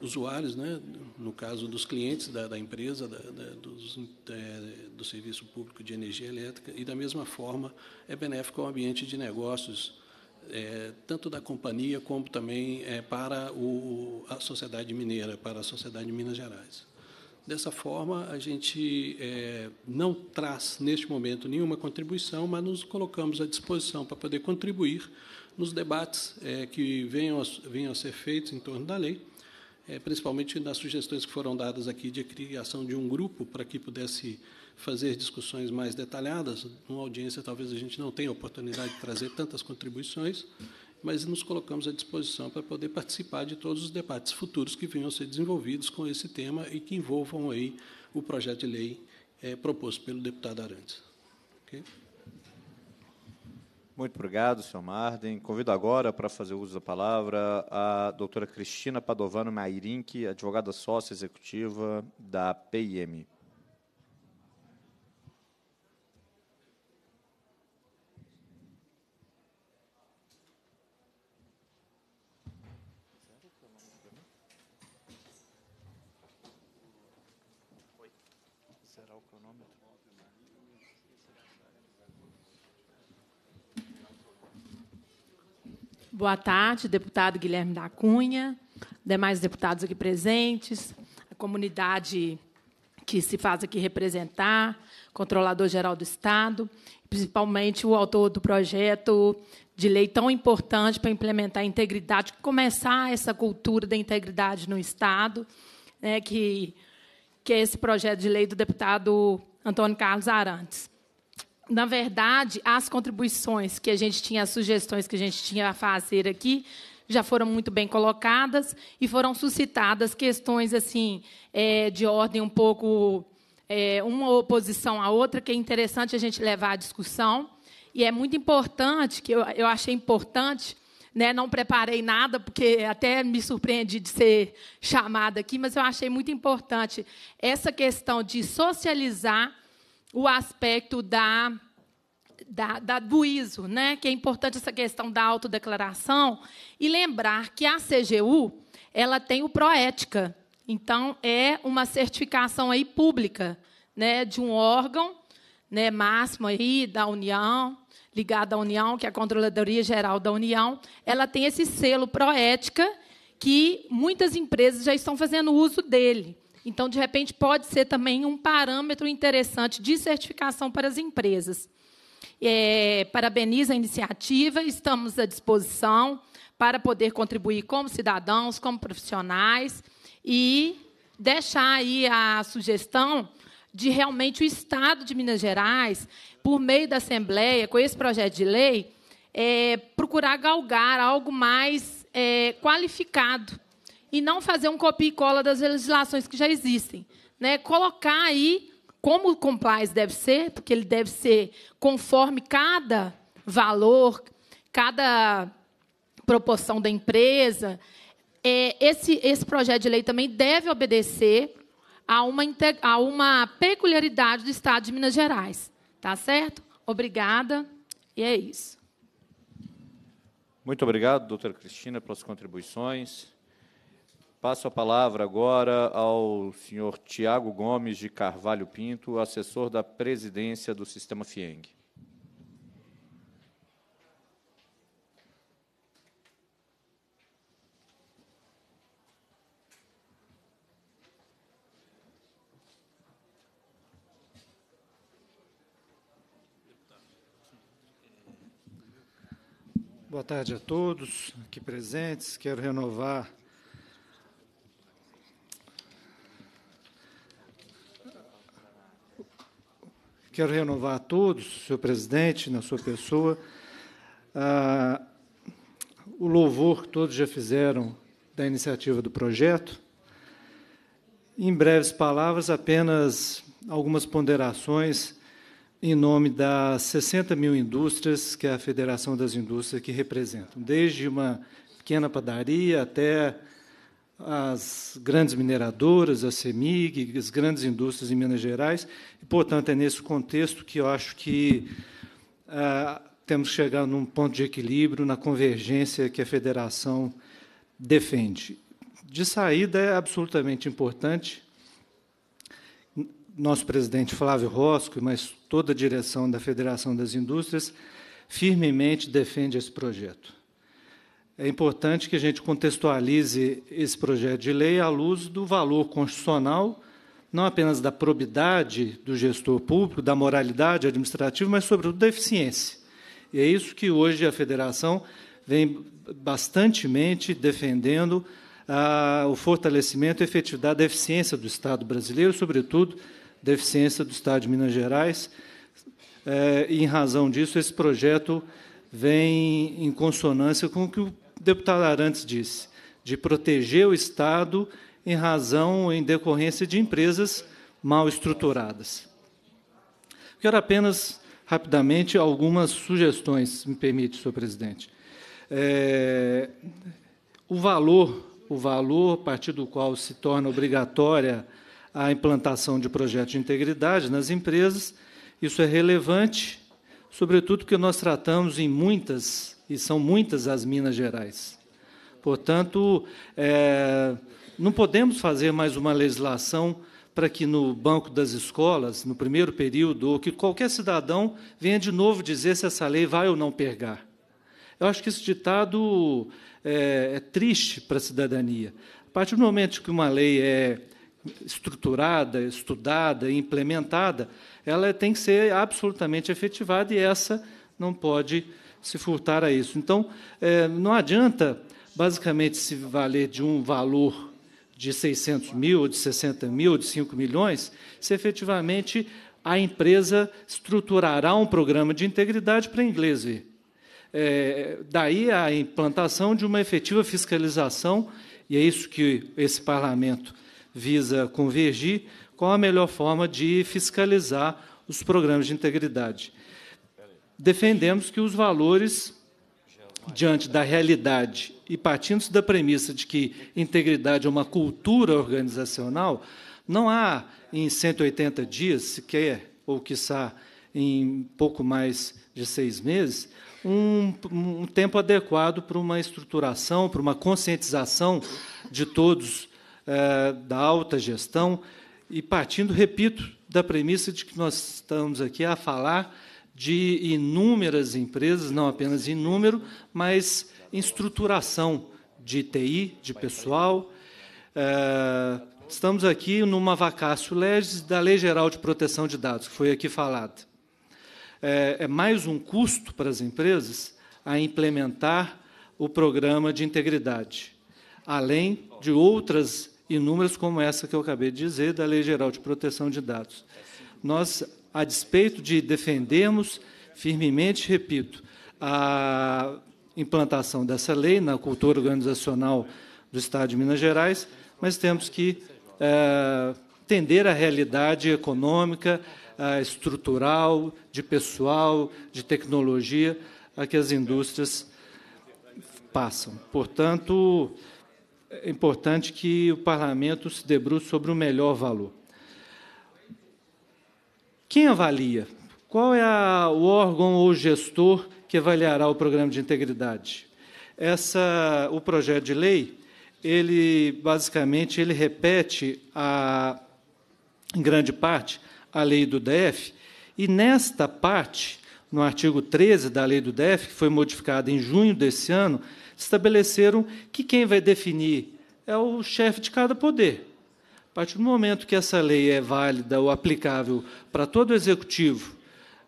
usuários, né? no caso dos clientes da, da empresa, da, da, dos, é, do Serviço Público de Energia Elétrica, e da mesma forma é benéfico ao ambiente de negócios, é, tanto da companhia como também é, para o, a sociedade mineira, para a sociedade de Minas Gerais. Dessa forma, a gente é, não traz, neste momento, nenhuma contribuição, mas nos colocamos à disposição para poder contribuir nos debates é, que venham a, venham a ser feitos em torno da lei é, principalmente nas sugestões que foram dadas aqui de criação de um grupo para que pudesse fazer discussões mais detalhadas. Numa audiência, talvez a gente não tenha oportunidade de trazer tantas contribuições, mas nos colocamos à disposição para poder participar de todos os debates futuros que venham a ser desenvolvidos com esse tema e que envolvam aí o projeto de lei é, proposto pelo deputado Arantes. Okay? Muito obrigado, senhor Marden. Convido agora para fazer uso da palavra a doutora Cristina Padovano Mairink, advogada sócia executiva da PIM. Boa tarde, deputado Guilherme da Cunha, demais deputados aqui presentes, a comunidade que se faz aqui representar, controlador-geral do Estado, principalmente o autor do projeto de lei tão importante para implementar a integridade, começar essa cultura da integridade no Estado, né, que, que é esse projeto de lei do deputado Antônio Carlos Arantes na verdade, as contribuições que a gente tinha, as sugestões que a gente tinha a fazer aqui, já foram muito bem colocadas e foram suscitadas questões assim é, de ordem um pouco é, uma oposição à outra, que é interessante a gente levar à discussão. E é muito importante, que eu, eu achei importante, né, não preparei nada, porque até me surpreendi de ser chamada aqui, mas eu achei muito importante essa questão de socializar o aspecto da, da, da, do ISO, né? que é importante essa questão da autodeclaração, e lembrar que a CGU ela tem o Proética. Então, é uma certificação aí pública né? de um órgão né? máximo aí da União, ligado à União, que é a Controladoria Geral da União. Ela tem esse selo Proética, que muitas empresas já estão fazendo uso dele. Então, de repente, pode ser também um parâmetro interessante de certificação para as empresas. É, parabenizo a iniciativa, estamos à disposição para poder contribuir como cidadãos, como profissionais e deixar aí a sugestão de realmente o Estado de Minas Gerais, por meio da Assembleia, com esse projeto de lei, é, procurar galgar algo mais é, qualificado e não fazer um copia e cola das legislações que já existem. Né? Colocar aí como o compliance deve ser, porque ele deve ser conforme cada valor, cada proporção da empresa. É, esse, esse projeto de lei também deve obedecer a uma, a uma peculiaridade do Estado de Minas Gerais. Tá certo? Obrigada. E é isso. Muito obrigado, doutora Cristina, pelas contribuições. Passo a palavra agora ao senhor Tiago Gomes de Carvalho Pinto, assessor da presidência do Sistema FIENG. Boa tarde a todos aqui presentes. Quero renovar Quero renovar a todos, senhor presidente, na sua pessoa, ah, o louvor que todos já fizeram da iniciativa do projeto. Em breves palavras, apenas algumas ponderações em nome das 60 mil indústrias que a Federação das Indústrias que representam, desde uma pequena padaria até as grandes mineradoras, a CEMIG, as grandes indústrias em Minas Gerais. E, portanto, é nesse contexto que eu acho que ah, temos que chegar num ponto de equilíbrio, na convergência que a federação defende. De saída, é absolutamente importante nosso presidente Flávio Rosco, mas toda a direção da Federação das Indústrias, firmemente defende esse projeto é importante que a gente contextualize esse projeto de lei à luz do valor constitucional, não apenas da probidade do gestor público, da moralidade administrativa, mas, sobretudo, da eficiência. E é isso que hoje a federação vem bastantemente defendendo ah, o fortalecimento e efetividade da eficiência do Estado brasileiro, sobretudo da eficiência do Estado de Minas Gerais. É, e, em razão disso, esse projeto vem em consonância com o que o Deputado Arantes disse, de proteger o Estado em razão ou em decorrência de empresas mal estruturadas. Quero apenas, rapidamente, algumas sugestões, me permite, senhor presidente. É, o valor, o valor a partir do qual se torna obrigatória a implantação de projetos de integridade nas empresas, isso é relevante, sobretudo porque nós tratamos em muitas e são muitas as Minas Gerais. Portanto, é, não podemos fazer mais uma legislação para que no banco das escolas, no primeiro período, ou que qualquer cidadão venha de novo dizer se essa lei vai ou não pegar. Eu acho que esse ditado é, é triste para a cidadania. A partir do momento que uma lei é estruturada, estudada e implementada, ela tem que ser absolutamente efetivada e essa não pode se furtar a isso. Então, é, não adianta, basicamente, se valer de um valor de 600 mil, ou de 60 mil, ou de 5 milhões, se efetivamente a empresa estruturará um programa de integridade para inglês ver. É, daí a implantação de uma efetiva fiscalização, e é isso que esse parlamento visa convergir, qual a melhor forma de fiscalizar os programas de integridade defendemos que os valores, diante da realidade e partindo da premissa de que integridade é uma cultura organizacional, não há em 180 dias sequer, ou quiçá em pouco mais de seis meses, um, um tempo adequado para uma estruturação, para uma conscientização de todos é, da alta gestão, e partindo, repito, da premissa de que nós estamos aqui a falar de inúmeras empresas, não apenas em número, mas em estruturação de TI, de pessoal. Eh, estamos aqui numa vacácio legis da Lei Geral de Proteção de Dados, que foi aqui falada. Eh, é mais um custo para as empresas a implementar o programa de integridade, além de outras inúmeras como essa que eu acabei de dizer, da Lei Geral de Proteção de Dados. Nós a despeito de defendermos firmemente, repito, a implantação dessa lei na cultura organizacional do Estado de Minas Gerais, mas temos que é, eh, atender à realidade econômica, é, estrutural, de pessoal, de tecnologia a que as indústrias passam. Portanto, é importante que o parlamento se debruce sobre o melhor valor. Quem avalia? Qual é a, o órgão ou gestor que avaliará o programa de integridade? Essa, o projeto de lei, ele basicamente ele repete a, em grande parte a lei do DF e nesta parte, no artigo 13 da lei do DF, que foi modificada em junho desse ano, estabeleceram que quem vai definir é o chefe de cada poder. A partir do momento que essa lei é válida ou aplicável para todo o executivo,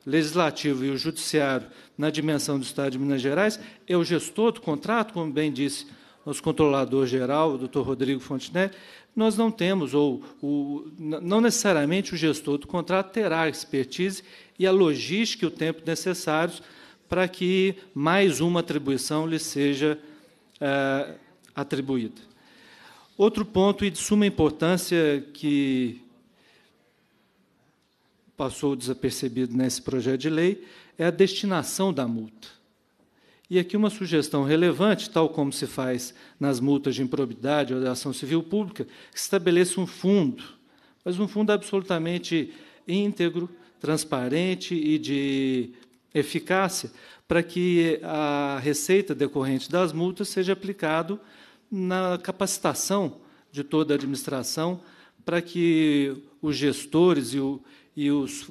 legislativo e o judiciário na dimensão do Estado de Minas Gerais, é o gestor do contrato, como bem disse nosso controlador geral, o doutor Rodrigo Fontenelle, nós não temos, ou o, não necessariamente o gestor do contrato terá a expertise e a logística e o tempo necessários para que mais uma atribuição lhe seja eh, atribuída. Outro ponto e de suma importância que passou desapercebido nesse projeto de lei é a destinação da multa. E aqui uma sugestão relevante, tal como se faz nas multas de improbidade ou da ação civil pública, que estabeleça um fundo, mas um fundo absolutamente íntegro, transparente e de eficácia, para que a receita decorrente das multas seja aplicado na capacitação de toda a administração para que os gestores e, o, e os,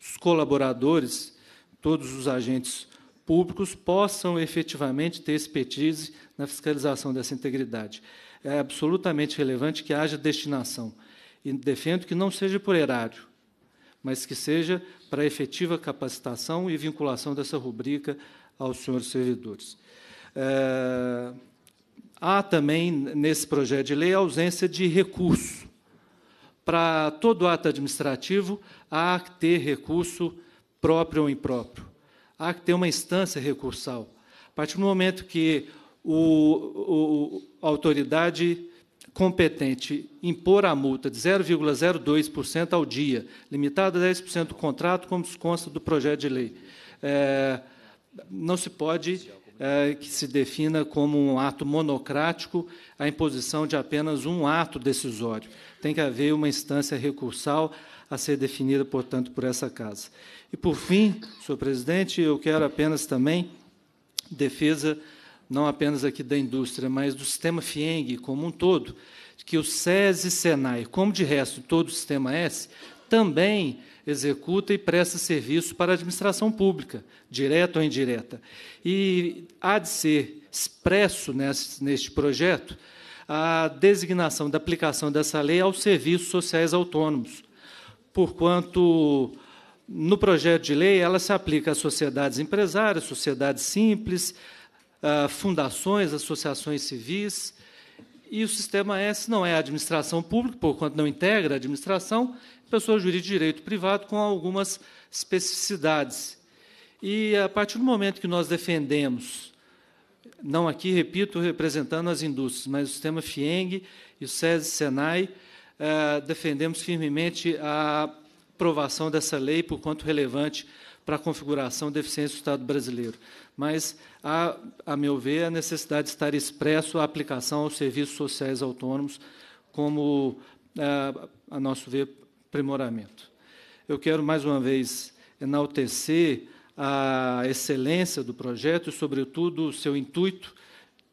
os colaboradores, todos os agentes públicos, possam efetivamente ter expertise na fiscalização dessa integridade. É absolutamente relevante que haja destinação. E defendo que não seja por erário, mas que seja para efetiva capacitação e vinculação dessa rubrica aos senhores servidores. É, Há também, nesse projeto de lei, a ausência de recurso. Para todo ato administrativo, há que ter recurso próprio ou impróprio. Há que ter uma instância recursal. A partir do momento que o, o a autoridade competente impor a multa de 0,02% ao dia, limitada a 10% do contrato, como consta do projeto de lei, é, não se pode é, que se defina como um ato monocrático a imposição de apenas um ato decisório. Tem que haver uma instância recursal a ser definida, portanto, por essa casa. E, por fim, senhor presidente, eu quero apenas também defesa não apenas aqui da indústria, mas do sistema FIENG como um todo, que o SESI e SENAI, como de resto todo o sistema S, também executa e presta serviço para a administração pública, direta ou indireta. E há de ser expresso nesse, neste projeto a designação da aplicação dessa lei aos serviços sociais autônomos, porquanto no projeto de lei ela se aplica às sociedades empresárias, sociedades simples, ah, fundações, associações civis, e o sistema é, S não é a administração pública, porquanto não integra a administração, pessoa jurídica de direito privado com algumas especificidades. E a partir do momento que nós defendemos, não aqui, repito, representando as indústrias, mas o sistema FIENG e o SESI Senai, eh, defendemos firmemente a aprovação dessa lei por quanto relevante para a configuração da eficiência do Estado brasileiro. Mas há, a meu ver, a necessidade de estar expresso a aplicação aos serviços sociais autônomos como, é, a nosso ver, aprimoramento. Eu quero, mais uma vez, enaltecer a excelência do projeto e, sobretudo, o seu intuito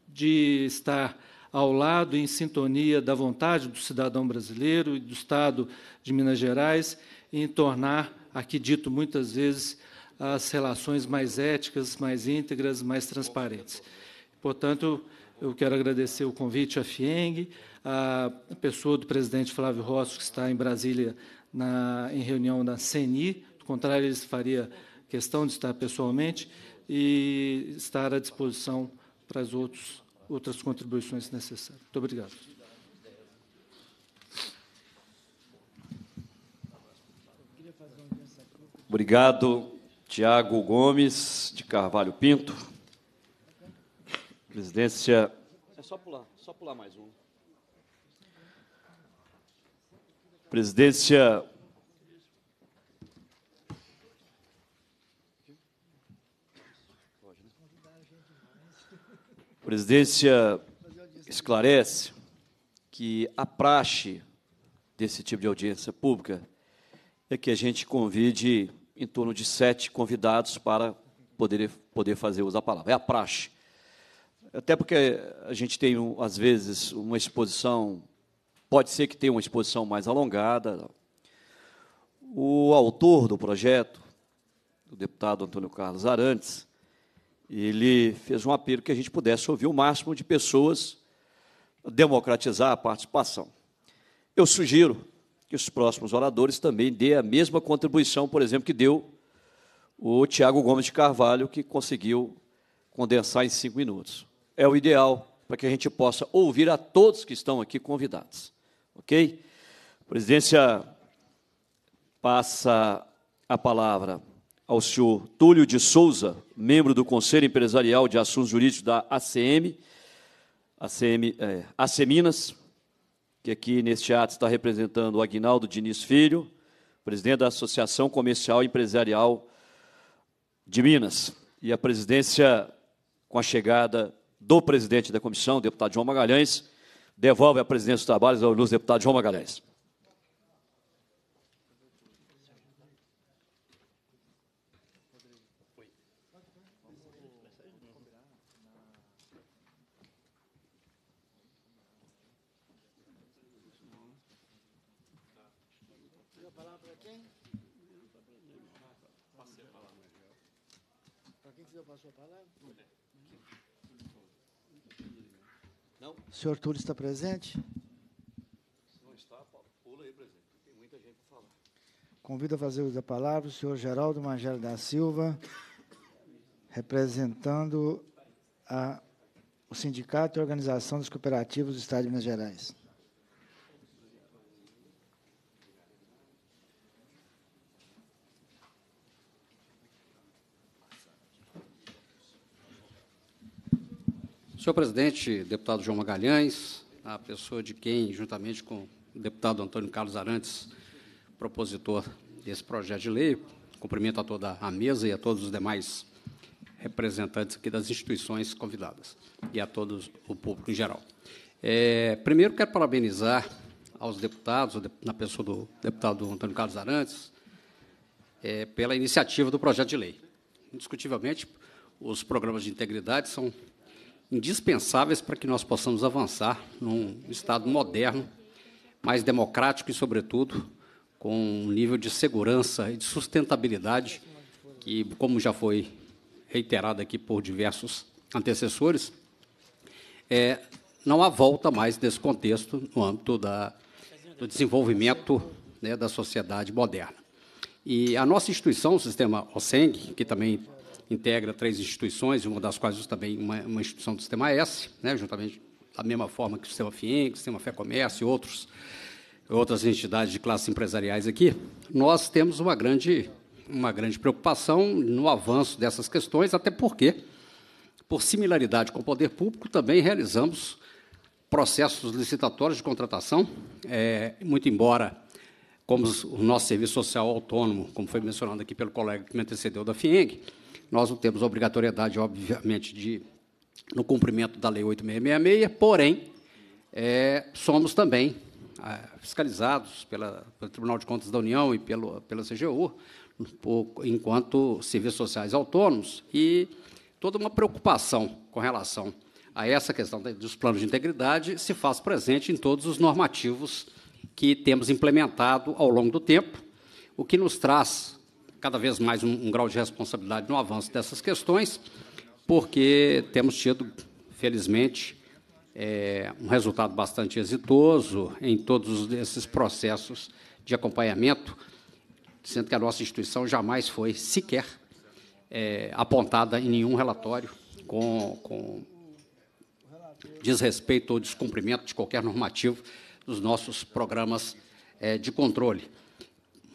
de estar ao lado, em sintonia da vontade do cidadão brasileiro e do Estado de Minas Gerais, em tornar, aqui dito muitas vezes, as relações mais éticas, mais íntegras, mais transparentes. Portanto, eu quero agradecer o convite à FIENG, à pessoa do presidente Flávio Rossi, que está em Brasília na, em reunião da CNI, do contrário, ele faria questão de estar pessoalmente, e estar à disposição para as outros, outras contribuições necessárias. Muito obrigado. Obrigado, Tiago Gomes de Carvalho Pinto. Presidência. É só pular, só pular mais um. Presidência. Presidência esclarece que a praxe desse tipo de audiência pública é que a gente convide em torno de sete convidados para poder, poder fazer uso da palavra. É a praxe. Até porque a gente tem, às vezes, uma exposição, pode ser que tenha uma exposição mais alongada. O autor do projeto, o deputado Antônio Carlos Arantes, ele fez um apelo que a gente pudesse ouvir o máximo de pessoas, democratizar a participação. Eu sugiro que os próximos oradores também dê a mesma contribuição, por exemplo, que deu o Tiago Gomes de Carvalho, que conseguiu condensar em cinco minutos. É o ideal para que a gente possa ouvir a todos que estão aqui convidados. Ok? A presidência passa a palavra ao senhor Túlio de Souza, membro do Conselho Empresarial de Assuntos Jurídicos da ACM, ACM é, Minas, que aqui neste ato está representando o Agnaldo Diniz Filho, presidente da Associação Comercial e Empresarial de Minas. E a presidência, com a chegada do presidente da comissão, deputado João Magalhães, devolve a presidência dos trabalhos ao ilustre deputado João Magalhães. senhor Túlio está presente? Se não está, pula aí, presidente. Tem muita gente para falar. Convido a fazer uso da palavra o senhor Geraldo Magério da Silva, representando a, o Sindicato e Organização dos Cooperativos do Estado de Minas Gerais. Senhor presidente, deputado João Magalhães, a pessoa de quem, juntamente com o deputado Antônio Carlos Arantes, propositor desse projeto de lei, cumprimento a toda a mesa e a todos os demais representantes aqui das instituições convidadas e a todos o público em geral. É, primeiro, quero parabenizar aos deputados, na pessoa do deputado Antônio Carlos Arantes, é, pela iniciativa do projeto de lei. Indiscutivelmente, os programas de integridade são indispensáveis para que nós possamos avançar num Estado moderno, mais democrático e, sobretudo, com um nível de segurança e de sustentabilidade que, como já foi reiterado aqui por diversos antecessores, é, não há volta mais desse contexto no âmbito da, do desenvolvimento né, da sociedade moderna. E a nossa instituição, o sistema OSENG, que também integra três instituições, uma das quais também uma, uma instituição do Sistema S, né, juntamente da mesma forma que o Sistema FIENC, o Sistema Fé Comércio e outros, outras entidades de classes empresariais aqui, nós temos uma grande, uma grande preocupação no avanço dessas questões, até porque, por similaridade com o poder público, também realizamos processos licitatórios de contratação, é, muito embora como o nosso serviço social autônomo, como foi mencionado aqui pelo colega que me antecedeu da FIENG, nós não temos obrigatoriedade, obviamente, de, no cumprimento da Lei 8666, porém, é, somos também é, fiscalizados pela, pelo Tribunal de Contas da União e pelo, pela CGU, por, enquanto serviços sociais autônomos, e toda uma preocupação com relação a essa questão dos planos de integridade se faz presente em todos os normativos que temos implementado ao longo do tempo, o que nos traz cada vez mais um, um grau de responsabilidade no avanço dessas questões, porque temos tido, felizmente, é, um resultado bastante exitoso em todos esses processos de acompanhamento, sendo que a nossa instituição jamais foi sequer é, apontada em nenhum relatório com, com desrespeito ou descumprimento de qualquer normativo dos nossos programas é, de controle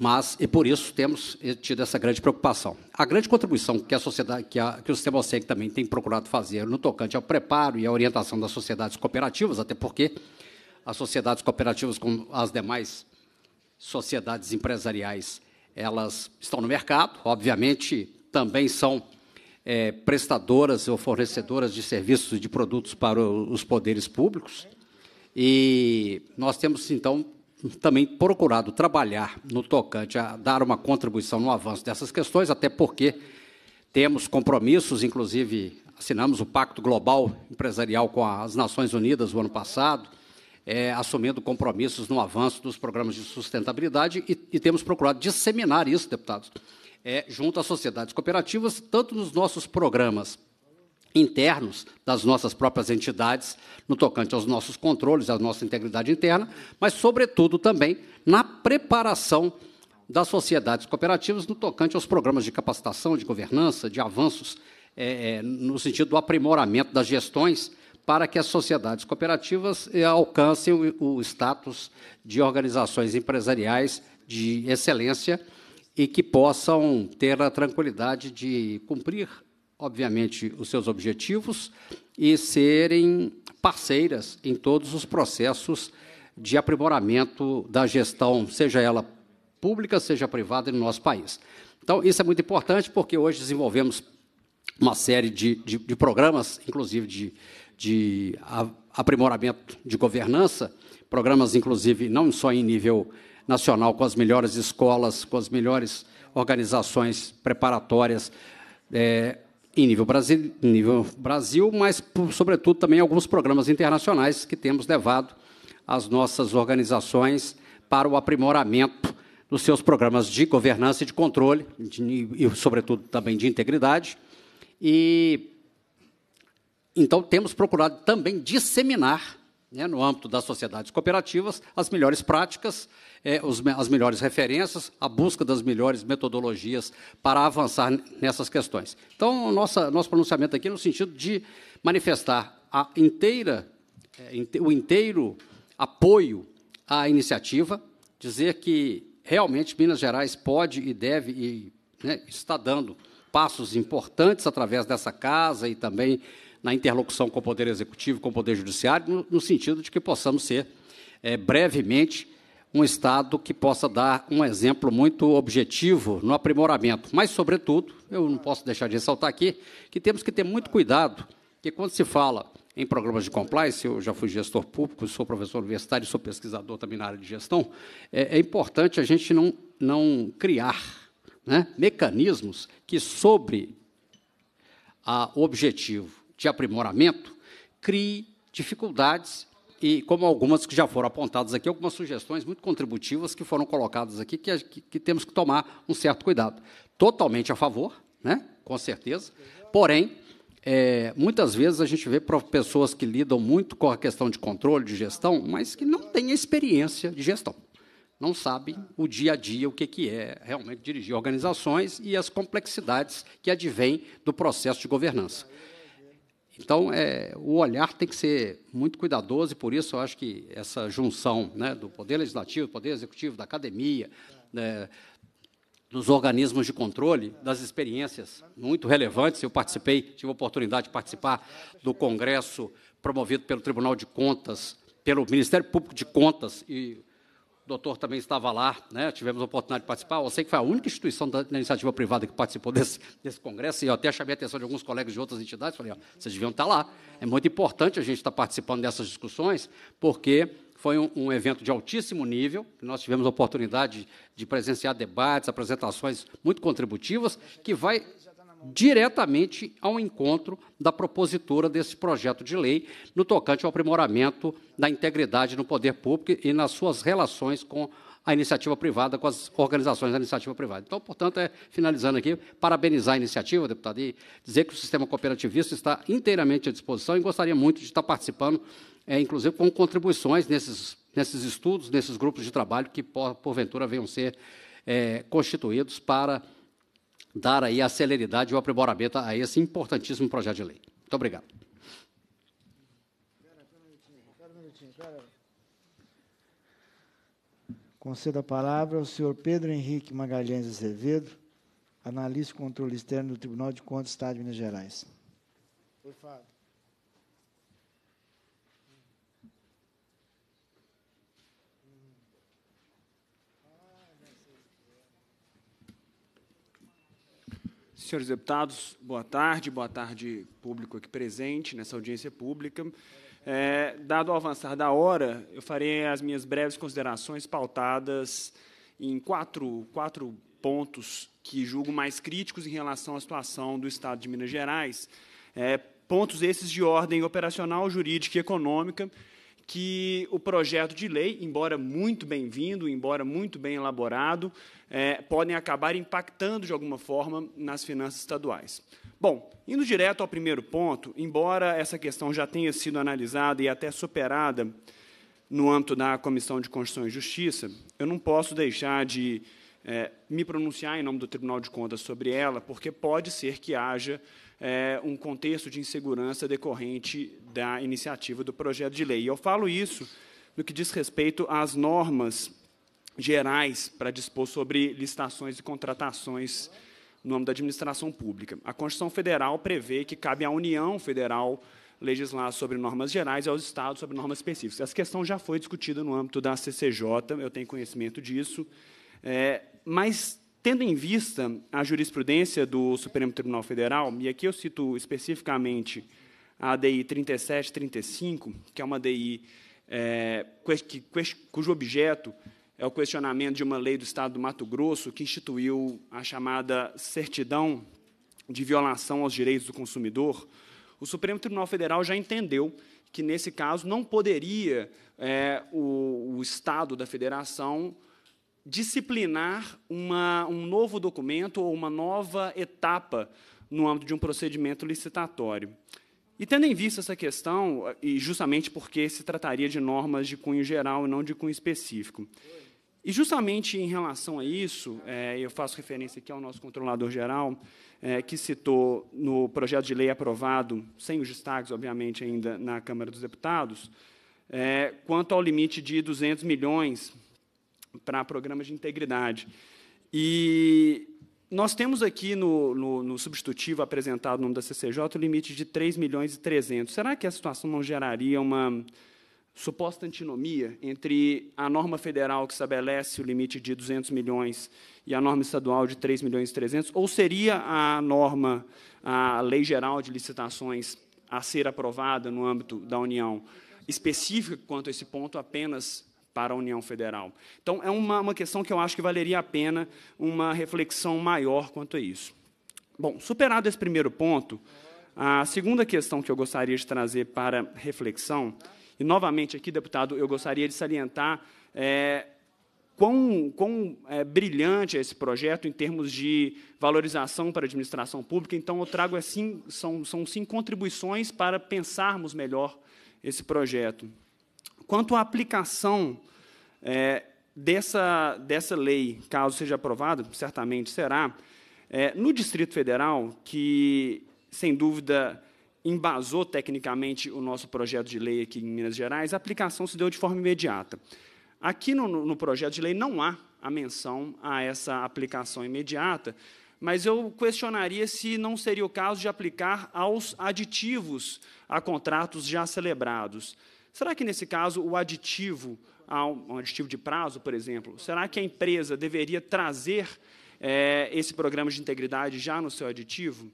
mas e por isso temos eh, tido essa grande preocupação. A grande contribuição que a sociedade, que, a, que o sistema OSEC também tem procurado fazer no tocante ao preparo e à orientação das sociedades cooperativas, até porque as sociedades cooperativas, como as demais sociedades empresariais, elas estão no mercado, obviamente também são é, prestadoras ou fornecedoras de serviços e de produtos para os poderes públicos. E nós temos, então, também procurado trabalhar no tocante a dar uma contribuição no avanço dessas questões, até porque temos compromissos, inclusive assinamos o Pacto Global Empresarial com as Nações Unidas o ano passado, é, assumindo compromissos no avanço dos programas de sustentabilidade e, e temos procurado disseminar isso, deputados, é, junto às sociedades cooperativas, tanto nos nossos programas internos das nossas próprias entidades, no tocante aos nossos controles, à nossa integridade interna, mas, sobretudo, também na preparação das sociedades cooperativas no tocante aos programas de capacitação, de governança, de avanços é, é no sentido do aprimoramento das gestões para que as sociedades cooperativas eh, alcancem o status de organizações empresariais de excelência e que possam ter a tranquilidade de cumprir obviamente, os seus objetivos e serem parceiras em todos os processos de aprimoramento da gestão, seja ela pública, seja privada, no nosso país. Então, isso é muito importante, porque hoje desenvolvemos uma série de, de, de programas, inclusive de, de aprimoramento de governança, programas, inclusive, não só em nível nacional, com as melhores escolas, com as melhores organizações preparatórias, é, em nível Brasil, nível Brasil mas, sobretudo, também alguns programas internacionais que temos levado as nossas organizações para o aprimoramento dos seus programas de governança e de controle, de, e, sobretudo, também de integridade. E, então, temos procurado também disseminar né, no âmbito das sociedades cooperativas, as melhores práticas, é, os, as melhores referências, a busca das melhores metodologias para avançar nessas questões. Então, nossa, nosso pronunciamento aqui é no sentido de manifestar a inteira, é, o inteiro apoio à iniciativa, dizer que realmente Minas Gerais pode e deve e né, está dando passos importantes através dessa casa e também na interlocução com o Poder Executivo, com o Poder Judiciário, no, no sentido de que possamos ser, é, brevemente, um Estado que possa dar um exemplo muito objetivo no aprimoramento. Mas, sobretudo, eu não posso deixar de ressaltar aqui que temos que ter muito cuidado, que quando se fala em programas de compliance, eu já fui gestor público, sou professor universitário, sou pesquisador também na área de gestão, é, é importante a gente não, não criar né, mecanismos que sobre a, o objetivo de aprimoramento crie dificuldades e como algumas que já foram apontadas aqui, algumas sugestões muito contributivas que foram colocadas aqui, que, que, que temos que tomar um certo cuidado. Totalmente a favor, né? com certeza, porém, é, muitas vezes a gente vê pessoas que lidam muito com a questão de controle, de gestão, mas que não têm experiência de gestão. Não sabem o dia a dia, o que, que é realmente dirigir organizações e as complexidades que advêm do processo de governança. Então, é, o olhar tem que ser muito cuidadoso, e por isso eu acho que essa junção né, do Poder Legislativo, do Poder Executivo, da academia, né, dos organismos de controle, das experiências muito relevantes. Eu participei, tive a oportunidade de participar do congresso promovido pelo Tribunal de Contas, pelo Ministério Público de Contas e doutor também estava lá, né? tivemos a oportunidade de participar. Eu sei que foi a única instituição da, da iniciativa privada que participou desse, desse congresso, e eu até chamei a atenção de alguns colegas de outras entidades, falei, ó, vocês deviam estar lá. É muito importante a gente estar participando dessas discussões, porque foi um, um, evento de altíssimo nível, nós tivemos a oportunidade de, de presenciar debates, apresentações muito contributivas, que vai diretamente ao encontro da propositura desse projeto de lei no tocante ao aprimoramento da integridade no poder público e nas suas relações com a iniciativa privada, com as organizações da iniciativa privada. Então, portanto, é, finalizando aqui, parabenizar a iniciativa, deputado, e dizer que o sistema cooperativista está inteiramente à disposição e gostaria muito de estar participando, é, inclusive com contribuições nesses, nesses estudos, nesses grupos de trabalho que, porventura, venham ser é, constituídos para dar aí a celeridade e o aprimoramento a esse importantíssimo projeto de lei. Muito obrigado. Concedo a palavra ao senhor Pedro Henrique Magalhães Azevedo, analista e controle externo do Tribunal de Contas do Estado de Minas Gerais. Por favor. Senhores deputados, boa tarde, boa tarde, público aqui presente nessa audiência pública. É, dado o avançar da hora, eu farei as minhas breves considerações pautadas em quatro, quatro pontos que julgo mais críticos em relação à situação do Estado de Minas Gerais. É, pontos esses de ordem operacional, jurídica e econômica, que o projeto de lei, embora muito bem-vindo, embora muito bem elaborado, é, podem acabar impactando de alguma forma nas finanças estaduais. Bom, indo direto ao primeiro ponto, embora essa questão já tenha sido analisada e até superada no âmbito da Comissão de Constituição e Justiça, eu não posso deixar de é, me pronunciar em nome do Tribunal de Contas sobre ela, porque pode ser que haja é, um contexto de insegurança decorrente da iniciativa do projeto de lei. E eu falo isso no que diz respeito às normas gerais para dispor sobre licitações e contratações no âmbito da administração pública. A Constituição Federal prevê que cabe à União Federal legislar sobre normas gerais e aos Estados sobre normas específicas. Essa questão já foi discutida no âmbito da CCJ, eu tenho conhecimento disso, é, mas Tendo em vista a jurisprudência do Supremo Tribunal Federal, e aqui eu cito especificamente a DI 3735, que é uma DI é, cujo objeto é o questionamento de uma lei do Estado do Mato Grosso que instituiu a chamada certidão de violação aos direitos do consumidor, o Supremo Tribunal Federal já entendeu que, nesse caso, não poderia é, o, o Estado da Federação disciplinar uma, um novo documento ou uma nova etapa no âmbito de um procedimento licitatório. E tendo em vista essa questão, e justamente porque se trataria de normas de cunho geral e não de cunho específico. E justamente em relação a isso, é, eu faço referência aqui ao nosso controlador geral, é, que citou no projeto de lei aprovado, sem os destaques, obviamente, ainda na Câmara dos Deputados, é, quanto ao limite de 200 milhões para programas de integridade. E nós temos aqui no, no, no substitutivo apresentado no nome da CCJ o limite de 3 milhões e 300. Será que a situação não geraria uma suposta antinomia entre a norma federal que estabelece o limite de 200 milhões e a norma estadual de 3 milhões e 300? Ou seria a norma, a lei geral de licitações a ser aprovada no âmbito da União específica quanto a esse ponto apenas para a União Federal. Então, é uma, uma questão que eu acho que valeria a pena uma reflexão maior quanto a isso. Bom, superado esse primeiro ponto, a segunda questão que eu gostaria de trazer para reflexão, e novamente aqui, deputado, eu gostaria de salientar é, quão, quão é, brilhante é esse projeto em termos de valorização para a administração pública. Então, eu trago assim, são, são sim contribuições para pensarmos melhor esse projeto. Quanto à aplicação é, dessa, dessa lei, caso seja aprovado, certamente será, é, no Distrito Federal, que, sem dúvida, embasou tecnicamente o nosso projeto de lei aqui em Minas Gerais, a aplicação se deu de forma imediata. Aqui no, no projeto de lei não há a menção a essa aplicação imediata, mas eu questionaria se não seria o caso de aplicar aos aditivos a contratos já celebrados. Será que, nesse caso, o aditivo, um aditivo de prazo, por exemplo, será que a empresa deveria trazer é, esse programa de integridade já no seu aditivo?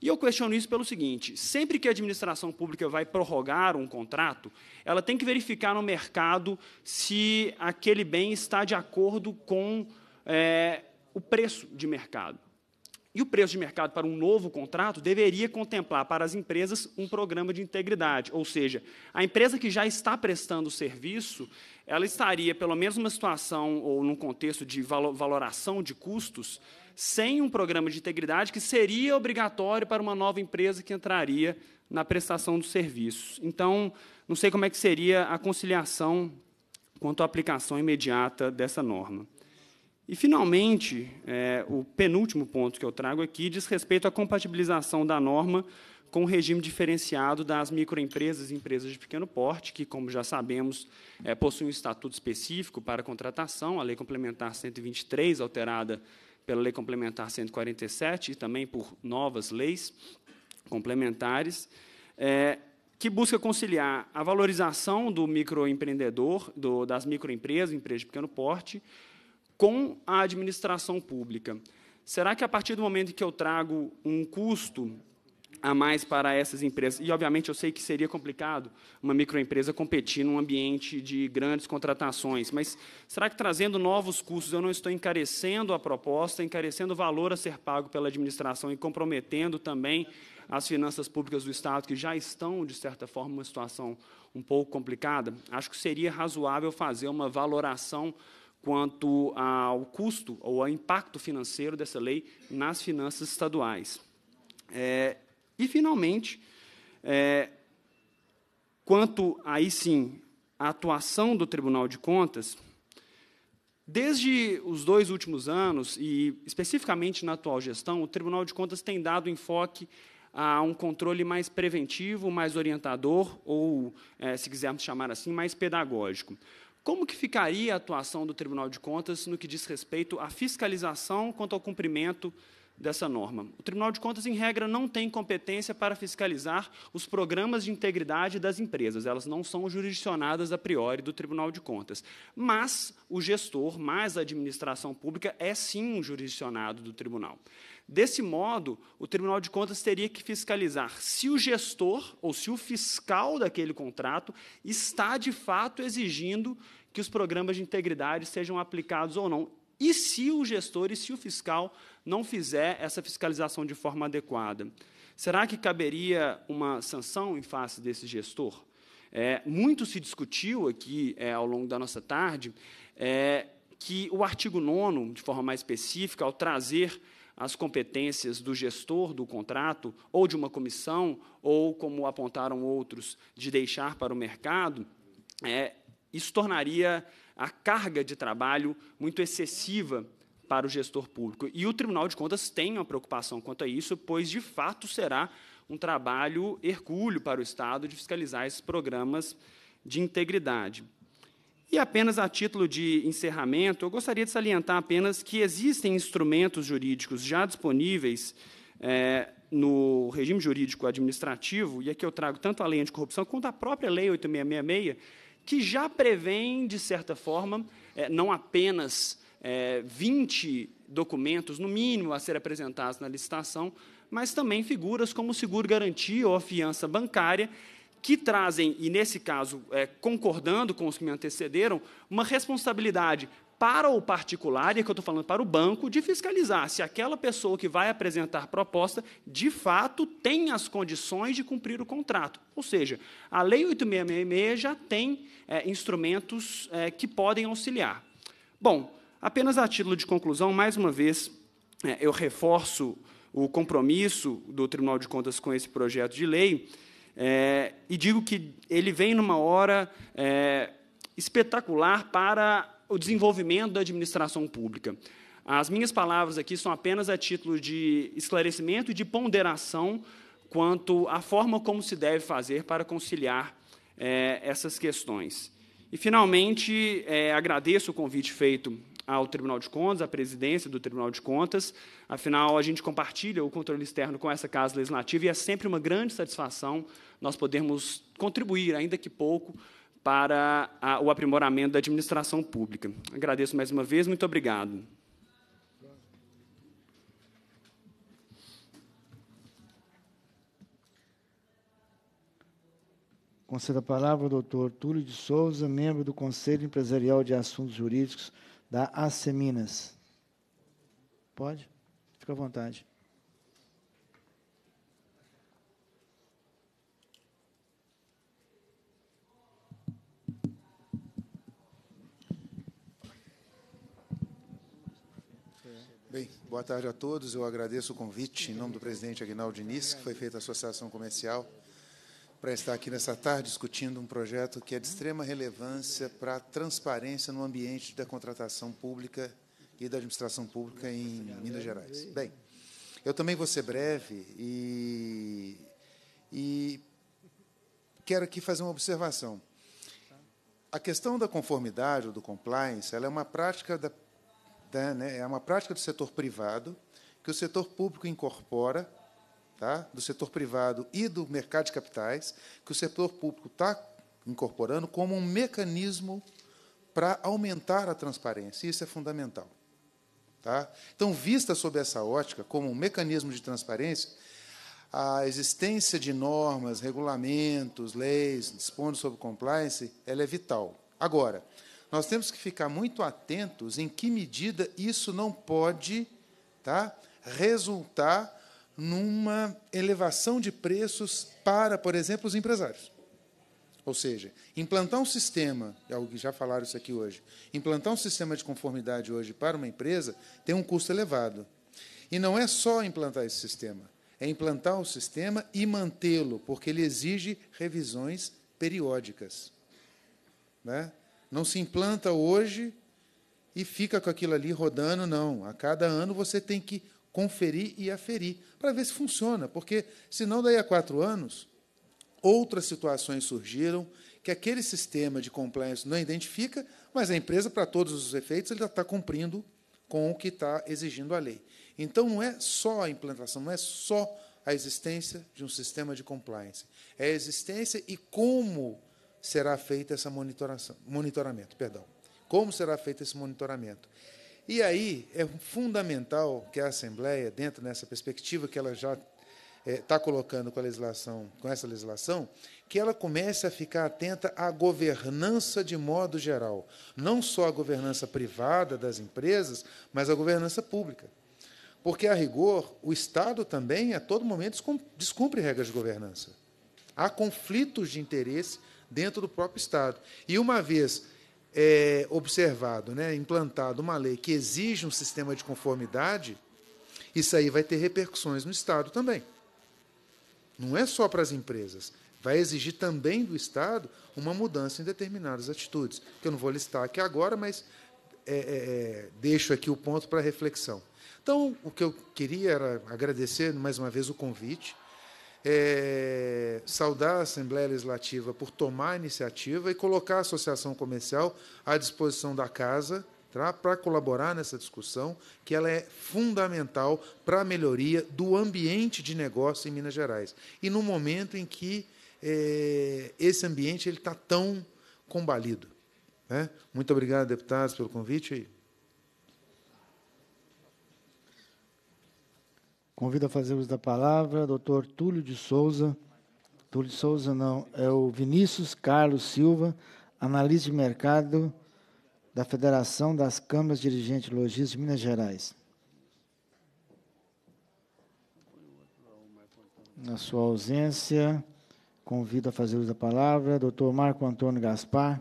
E eu questiono isso pelo seguinte: sempre que a administração pública vai prorrogar um contrato, ela tem que verificar no mercado se aquele bem está de acordo com é, o preço de mercado. E o preço de mercado para um novo contrato deveria contemplar para as empresas um programa de integridade, ou seja, a empresa que já está prestando o serviço, ela estaria, pelo menos numa situação ou num contexto de valoração de custos, sem um programa de integridade que seria obrigatório para uma nova empresa que entraria na prestação dos serviços. Então, não sei como é que seria a conciliação quanto à aplicação imediata dessa norma. E, finalmente, é, o penúltimo ponto que eu trago aqui diz respeito à compatibilização da norma com o regime diferenciado das microempresas e empresas de pequeno porte, que, como já sabemos, é, possuem um estatuto específico para a contratação, a Lei Complementar 123, alterada pela Lei Complementar 147 e também por novas leis complementares, é, que busca conciliar a valorização do microempreendedor, do, das microempresas, empresas de pequeno porte, com a administração pública. Será que a partir do momento que eu trago um custo a mais para essas empresas. E, obviamente, eu sei que seria complicado uma microempresa competir num ambiente de grandes contratações, mas será que trazendo novos custos eu não estou encarecendo a proposta, encarecendo o valor a ser pago pela administração e comprometendo também as finanças públicas do Estado, que já estão, de certa forma, uma situação um pouco complicada? Acho que seria razoável fazer uma valoração quanto ao custo ou ao impacto financeiro dessa lei nas finanças estaduais. É, e, finalmente, é, quanto aí sim à atuação do Tribunal de Contas, desde os dois últimos anos, e especificamente na atual gestão, o Tribunal de Contas tem dado enfoque a um controle mais preventivo, mais orientador, ou, é, se quisermos chamar assim, mais pedagógico. Como que ficaria a atuação do Tribunal de Contas no que diz respeito à fiscalização quanto ao cumprimento dessa norma? O Tribunal de Contas, em regra, não tem competência para fiscalizar os programas de integridade das empresas. Elas não são jurisdicionadas a priori do Tribunal de Contas. Mas o gestor, mais a administração pública, é sim um jurisdicionado do tribunal. Desse modo, o Tribunal de Contas teria que fiscalizar se o gestor ou se o fiscal daquele contrato está de fato exigindo que os programas de integridade sejam aplicados ou não. E se o gestor e se o fiscal não fizer essa fiscalização de forma adequada? Será que caberia uma sanção em face desse gestor? É, muito se discutiu aqui é, ao longo da nossa tarde é, que o artigo 9, de forma mais específica, ao trazer as competências do gestor do contrato, ou de uma comissão, ou, como apontaram outros, de deixar para o mercado, é, isso tornaria a carga de trabalho muito excessiva para o gestor público. E o Tribunal de Contas tem uma preocupação quanto a isso, pois, de fato, será um trabalho hercúleo para o Estado de fiscalizar esses programas de integridade. E apenas a título de encerramento, eu gostaria de salientar apenas que existem instrumentos jurídicos já disponíveis é, no regime jurídico administrativo, e aqui eu trago tanto a lei anticorrupção quanto a própria lei 8666, que já prevêem, de certa forma, é, não apenas é, 20 documentos, no mínimo, a ser apresentados na licitação, mas também figuras como o seguro-garantia ou a fiança bancária, que trazem, e nesse caso, é, concordando com os que me antecederam, uma responsabilidade para o particular, e é que eu estou falando para o banco, de fiscalizar se aquela pessoa que vai apresentar proposta, de fato, tem as condições de cumprir o contrato. Ou seja, a Lei 8666 já tem é, instrumentos é, que podem auxiliar. Bom, apenas a título de conclusão, mais uma vez, é, eu reforço o compromisso do Tribunal de Contas com esse projeto de lei, é, e digo que ele vem numa hora é, espetacular para o desenvolvimento da administração pública. As minhas palavras aqui são apenas a título de esclarecimento e de ponderação quanto à forma como se deve fazer para conciliar é, essas questões. E, finalmente, é, agradeço o convite feito ao Tribunal de Contas, à presidência do Tribunal de Contas. Afinal, a gente compartilha o controle externo com essa Casa Legislativa e é sempre uma grande satisfação nós podermos contribuir, ainda que pouco, para a, o aprimoramento da administração pública. Agradeço mais uma vez, muito obrigado. Concedo a palavra ao doutor Túlio de Souza, membro do Conselho Empresarial de Assuntos Jurídicos da Aceminas. Pode? Fica à vontade. Bem, boa tarde a todos. Eu agradeço o convite em nome do presidente Aguinaldo Diniz, que foi feita a associação comercial para estar aqui nessa tarde discutindo um projeto que é de extrema relevância para a transparência no ambiente da contratação pública e da administração pública em Minas Gerais. Bem, eu também vou ser breve e, e quero aqui fazer uma observação. A questão da conformidade ou do compliance, ela é uma prática da, da né, é uma prática do setor privado que o setor público incorpora tá? do setor privado e do mercado de capitais, que o setor público está incorporando como um mecanismo para aumentar a transparência. Isso é fundamental. Tá? Então, vista sob essa ótica, como um mecanismo de transparência, a existência de normas, regulamentos, leis, dispondo sobre compliance, ela é vital. Agora, nós temos que ficar muito atentos em que medida isso não pode tá, resultar numa elevação de preços para, por exemplo, os empresários. Ou seja, implantar um sistema, é algo que já falaram isso aqui hoje, implantar um sistema de conformidade hoje para uma empresa tem um custo elevado. E não é só implantar esse sistema, é implantar o sistema e mantê-lo, porque ele exige revisões periódicas. Né? Não se implanta hoje e fica com aquilo ali rodando, não. A cada ano você tem que conferir e aferir, para ver se funciona, porque senão daí a quatro anos outras situações surgiram que aquele sistema de compliance não identifica, mas a empresa, para todos os efeitos, ela está cumprindo com o que está exigindo a lei. Então, não é só a implantação, não é só a existência de um sistema de compliance, é a existência e como será feita essa monitoração, monitoramento, perdão, como será feito esse monitoramento. E aí é fundamental que a Assembleia, dentro dessa perspectiva que ela já está eh, é, colocando com a legislação, com essa legislação, que ela comece a ficar atenta à governança de modo geral, não só a governança privada das empresas, mas a governança pública. Porque, a rigor, o Estado também, a todo momento, descumpre regras de governança. Há conflitos de interesse dentro do próprio Estado. E, uma vez é, observado, né, implantado uma lei que exige um sistema de conformidade, isso aí vai ter repercussões no Estado também. Não é só para as empresas. Vai exigir também do Estado uma mudança em determinadas atitudes, que eu não vou listar aqui agora, mas é, é, é deixo aqui o ponto para reflexão. Então, o que eu queria era agradecer mais uma vez o convite, é, saudar a Assembleia Legislativa por tomar a iniciativa e colocar a Associação Comercial à disposição da Casa tá, para colaborar nessa discussão, que ela é fundamental para a melhoria do ambiente de negócio em Minas Gerais. E no momento em que é, esse ambiente está tão combalido. Né? Muito obrigado, deputados, pelo convite. Convido a fazer uso da palavra, doutor Túlio de Souza. Túlio de Souza não, é o Vinícius Carlos Silva, analista de mercado da Federação das Câmaras Dirigentes Logistas de Minas Gerais. Na sua ausência, convido a fazer uso da palavra, doutor Marco Antônio Gaspar,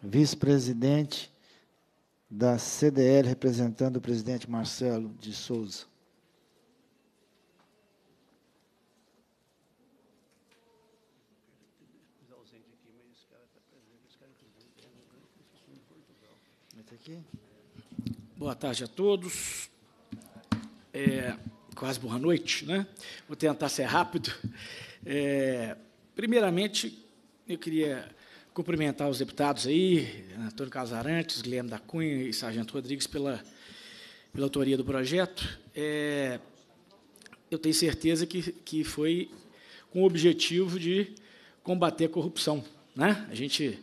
vice-presidente da CDL, representando o presidente Marcelo de Souza. Aqui. Boa tarde a todos. É, quase boa noite, né? Vou tentar ser rápido. É, primeiramente, eu queria cumprimentar os deputados aí, Antônio Casarantes, Guilherme da Cunha e Sargento Rodrigues pela, pela autoria do projeto. É, eu tenho certeza que, que foi com o objetivo de combater a corrupção. Né? A, gente,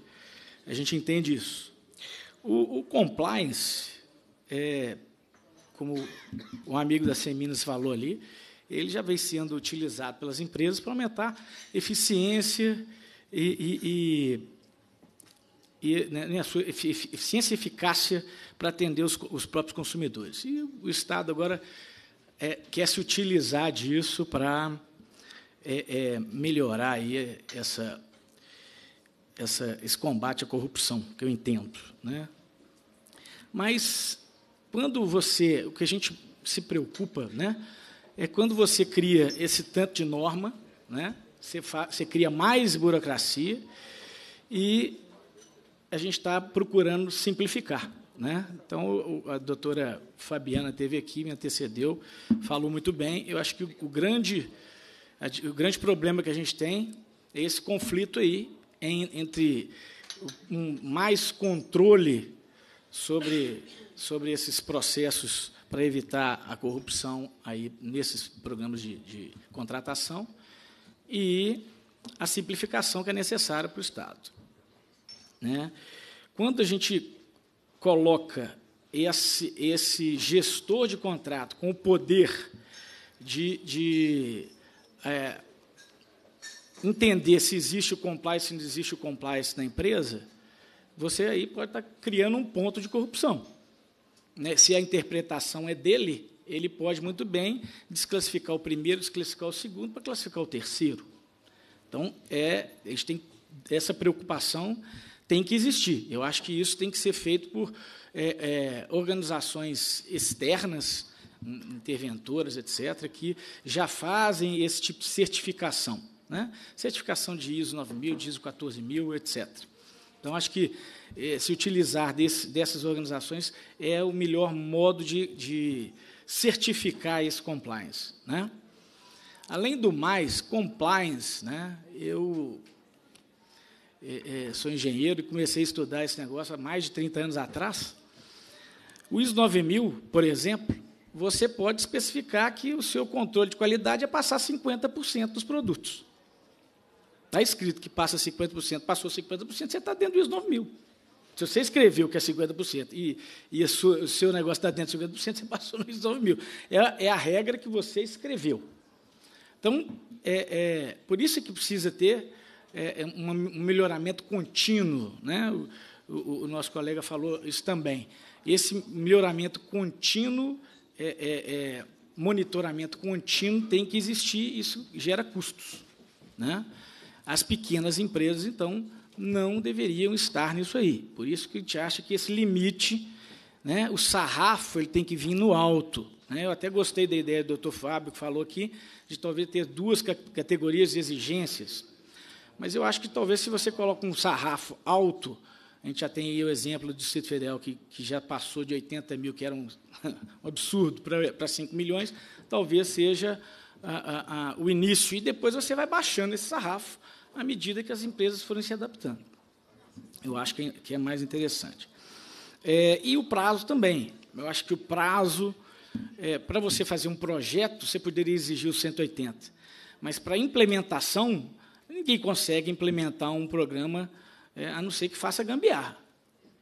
a gente entende isso. O, o compliance, é, como um amigo da Seminas falou ali, ele já vem sendo utilizado pelas empresas para aumentar eficiência e, e, e, e né, né a sua eficiência e eficácia para atender os, os, próprios consumidores. E o Estado agora é, quer se utilizar disso para é, é, melhorar aí essa, essa, esse combate à corrupção, que eu entendo. Né? Mas quando você, o que a gente se preocupa, né, é quando você cria esse tanto de norma, né, você, você cria mais burocracia e a gente está procurando simplificar. Né? Então, a doutora Fabiana teve aqui, me antecedeu, falou muito bem. Eu acho que o grande, o grande problema que a gente tem é esse conflito aí entre mais controle sobre, sobre esses processos para evitar a corrupção aí nesses programas de, de contratação e a simplificação que é necessária para o Estado. Né? Quando a gente coloca esse, esse gestor de contrato com o poder de, de é, entender se existe o compliance, ou não existe o compliance na empresa, você aí pode estar tá criando um ponto de corrupção. Né? Se a interpretação é dele, ele pode muito bem desclassificar o primeiro, desclassificar o segundo, para classificar o terceiro. Então, é, a gente tem, essa preocupação tem que existir. Eu acho que isso tem que ser feito por é, é, organizações externas, interventoras, etc., que já fazem esse tipo de certificação. Né? Certificação de ISO 9000, de ISO 14000, etc. Então, acho que eh, se utilizar desse, dessas organizações é o melhor modo de, de certificar esse compliance. Né? Além do mais, compliance, né, eu é, é, sou engenheiro e comecei a estudar esse negócio há mais de 30 anos atrás. O ISO 9000, por exemplo, você pode especificar que o seu controle de qualidade é passar 50% dos produtos. Está escrito que passa 50%, passou 50%, você está dentro dos 9 mil. Se você escreveu que é 50% e, e sua, o seu negócio está dentro de 50%, você passou nos 9 mil. É, é, a regra que você escreveu. Então, é, é por isso que precisa ter é, é um, um melhoramento contínuo. Né? O, o, o, nosso colega falou isso também. Esse melhoramento contínuo, é, é, monitoramento contínuo tem que existir, isso gera custos. Né? As pequenas empresas, então, não deveriam estar nisso aí. Por isso que a gente acha que esse limite, né, o sarrafo, ele tem que vir no alto. Né? Eu até gostei da ideia do doutor Fábio, que falou aqui, de talvez ter duas categorias de exigências. Mas eu acho que talvez se você coloca um sarrafo alto, a gente já tem aí o exemplo do Distrito Federal, que, que já passou de 80 mil, que era um, um absurdo, para 5 milhões, talvez seja o início e depois você vai baixando esse sarrafo à medida que as empresas forem se adaptando. Eu acho que é, que é mais interessante. É, e o prazo também. Eu acho que o prazo, é, para você fazer um projeto, você poderia exigir os 180. Mas para implementação, ninguém consegue implementar um programa é, a não ser que faça gambiarra.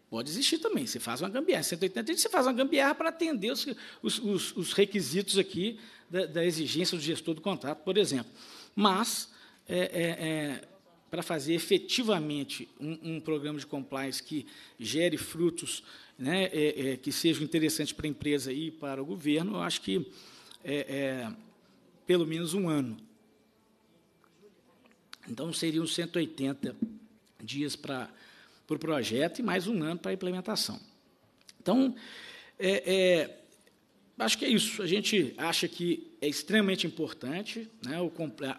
Pode existir também, você faz uma gambiarra. 180 você faz uma gambiarra para atender os, os, os requisitos aqui da, da exigência do gestor do contrato, por exemplo. Mas, é, é, é, para fazer efetivamente um, um, programa de compliance que gere frutos né, é, é, que seja interessante para a empresa e para o governo, eu acho que é, pelo menos um ano. Então, seriam 180 dias para, para o projeto e mais um ano para a implementação. Então, é, acho que é isso. A gente acha que é extremamente importante né, o,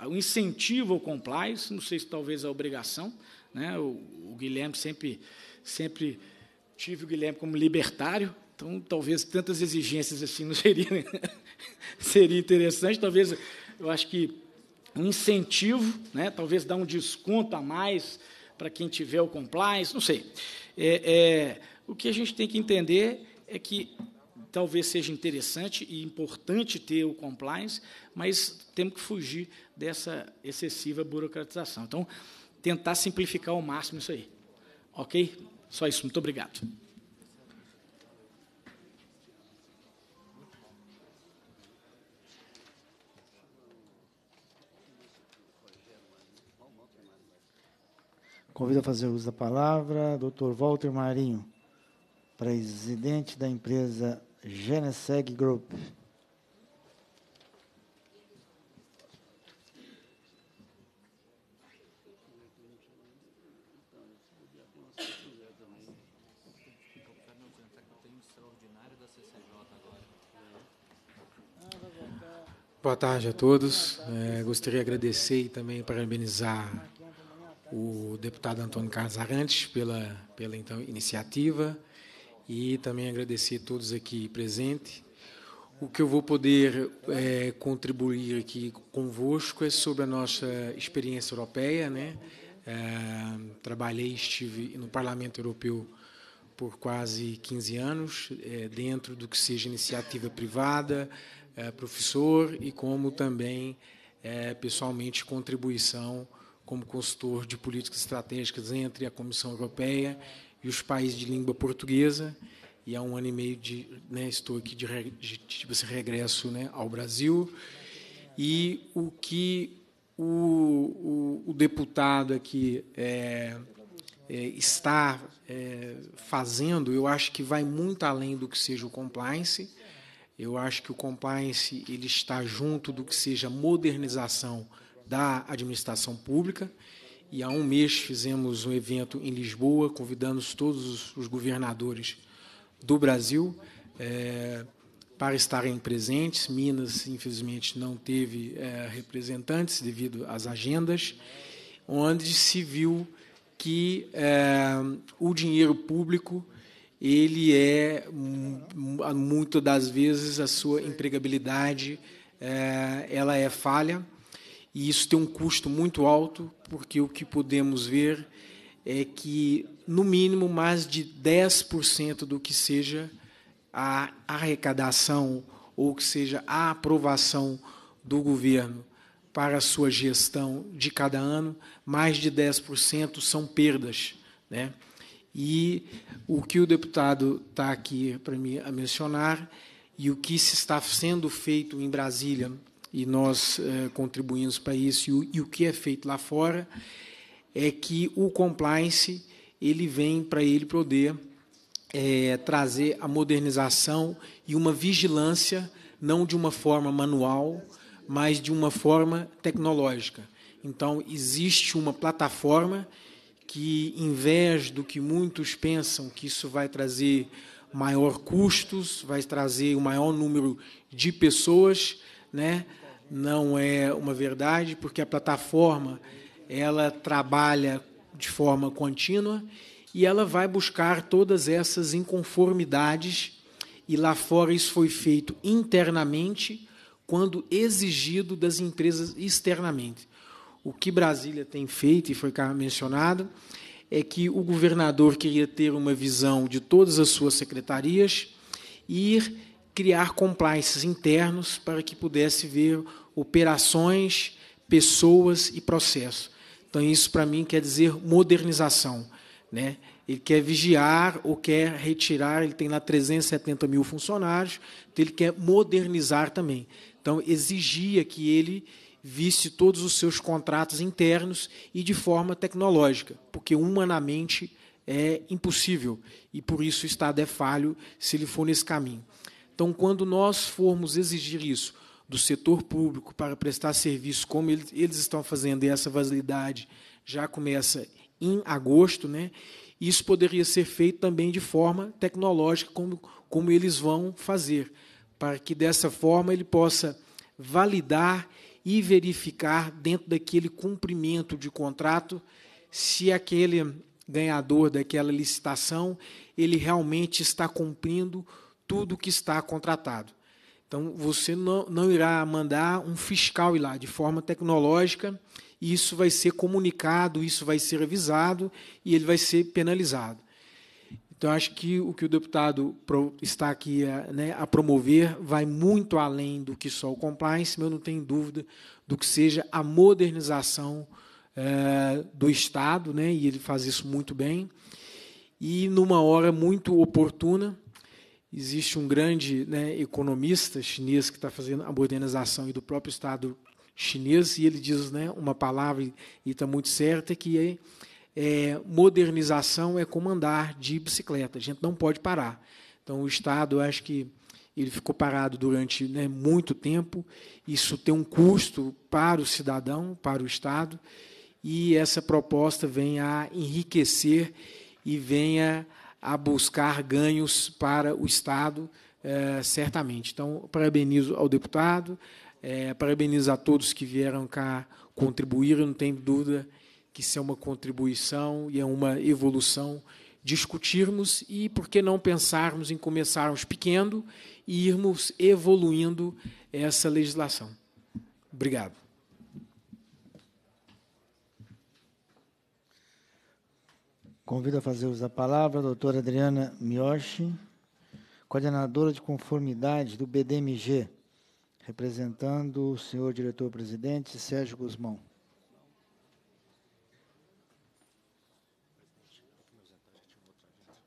o, incentivo ao compliance, não sei se talvez a obrigação. Né, o, o, Guilherme sempre, sempre tive o Guilherme como libertário, então talvez tantas exigências assim não seria, seria interessante. Talvez eu acho que um incentivo, né, talvez dar um desconto a mais para quem tiver o compliance, não sei. É, é, o que a gente tem que entender é que Talvez seja interessante e importante ter o compliance, mas temos que fugir dessa excessiva burocratização. Então, tentar simplificar ao máximo isso aí. Ok? Só isso. Muito obrigado. Convido a fazer uso da palavra, Dr. Walter Marinho, presidente da empresa Geneseg Group. Boa tarde a todos. É, gostaria de agradecer e também parabenizar o deputado Antônio Carlos Arantes pela, pela então, iniciativa e também agradecer a todos aqui presentes. O que eu vou poder é, contribuir aqui convosco é sobre a nossa experiência europeia. Né? É, trabalhei, estive no Parlamento Europeu por quase 15 anos, é, dentro do que seja iniciativa privada, é, professor e como também é, pessoalmente contribuição como consultor de políticas estratégicas entre a Comissão Europeia e os pais de língua portuguesa. E há um ano e meio de, né, estou aqui de, de tipo de regresso né, ao Brasil. E o que o, o, o deputado aqui é, é, está é, fazendo, eu acho que vai muito além do que seja o compliance. Eu acho que o compliance ele está junto do que seja modernização da administração pública. E há um mês fizemos um evento em Lisboa, convidando todos os governadores do Brasil é, para estarem presentes. Minas, infelizmente, não teve é, representantes devido às agendas, onde se viu que é, o dinheiro público ele é muitas das vezes a sua empregabilidade ela é falha e isso tem um custo muito alto porque o que podemos ver é que, no mínimo, mais de 10% do que seja a arrecadação ou que seja a aprovação do governo para a sua gestão de cada ano, mais de 10% são perdas. Né? E o que o deputado está aqui para me mencionar e o que se está sendo feito em Brasília e nós uh, contribuímos para isso. E o, e o que é feito lá fora é que o compliance ele vem para ele poder é, trazer a modernização e uma vigilância, não de uma forma manual, mas de uma forma tecnológica. Então, existe uma plataforma que, em vez do que muitos pensam que isso vai trazer maior custos, vai trazer o um maior número de pessoas, né? não é uma verdade, porque a plataforma ela trabalha de forma contínua e ela vai buscar todas essas inconformidades e lá fora isso foi feito internamente quando exigido das empresas externamente. O que Brasília tem feito e foi mencionado é que o governador queria ter uma visão de todas as suas secretarias e ir criar compliances internos para que pudesse ver operações, pessoas e processo. Então, isso para mim quer dizer modernização. Né? Ele quer vigiar ou quer retirar, ele tem lá 370 mil funcionários, então ele quer modernizar também. Então, exigia que ele visse todos os seus contratos internos e de forma tecnológica, porque humanamente é impossível e por isso o Estado é falho se ele for nesse caminho. Então, quando nós formos exigir isso, do setor público para prestar serviço, como eles estão fazendo, e essa validade já começa em agosto, né? isso poderia ser feito também de forma tecnológica, como, como eles vão fazer, para que dessa forma ele possa validar e verificar dentro daquele cumprimento de contrato se aquele ganhador daquela licitação ele realmente está cumprindo tudo o que está contratado. Então, você não, não irá mandar um fiscal ir lá de forma tecnológica, e isso vai ser comunicado, isso vai ser avisado e ele vai ser penalizado. Então, acho que o que o deputado está aqui a, né, a, promover vai muito além do que só o compliance, mas eu não tenho dúvida do que seja a modernização é, do Estado, né, e ele faz isso muito bem, e numa hora muito oportuna, Existe um grande né, economista chinês que está fazendo a modernização do próprio Estado chinês, e ele diz né, uma palavra, e está muito certa, que é, é, modernização é como andar de bicicleta, a gente não pode parar. Então, o Estado, acho que ele ficou parado durante né, muito tempo, isso tem um custo para o cidadão, para o Estado, e essa proposta vem a enriquecer e venha a a buscar ganhos para o Estado, é, certamente. Então, parabenizo ao deputado, é, parabenizo a todos que vieram cá contribuir, eu não tenho dúvida que isso é uma contribuição e é uma evolução discutirmos e por que não pensarmos em começarmos pequeno e irmos evoluindo essa legislação. Obrigado. Convido a fazer uso da palavra a doutora Adriana Miochi, coordenadora de conformidade do BDMG, representando o senhor diretor-presidente Sérgio Guzmão.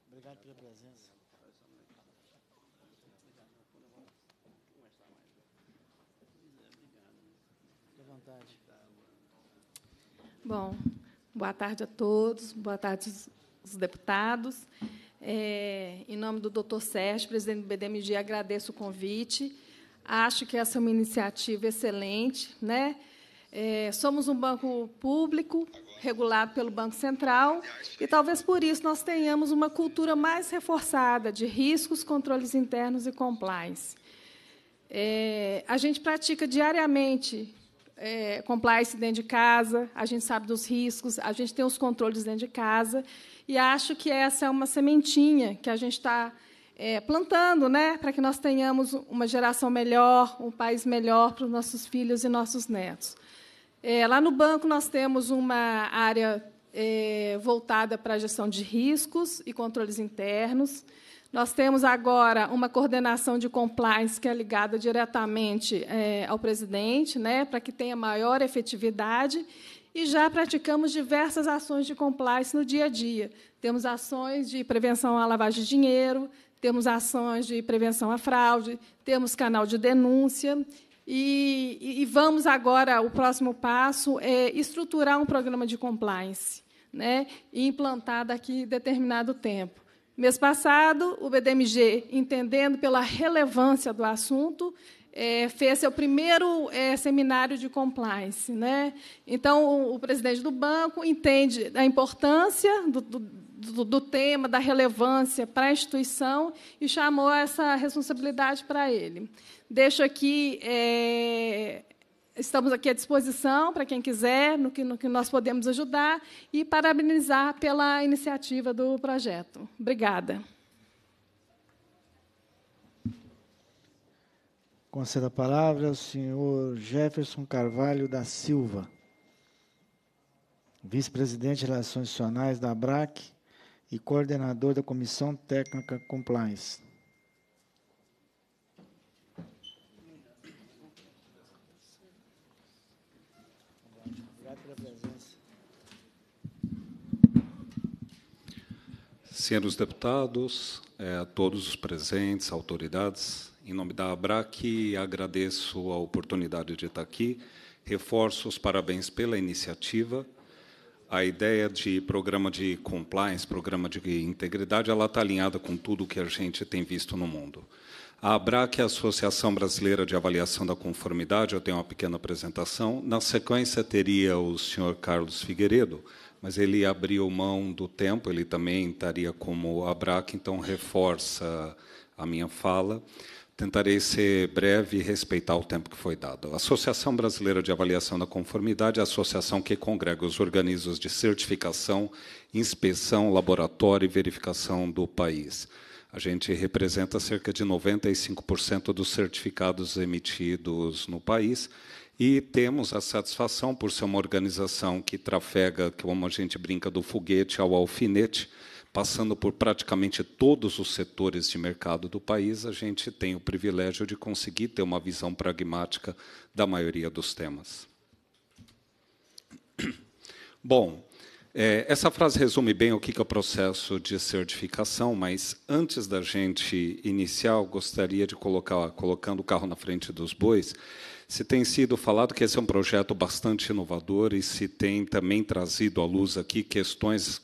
Obrigado pela presença. Bom, boa tarde a todos, boa tarde os deputados. É, em nome do doutor Sérgio, presidente do BDMG, agradeço o convite. Acho que essa é uma iniciativa excelente. Né? É, somos um banco público, regulado pelo Banco Central, e talvez por isso nós tenhamos uma cultura mais reforçada de riscos, controles internos e compliance. É, a gente pratica diariamente é, compliance dentro de casa, a gente sabe dos riscos, a gente tem os controles dentro de casa. E acho que essa é uma sementinha que a gente está é, plantando, né, para que nós tenhamos uma geração melhor, um país melhor para os nossos filhos e nossos netos. É, lá no banco nós temos uma área é, voltada para a gestão de riscos e controles internos. Nós temos agora uma coordenação de compliance que é ligada diretamente é, ao presidente, né, para que tenha maior efetividade e já praticamos diversas ações de compliance no dia a dia. Temos ações de prevenção à lavagem de dinheiro, temos ações de prevenção à fraude, temos canal de denúncia. E, e vamos agora, o próximo passo é estruturar um programa de compliance né, e implantar daqui determinado tempo. Mês passado, o BDMG, entendendo pela relevância do assunto, é, fez seu primeiro é, seminário de compliance. Né? Então, o, o, presidente do banco entende a importância do, do, do tema, da relevância para a instituição e chamou essa responsabilidade para ele. Deixo aqui. É, estamos aqui à disposição para quem quiser, no que, no que nós podemos ajudar, e parabenizar pela iniciativa do projeto. Obrigada. Conceda a palavra ao senhor Jefferson Carvalho da Silva, vice-presidente de Relações nacionais da ABRAC e coordenador da Comissão Técnica Compliance. Senhores deputados, a eh, todos os presentes, autoridades, em nome da ABRAC, agradeço a oportunidade de estar aqui, reforço os parabéns pela iniciativa. A ideia de programa de compliance, programa de integridade, ela está alinhada com tudo o que a gente tem visto no mundo. A ABRAC é a Associação Brasileira de Avaliação da Conformidade, eu tenho uma pequena apresentação. Na sequência, teria o senhor Carlos Figueiredo, mas ele abriu mão do tempo, ele também estaria como ABRAC, então reforça a minha fala. Tentarei ser breve e respeitar o tempo que foi dado. A Associação Brasileira de Avaliação da Conformidade é a associação que congrega os organismos de certificação, inspeção, laboratório e verificação do país. A gente representa cerca de 95% dos certificados emitidos no país e temos a satisfação por ser uma organização que trafega, como a gente brinca, do foguete ao alfinete, passando por praticamente todos os setores de mercado do país, a gente tem o privilégio de conseguir ter uma visão pragmática da maioria dos temas. Bom, é, essa frase resume bem o que é o processo de certificação, mas antes da gente iniciar, eu gostaria de colocar, colocando o carro na frente dos bois, se tem sido falado que esse é um projeto bastante inovador e se tem também trazido à luz aqui questões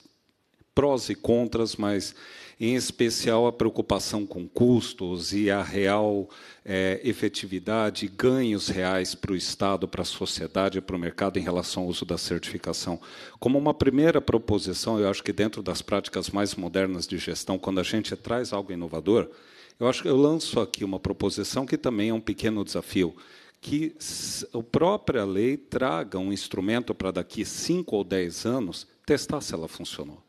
prós e contras, mas em especial a preocupação com custos e a real é, efetividade, ganhos reais para o Estado, para a sociedade, e para o mercado em relação ao uso da certificação. Como uma primeira proposição, eu acho que dentro das práticas mais modernas de gestão, quando a gente traz algo inovador, eu acho que eu lanço aqui uma proposição que também é um pequeno desafio, que a própria lei traga um instrumento para daqui 5 ou 10 anos testar se ela funcionou.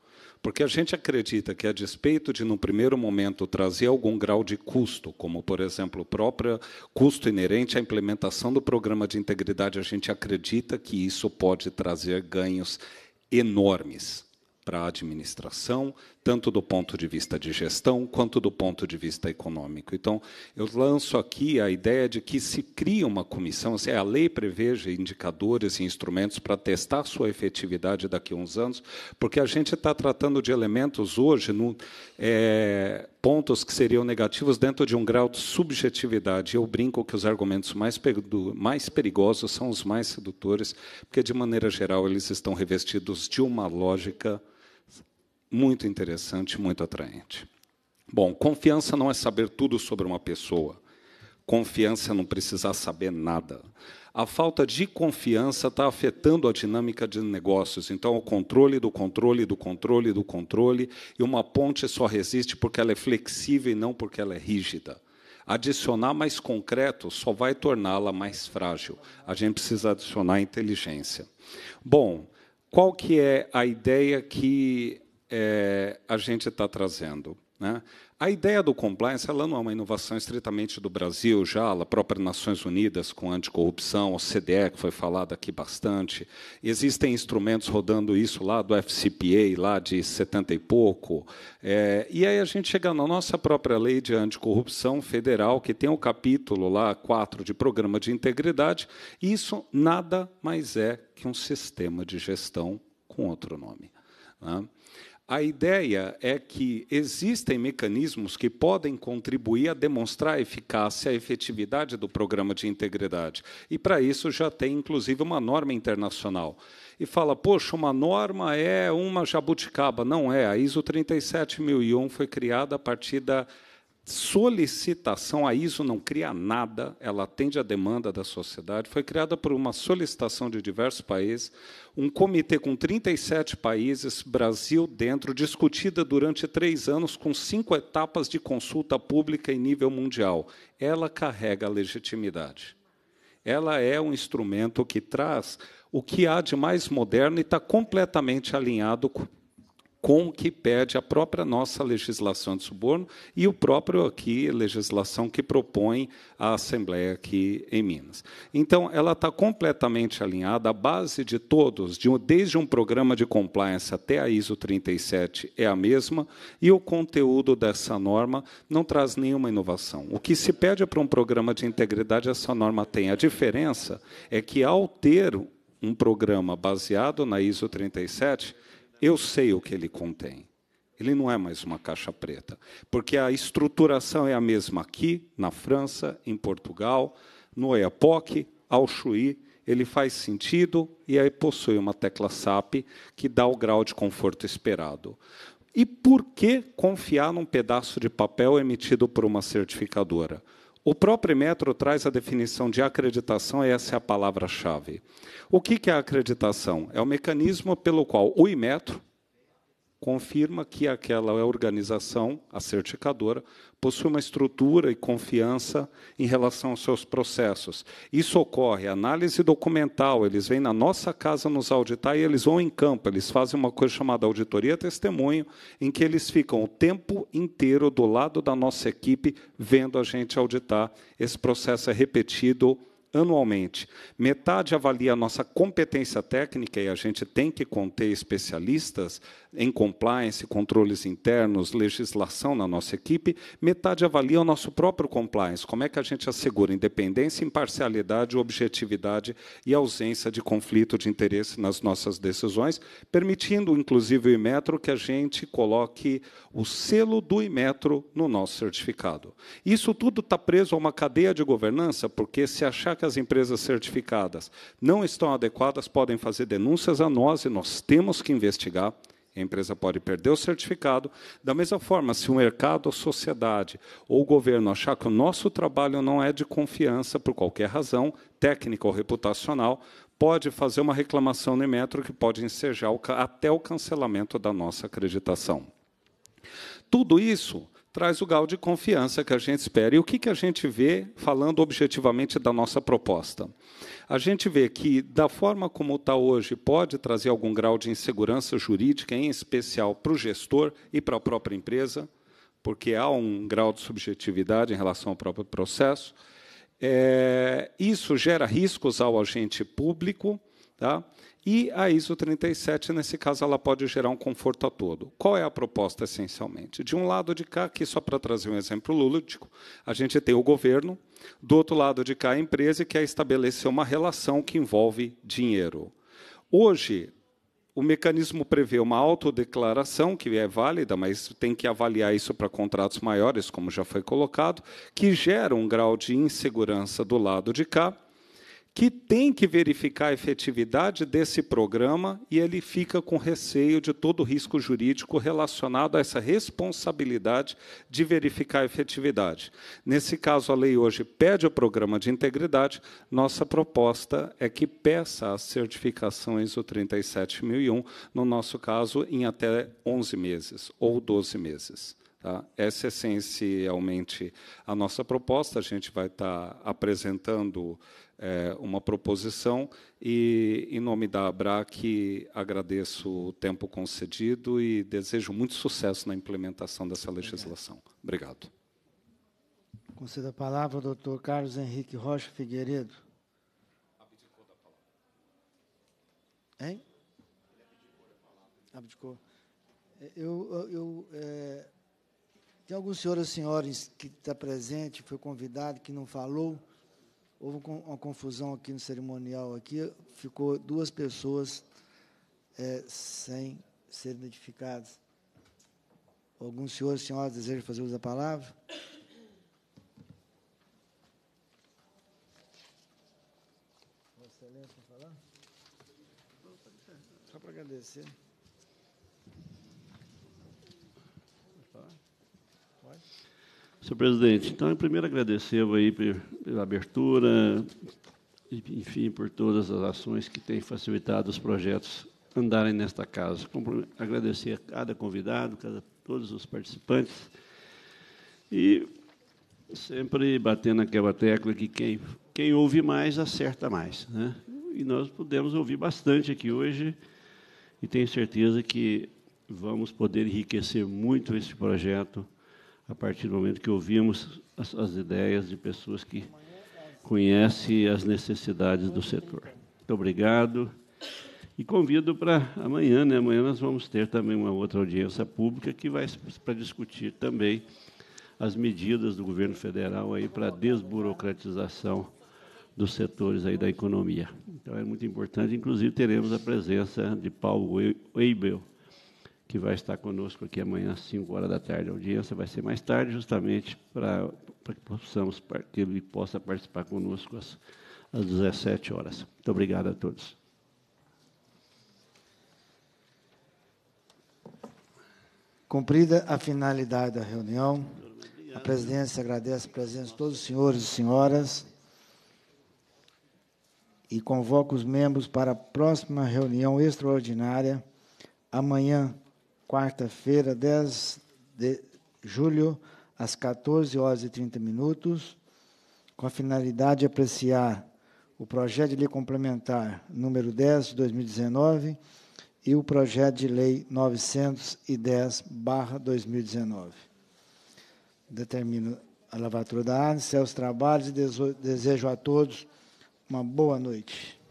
Porque a gente acredita que, a despeito de, num primeiro momento, trazer algum grau de custo, como, por exemplo, o próprio custo inerente à implementação do programa de integridade, a gente acredita que isso pode trazer ganhos enormes para a administração, tanto do ponto de vista de gestão quanto do ponto de vista econômico. Então, eu lanço aqui a ideia de que se cria uma comissão, se a lei preveja indicadores e instrumentos para testar sua efetividade daqui a uns anos, porque a gente está tratando de elementos hoje, no, é, pontos que seriam negativos dentro de um grau de subjetividade. Eu brinco que os argumentos mais, mais perigosos são os mais sedutores, porque, de maneira geral, eles estão revestidos de uma lógica muito interessante, muito atraente. Bom, confiança não é saber tudo sobre uma pessoa. Confiança é não precisar saber nada. A falta de confiança está afetando a dinâmica de negócios. Então, o controle do controle do controle do controle. E uma ponte só resiste porque ela é flexível e não porque ela é rígida. Adicionar mais concreto só vai torná-la mais frágil. A gente precisa adicionar inteligência. Bom, qual que é a ideia que é, a gente está trazendo. Né? A ideia do compliance ela não é uma inovação estritamente do Brasil, já a própria Nações Unidas com anticorrupção, CDE que foi falado aqui bastante. Existem instrumentos rodando isso lá do FCPA, lá de 70 e pouco. É, e aí a gente chega na nossa própria lei de anticorrupção federal, que tem o um capítulo lá 4 de programa de integridade. Isso nada mais é que um sistema de gestão com outro nome. Né? A ideia é que existem mecanismos que podem contribuir a demonstrar a eficácia e a efetividade do programa de integridade. E para isso já tem, inclusive, uma norma internacional. E fala, poxa, uma norma é uma jabuticaba. Não é. A ISO 37001 foi criada a partir da solicitação, a ISO não cria nada, ela atende à demanda da sociedade. Foi criada por uma solicitação de diversos países, um comitê com 37 países, Brasil dentro, discutida durante três anos, com cinco etapas de consulta pública em nível mundial. Ela carrega a legitimidade. Ela é um instrumento que traz o que há de mais moderno e está completamente alinhado com o que pede a própria nossa legislação de suborno e o próprio aqui legislação que propõe a Assembleia aqui em Minas. Então, ela está completamente alinhada A base de todos, de um, desde um programa de compliance até a ISO 37 é a mesma e o conteúdo dessa norma não traz nenhuma inovação. O que se pede para um programa de integridade essa norma tem. A diferença é que ao ter um programa baseado na ISO 37 eu sei o que ele contém. Ele não é mais uma caixa preta, porque a estruturação é a mesma aqui, na França, em Portugal, no Oiapoque, ao Chuí. Ele faz sentido e aí possui uma tecla SAP que dá o grau de conforto esperado. E por que confiar num pedaço de papel emitido por uma certificadora? O próprio metro traz a definição de acreditação, essa é a palavra-chave. O que é a acreditação? É o mecanismo pelo qual o Imetro, confirma que aquela organização, a certificadora, possui uma estrutura e confiança em relação aos seus processos. Isso ocorre, análise documental, eles vêm na nossa casa nos auditar e eles vão em campo, eles fazem uma coisa chamada auditoria testemunho, em que eles ficam o tempo inteiro do lado da nossa equipe, vendo a gente auditar. Esse processo é repetido anualmente. Metade avalia a nossa competência técnica, e a gente tem que conter especialistas em compliance, controles internos, legislação na nossa equipe. Metade avalia o nosso próprio compliance, como é que a gente assegura independência, imparcialidade, objetividade e ausência de conflito de interesse nas nossas decisões, permitindo, inclusive, o Imetro que a gente coloque o selo do Imetro no nosso certificado. Isso tudo está preso a uma cadeia de governança, porque se achar que as empresas certificadas não estão adequadas, podem fazer denúncias a nós e nós temos que investigar. A empresa pode perder o certificado. Da mesma forma, se o mercado, a sociedade ou o governo achar que o nosso trabalho não é de confiança por qualquer razão, técnica ou reputacional, pode fazer uma reclamação no Metro que pode ensejar até o cancelamento da nossa acreditação. Tudo isso traz o grau de confiança que a gente espera. E o que, que a gente vê, falando objetivamente da nossa proposta? A gente vê que, da forma como está hoje, pode trazer algum grau de insegurança jurídica, em especial para o gestor e para a própria empresa, porque há um grau de subjetividade em relação ao próprio processo. É, isso gera riscos ao agente público. Tá? E a ISO 37, nesse caso, ela pode gerar um conforto a todo. Qual é a proposta, essencialmente? De um lado de cá, aqui só para trazer um exemplo lúdico, a gente tem o governo, do outro lado de cá, a empresa que quer estabelecer uma relação que envolve dinheiro. Hoje, o mecanismo prevê uma autodeclaração, que é válida, mas tem que avaliar isso para contratos maiores, como já foi colocado, que gera um grau de insegurança do lado de cá que tem que verificar a efetividade desse programa e ele fica com receio de todo o risco jurídico relacionado a essa responsabilidade de verificar a efetividade. Nesse caso, a lei hoje pede o programa de integridade, nossa proposta é que peça as certificações do 37001, no nosso caso, em até 11 meses ou 12 meses. Tá? Essa é essencialmente a nossa proposta, a gente vai estar apresentando é, uma proposição e, em nome da ABRAC, agradeço o tempo concedido e desejo muito sucesso na implementação dessa legislação. Obrigado. Concedo a palavra ao doutor Carlos Henrique Rocha Figueiredo. Abdicou da palavra. Hein? Abdicou. Eu, eu é, tem algum senhor ou senhora que está presente, foi convidado, que não falou, houve uma confusão aqui no cerimonial aqui, ficou duas pessoas é, sem ser identificadas. Alguns senhores e senhoras desejam fazer uso da palavra? Vossa Excelência, falar? Só para agradecer. Pode falar? Pode? Senhor presidente, então, eu primeiro agradecer aí pela abertura, enfim, por todas as ações que têm facilitado os projetos andarem nesta casa. Agradecer a cada convidado, cada, todos os participantes. E sempre batendo aquela tecla que quem, quem ouve mais acerta mais. Né? E nós pudemos ouvir bastante aqui hoje e tenho certeza que vamos poder enriquecer muito esse projeto a partir do momento que ouvimos as, as ideias de pessoas que conhecem as necessidades do setor. Muito obrigado. E convido para amanhã, né? Amanhã nós vamos ter também uma outra audiência pública que vai para discutir também as medidas do governo federal aí para desburocratização dos setores aí da economia. Então é muito importante, inclusive teremos a presença de Paulo Weibel, que vai estar conosco aqui amanhã às 5 horas da tarde. A audiência vai ser mais tarde, justamente para que possamos que ele possa participar conosco às, às 17 horas. Muito obrigado a todos. Cumprida a finalidade da reunião, a presidência agradece a presença de todos os senhores e senhoras e convoca os membros para a próxima reunião extraordinária, amanhã, quarta-feira, 10 de julho, às 14 horas e 30 minutos, com a finalidade de apreciar o projeto de lei complementar número 10 de 2019 e o projeto de lei 910/2019. Determino a lavatura da arte, os trabalhos e desejo a todos uma boa noite.